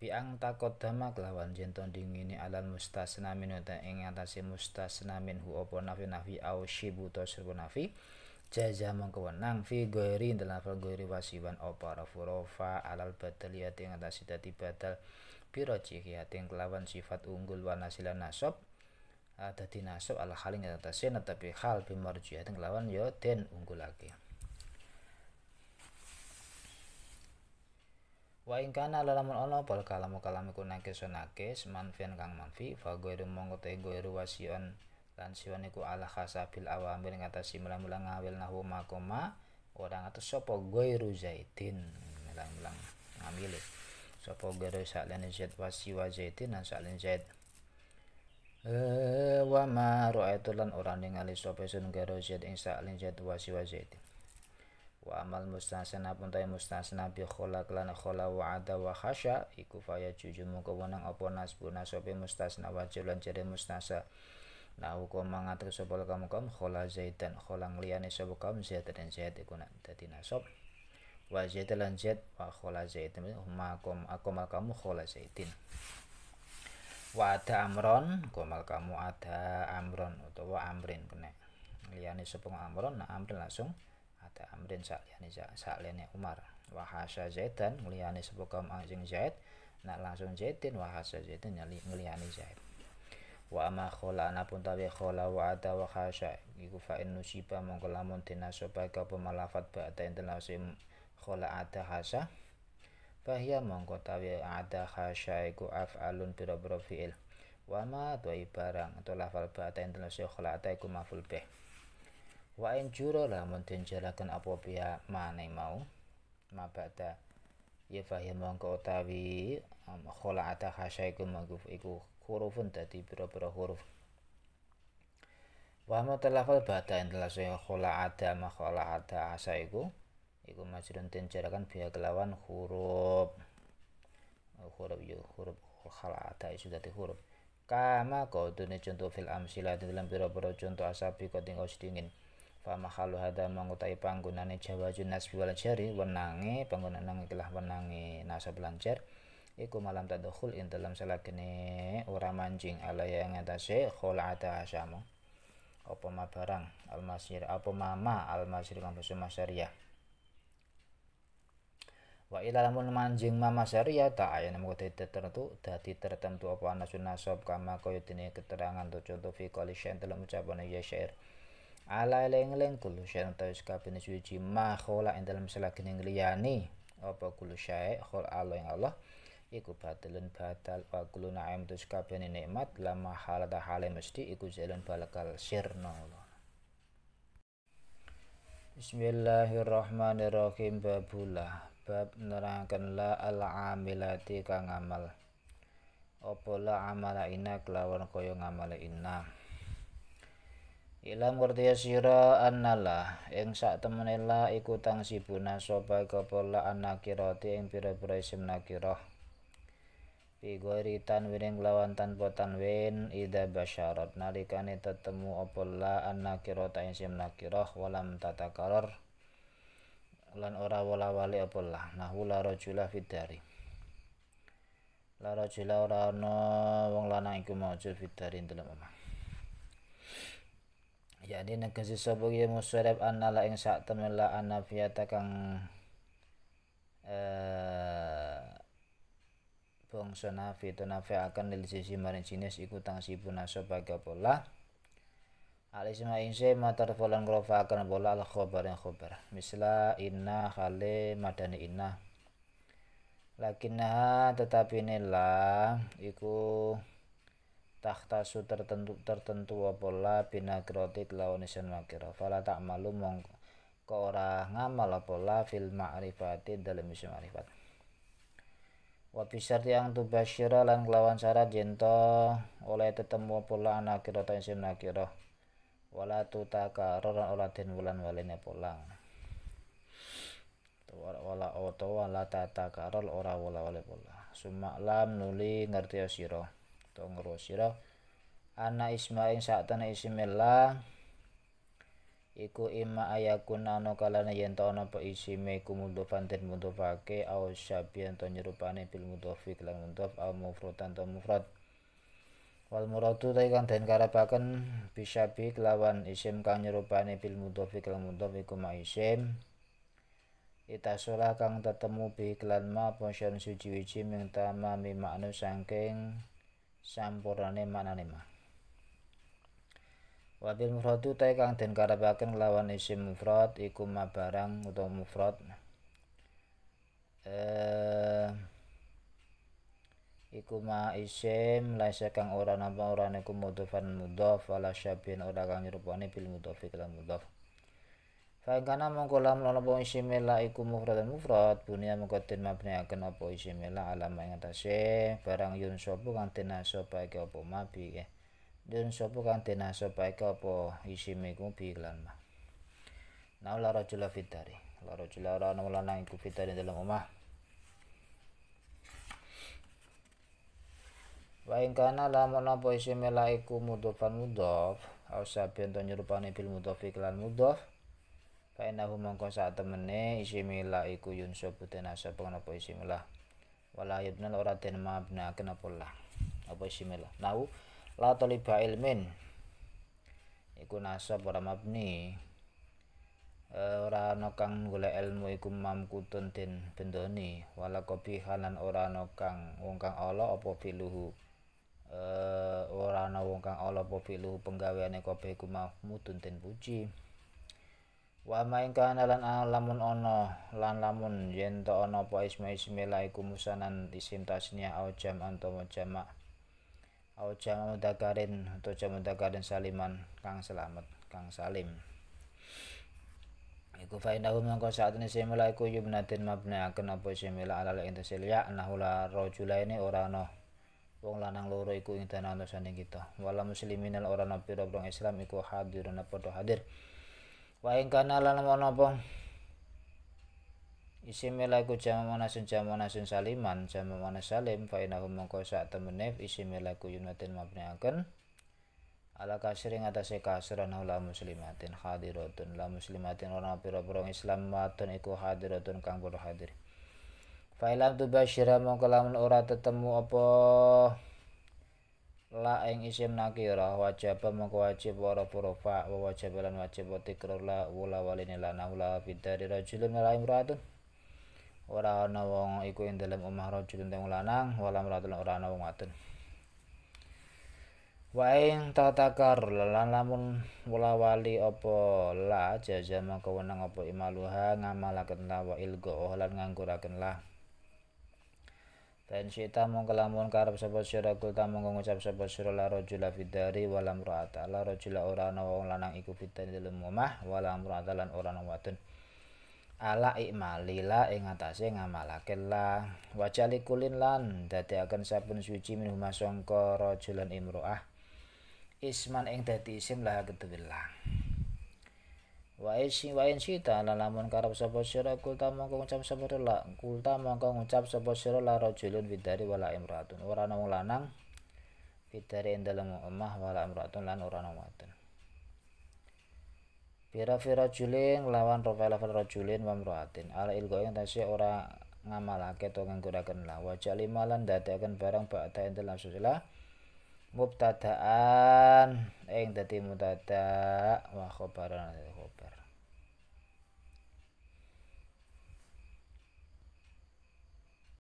biang lawan kelawan jenton ini alal mustasna min uta ing atase mustasna min hu opo nafi nafi au shibu to serbu nafi jaza mengkewenang fi goiri dalam fal goiri wasiban apa rafu rofa alal ting ya ati ing atase batal badal ya ting kelawan sifat unggul wa nasilan nasab ah, dadi nasab ala halin atasnya tetapi hal ting kelawan yo ya den unggul lagi Wa ing kana lalamun pol pol kalamu kalamiku nakis nakes, manfian kang manfi fa du mongko te du wasion lan sion iku ala khasabil awamir ngatasi mula-mula ngawil nahu makoma orang atau sapa ghairu zaidin melang ngambil, ngamil sopo ghairu sa'lan zaid wasi wa zaidin lan sa'lan zaid eh, wa ma ra'aitu lan orang ningali sopo sun ghairu zaid ing sa'lan zaid wasi wa zaitin wa amal mustasna tay mustasna bi khola kelana khola wa ada wa khasya iku faya cuju muka wenang apa nasbu nasobe mustasna wa julan jere mustasa nah hukum mangatur sapa kamu kam khola zaitan khola ngliani sapa kam zaid dan zaid iku nak dadi nasab wa zaid lan zaid wa khola zaid makom akomal kamu khola zaidin wa ada amron komal kamu ada amron wa amrin kena ngliani sapa amron nah amrin langsung ta amrin sakliane sakliane Umar wa hasya Zaidan ngliyane sapa kaum anjing Zaid nak langsung Zaidin wa hasya Zaidin ngliyane Zaid wa ma khola ana pun tawe khola wa ada wa hasya iku fa in nusiba monggo lamun bae ka pemalafat ta enten telasim khola ada hasya bahya monggo tawe ada hasya iku af'alun biro-biro fi'il wa ma barang atau lafal ta enten telasim khola ada iku maful bih wa in juro lamun den jalaken apa pihak mane mau mabada ya fahim mongko utawi um, ata hasyaiku mongko iku hurufun dadi pira-pira huruf wa ma talafal bada in khola ada ma ada asaiku iku majrun den jalaken pia kelawan huruf oh, huruf yo huruf ada isu dadi huruf kama kau kodune contoh fil silat dalam beberapa pira contoh asabi koding sedingin fa mahalu hada mangutai panggunane jawazun nasbi wal jari wenange panggunane ikilah wenange nasab lan jar iku malam tadkhul ing dalam salagene ora mancing ala yang atase ada asamu apa ma barang almasir apa mama almasir kang basa masyariah wa ila lamun manjing mama syariah ta ayana mengutai tertentu dadi tertentu apa anasun nasab kama kaya dene keterangan to contoh fi qali syair dalam ucapan ya syair ala eling-eling kulo syai utawi sekabehane suci ma khola ing dalem selagene ngliyani apa kulu syai khol Allah yang Allah iku batalun batal wa kulo naim tus kabehane nikmat lama halada hale mesti iku jalan balakal sirna Allah Bismillahirrahmanirrahim babula bab nerangkan la al amilati kang amal apa la amala inna kelawan koyong amala inna Ilam ngerti ya sira annala ing sak temene la iku tang sibuna sapa kepala anakirati ing pira-pira isim nakirah. Bigori tanwin lawan tanpa tanwin ida basyarat nalikane tetemu apa la anakirata isim nakirah walam tatakaror lan ora wala wali apa la nahu la rajula fidari. La ora no wong lanang iku maujud fidari dalam omah jadi nagkasisabog yung musulab anala nalaing sa tamula ang napiyata kang uh, bangsa nafi akan dari marincines marin sinis ikutang sipun aso baga pola alis ma inse matar falan grofa akan bola al khobar yang khobar misla inna khale madani inna lakinna tetapi nila ikut tahta su tertentu tertentu apola la lawan kelawan isun nakira fala tak malu mong ko ora ngamal apola fil ma'rifati dalam isun ma'rifat wabisar yang tu basyira lan kelawan syarat jento oleh tetemu apa la nakira ta isun nakira wala takar orang olah den wulan walene polang wala oto wala tata karol ora wala wale pola sumaklam nuli ngerti siro tongro sira ana isma ing tane isimillah iku ima ayakun ana kalane yen ta ana apa isime iku mudhofan den mudhofake au syabian to nyerupane bil mudhofi lan mudhof au mufrotan to mufrad wal muradu ta kang den bisa bisyabi kelawan isim kang nyerupane bil mudhofi lan mudhof iku ma isim itasola kang tetemu bi klan ma posion suci wici ming tamami maknu sangking sampurnane maknane ma wabil mufradu ta kang den karepaken lawan isim mufrad iku ma barang utawa mufrad eh iku ma isim laisa kang ora napa ora niku mudhofan mudhof wala syabin ora kang nyerupane bil mudhofi kelan mudhof Fa'ingkana mongko lam lan po isim mela iku dan mufrad bunia mongko mabni mabniaken apa isim la alam ing atase barang yun sapa kan den nasaba iki apa mabi yun sapa kan den nasaba iki apa isim iku bi ma Nah la rajula fitari la rajula ora ana iku fitari dalam Fa'in kana ingkana lamun po isim mela iku mudofan mudof au sabiyan to mudof. bil mudof, mudof. fa'innahu mongko saat temene isimila iku yunso butin asa pengenapa isimila wala yubnal ora den mabna kenapa lah apa isimila nahu la toliba ilmin iku nasa para mabni e, ora ana golek ilmu iku mamkutun den bendoni wala kopi halan ora ana kang wong kang ala apa biluhu e, ora ana wong kang ala apa biluhu penggaweane kopi iku mamkutun den puji Wa main kana lan lamun ono lan lamun yen to ono apa isma ismila laiku musanan isim tasniah au jam antum jama au jam mudakarin atau jam mudakarin saliman kang selamat kang salim Iku fa innahu mangko ini semela iku yubnatin mabna akan apa semela alal ing tasilia annahu la rajulaini ora ono wong lanang loro iku ing tanah kita wala muslimin al ora nabi pira Islam iku hadir napa padha hadir wa ing kana lan ana apa isim iku jama munasun jama munasun saliman jama munas salim fa inahu mongko sak temene isim iku yunatin mabniaken ala kasir ing atase kasir ana muslimatin hadiratun la muslimatin ora pira-pira islam matun iku hadiratun kang padha hadir fa ilam tu basyira mongko lamun ora tetemu apa la ing isim nakira wajib mengko wajib wara purofa wa wajib lan wajib wa tikrar la wala waline la naula bidari rajulun la imratun ora ana wong iku ing dalem omah rajulun teng lanang wala imratun ora ana wong wadon wa ing tatakar lan lamun wala wali apa la jaza mengko weneng apa imaluha ngamalaken la wa ilgo lan ngangguraken la Pen sita mongko lamun karep sapa sira kulta mongko ngucap sapa sira la rajula fidari wala imra'ata la rojula ora wong lanang iku fitani dalem omah wala imra'ata lan ora ana wadon ala ikmalila ing atase ngamalake la wajali kulin lan akan sabun suci minhuma rojulan rajulan imro'ah isman ing dadi isim lah kedue Waisi, isi wa sita la lamun karab sapa sira kulta mongko ngucap sapa la kulta mongko ngucap sapa sira la rajulun bidari wala imratun ora nang lanang bidari ing dalem omah wala imratun lan ora nang wadon Pira fira juling lawan rofel level rojulin mamruatin ala ilgo ing tasya ora ngamalake to ngangguraken la wajah lima lan dadakan barang bakta yang dalam susila mubtadaan ing dadi mubtada wa khobaran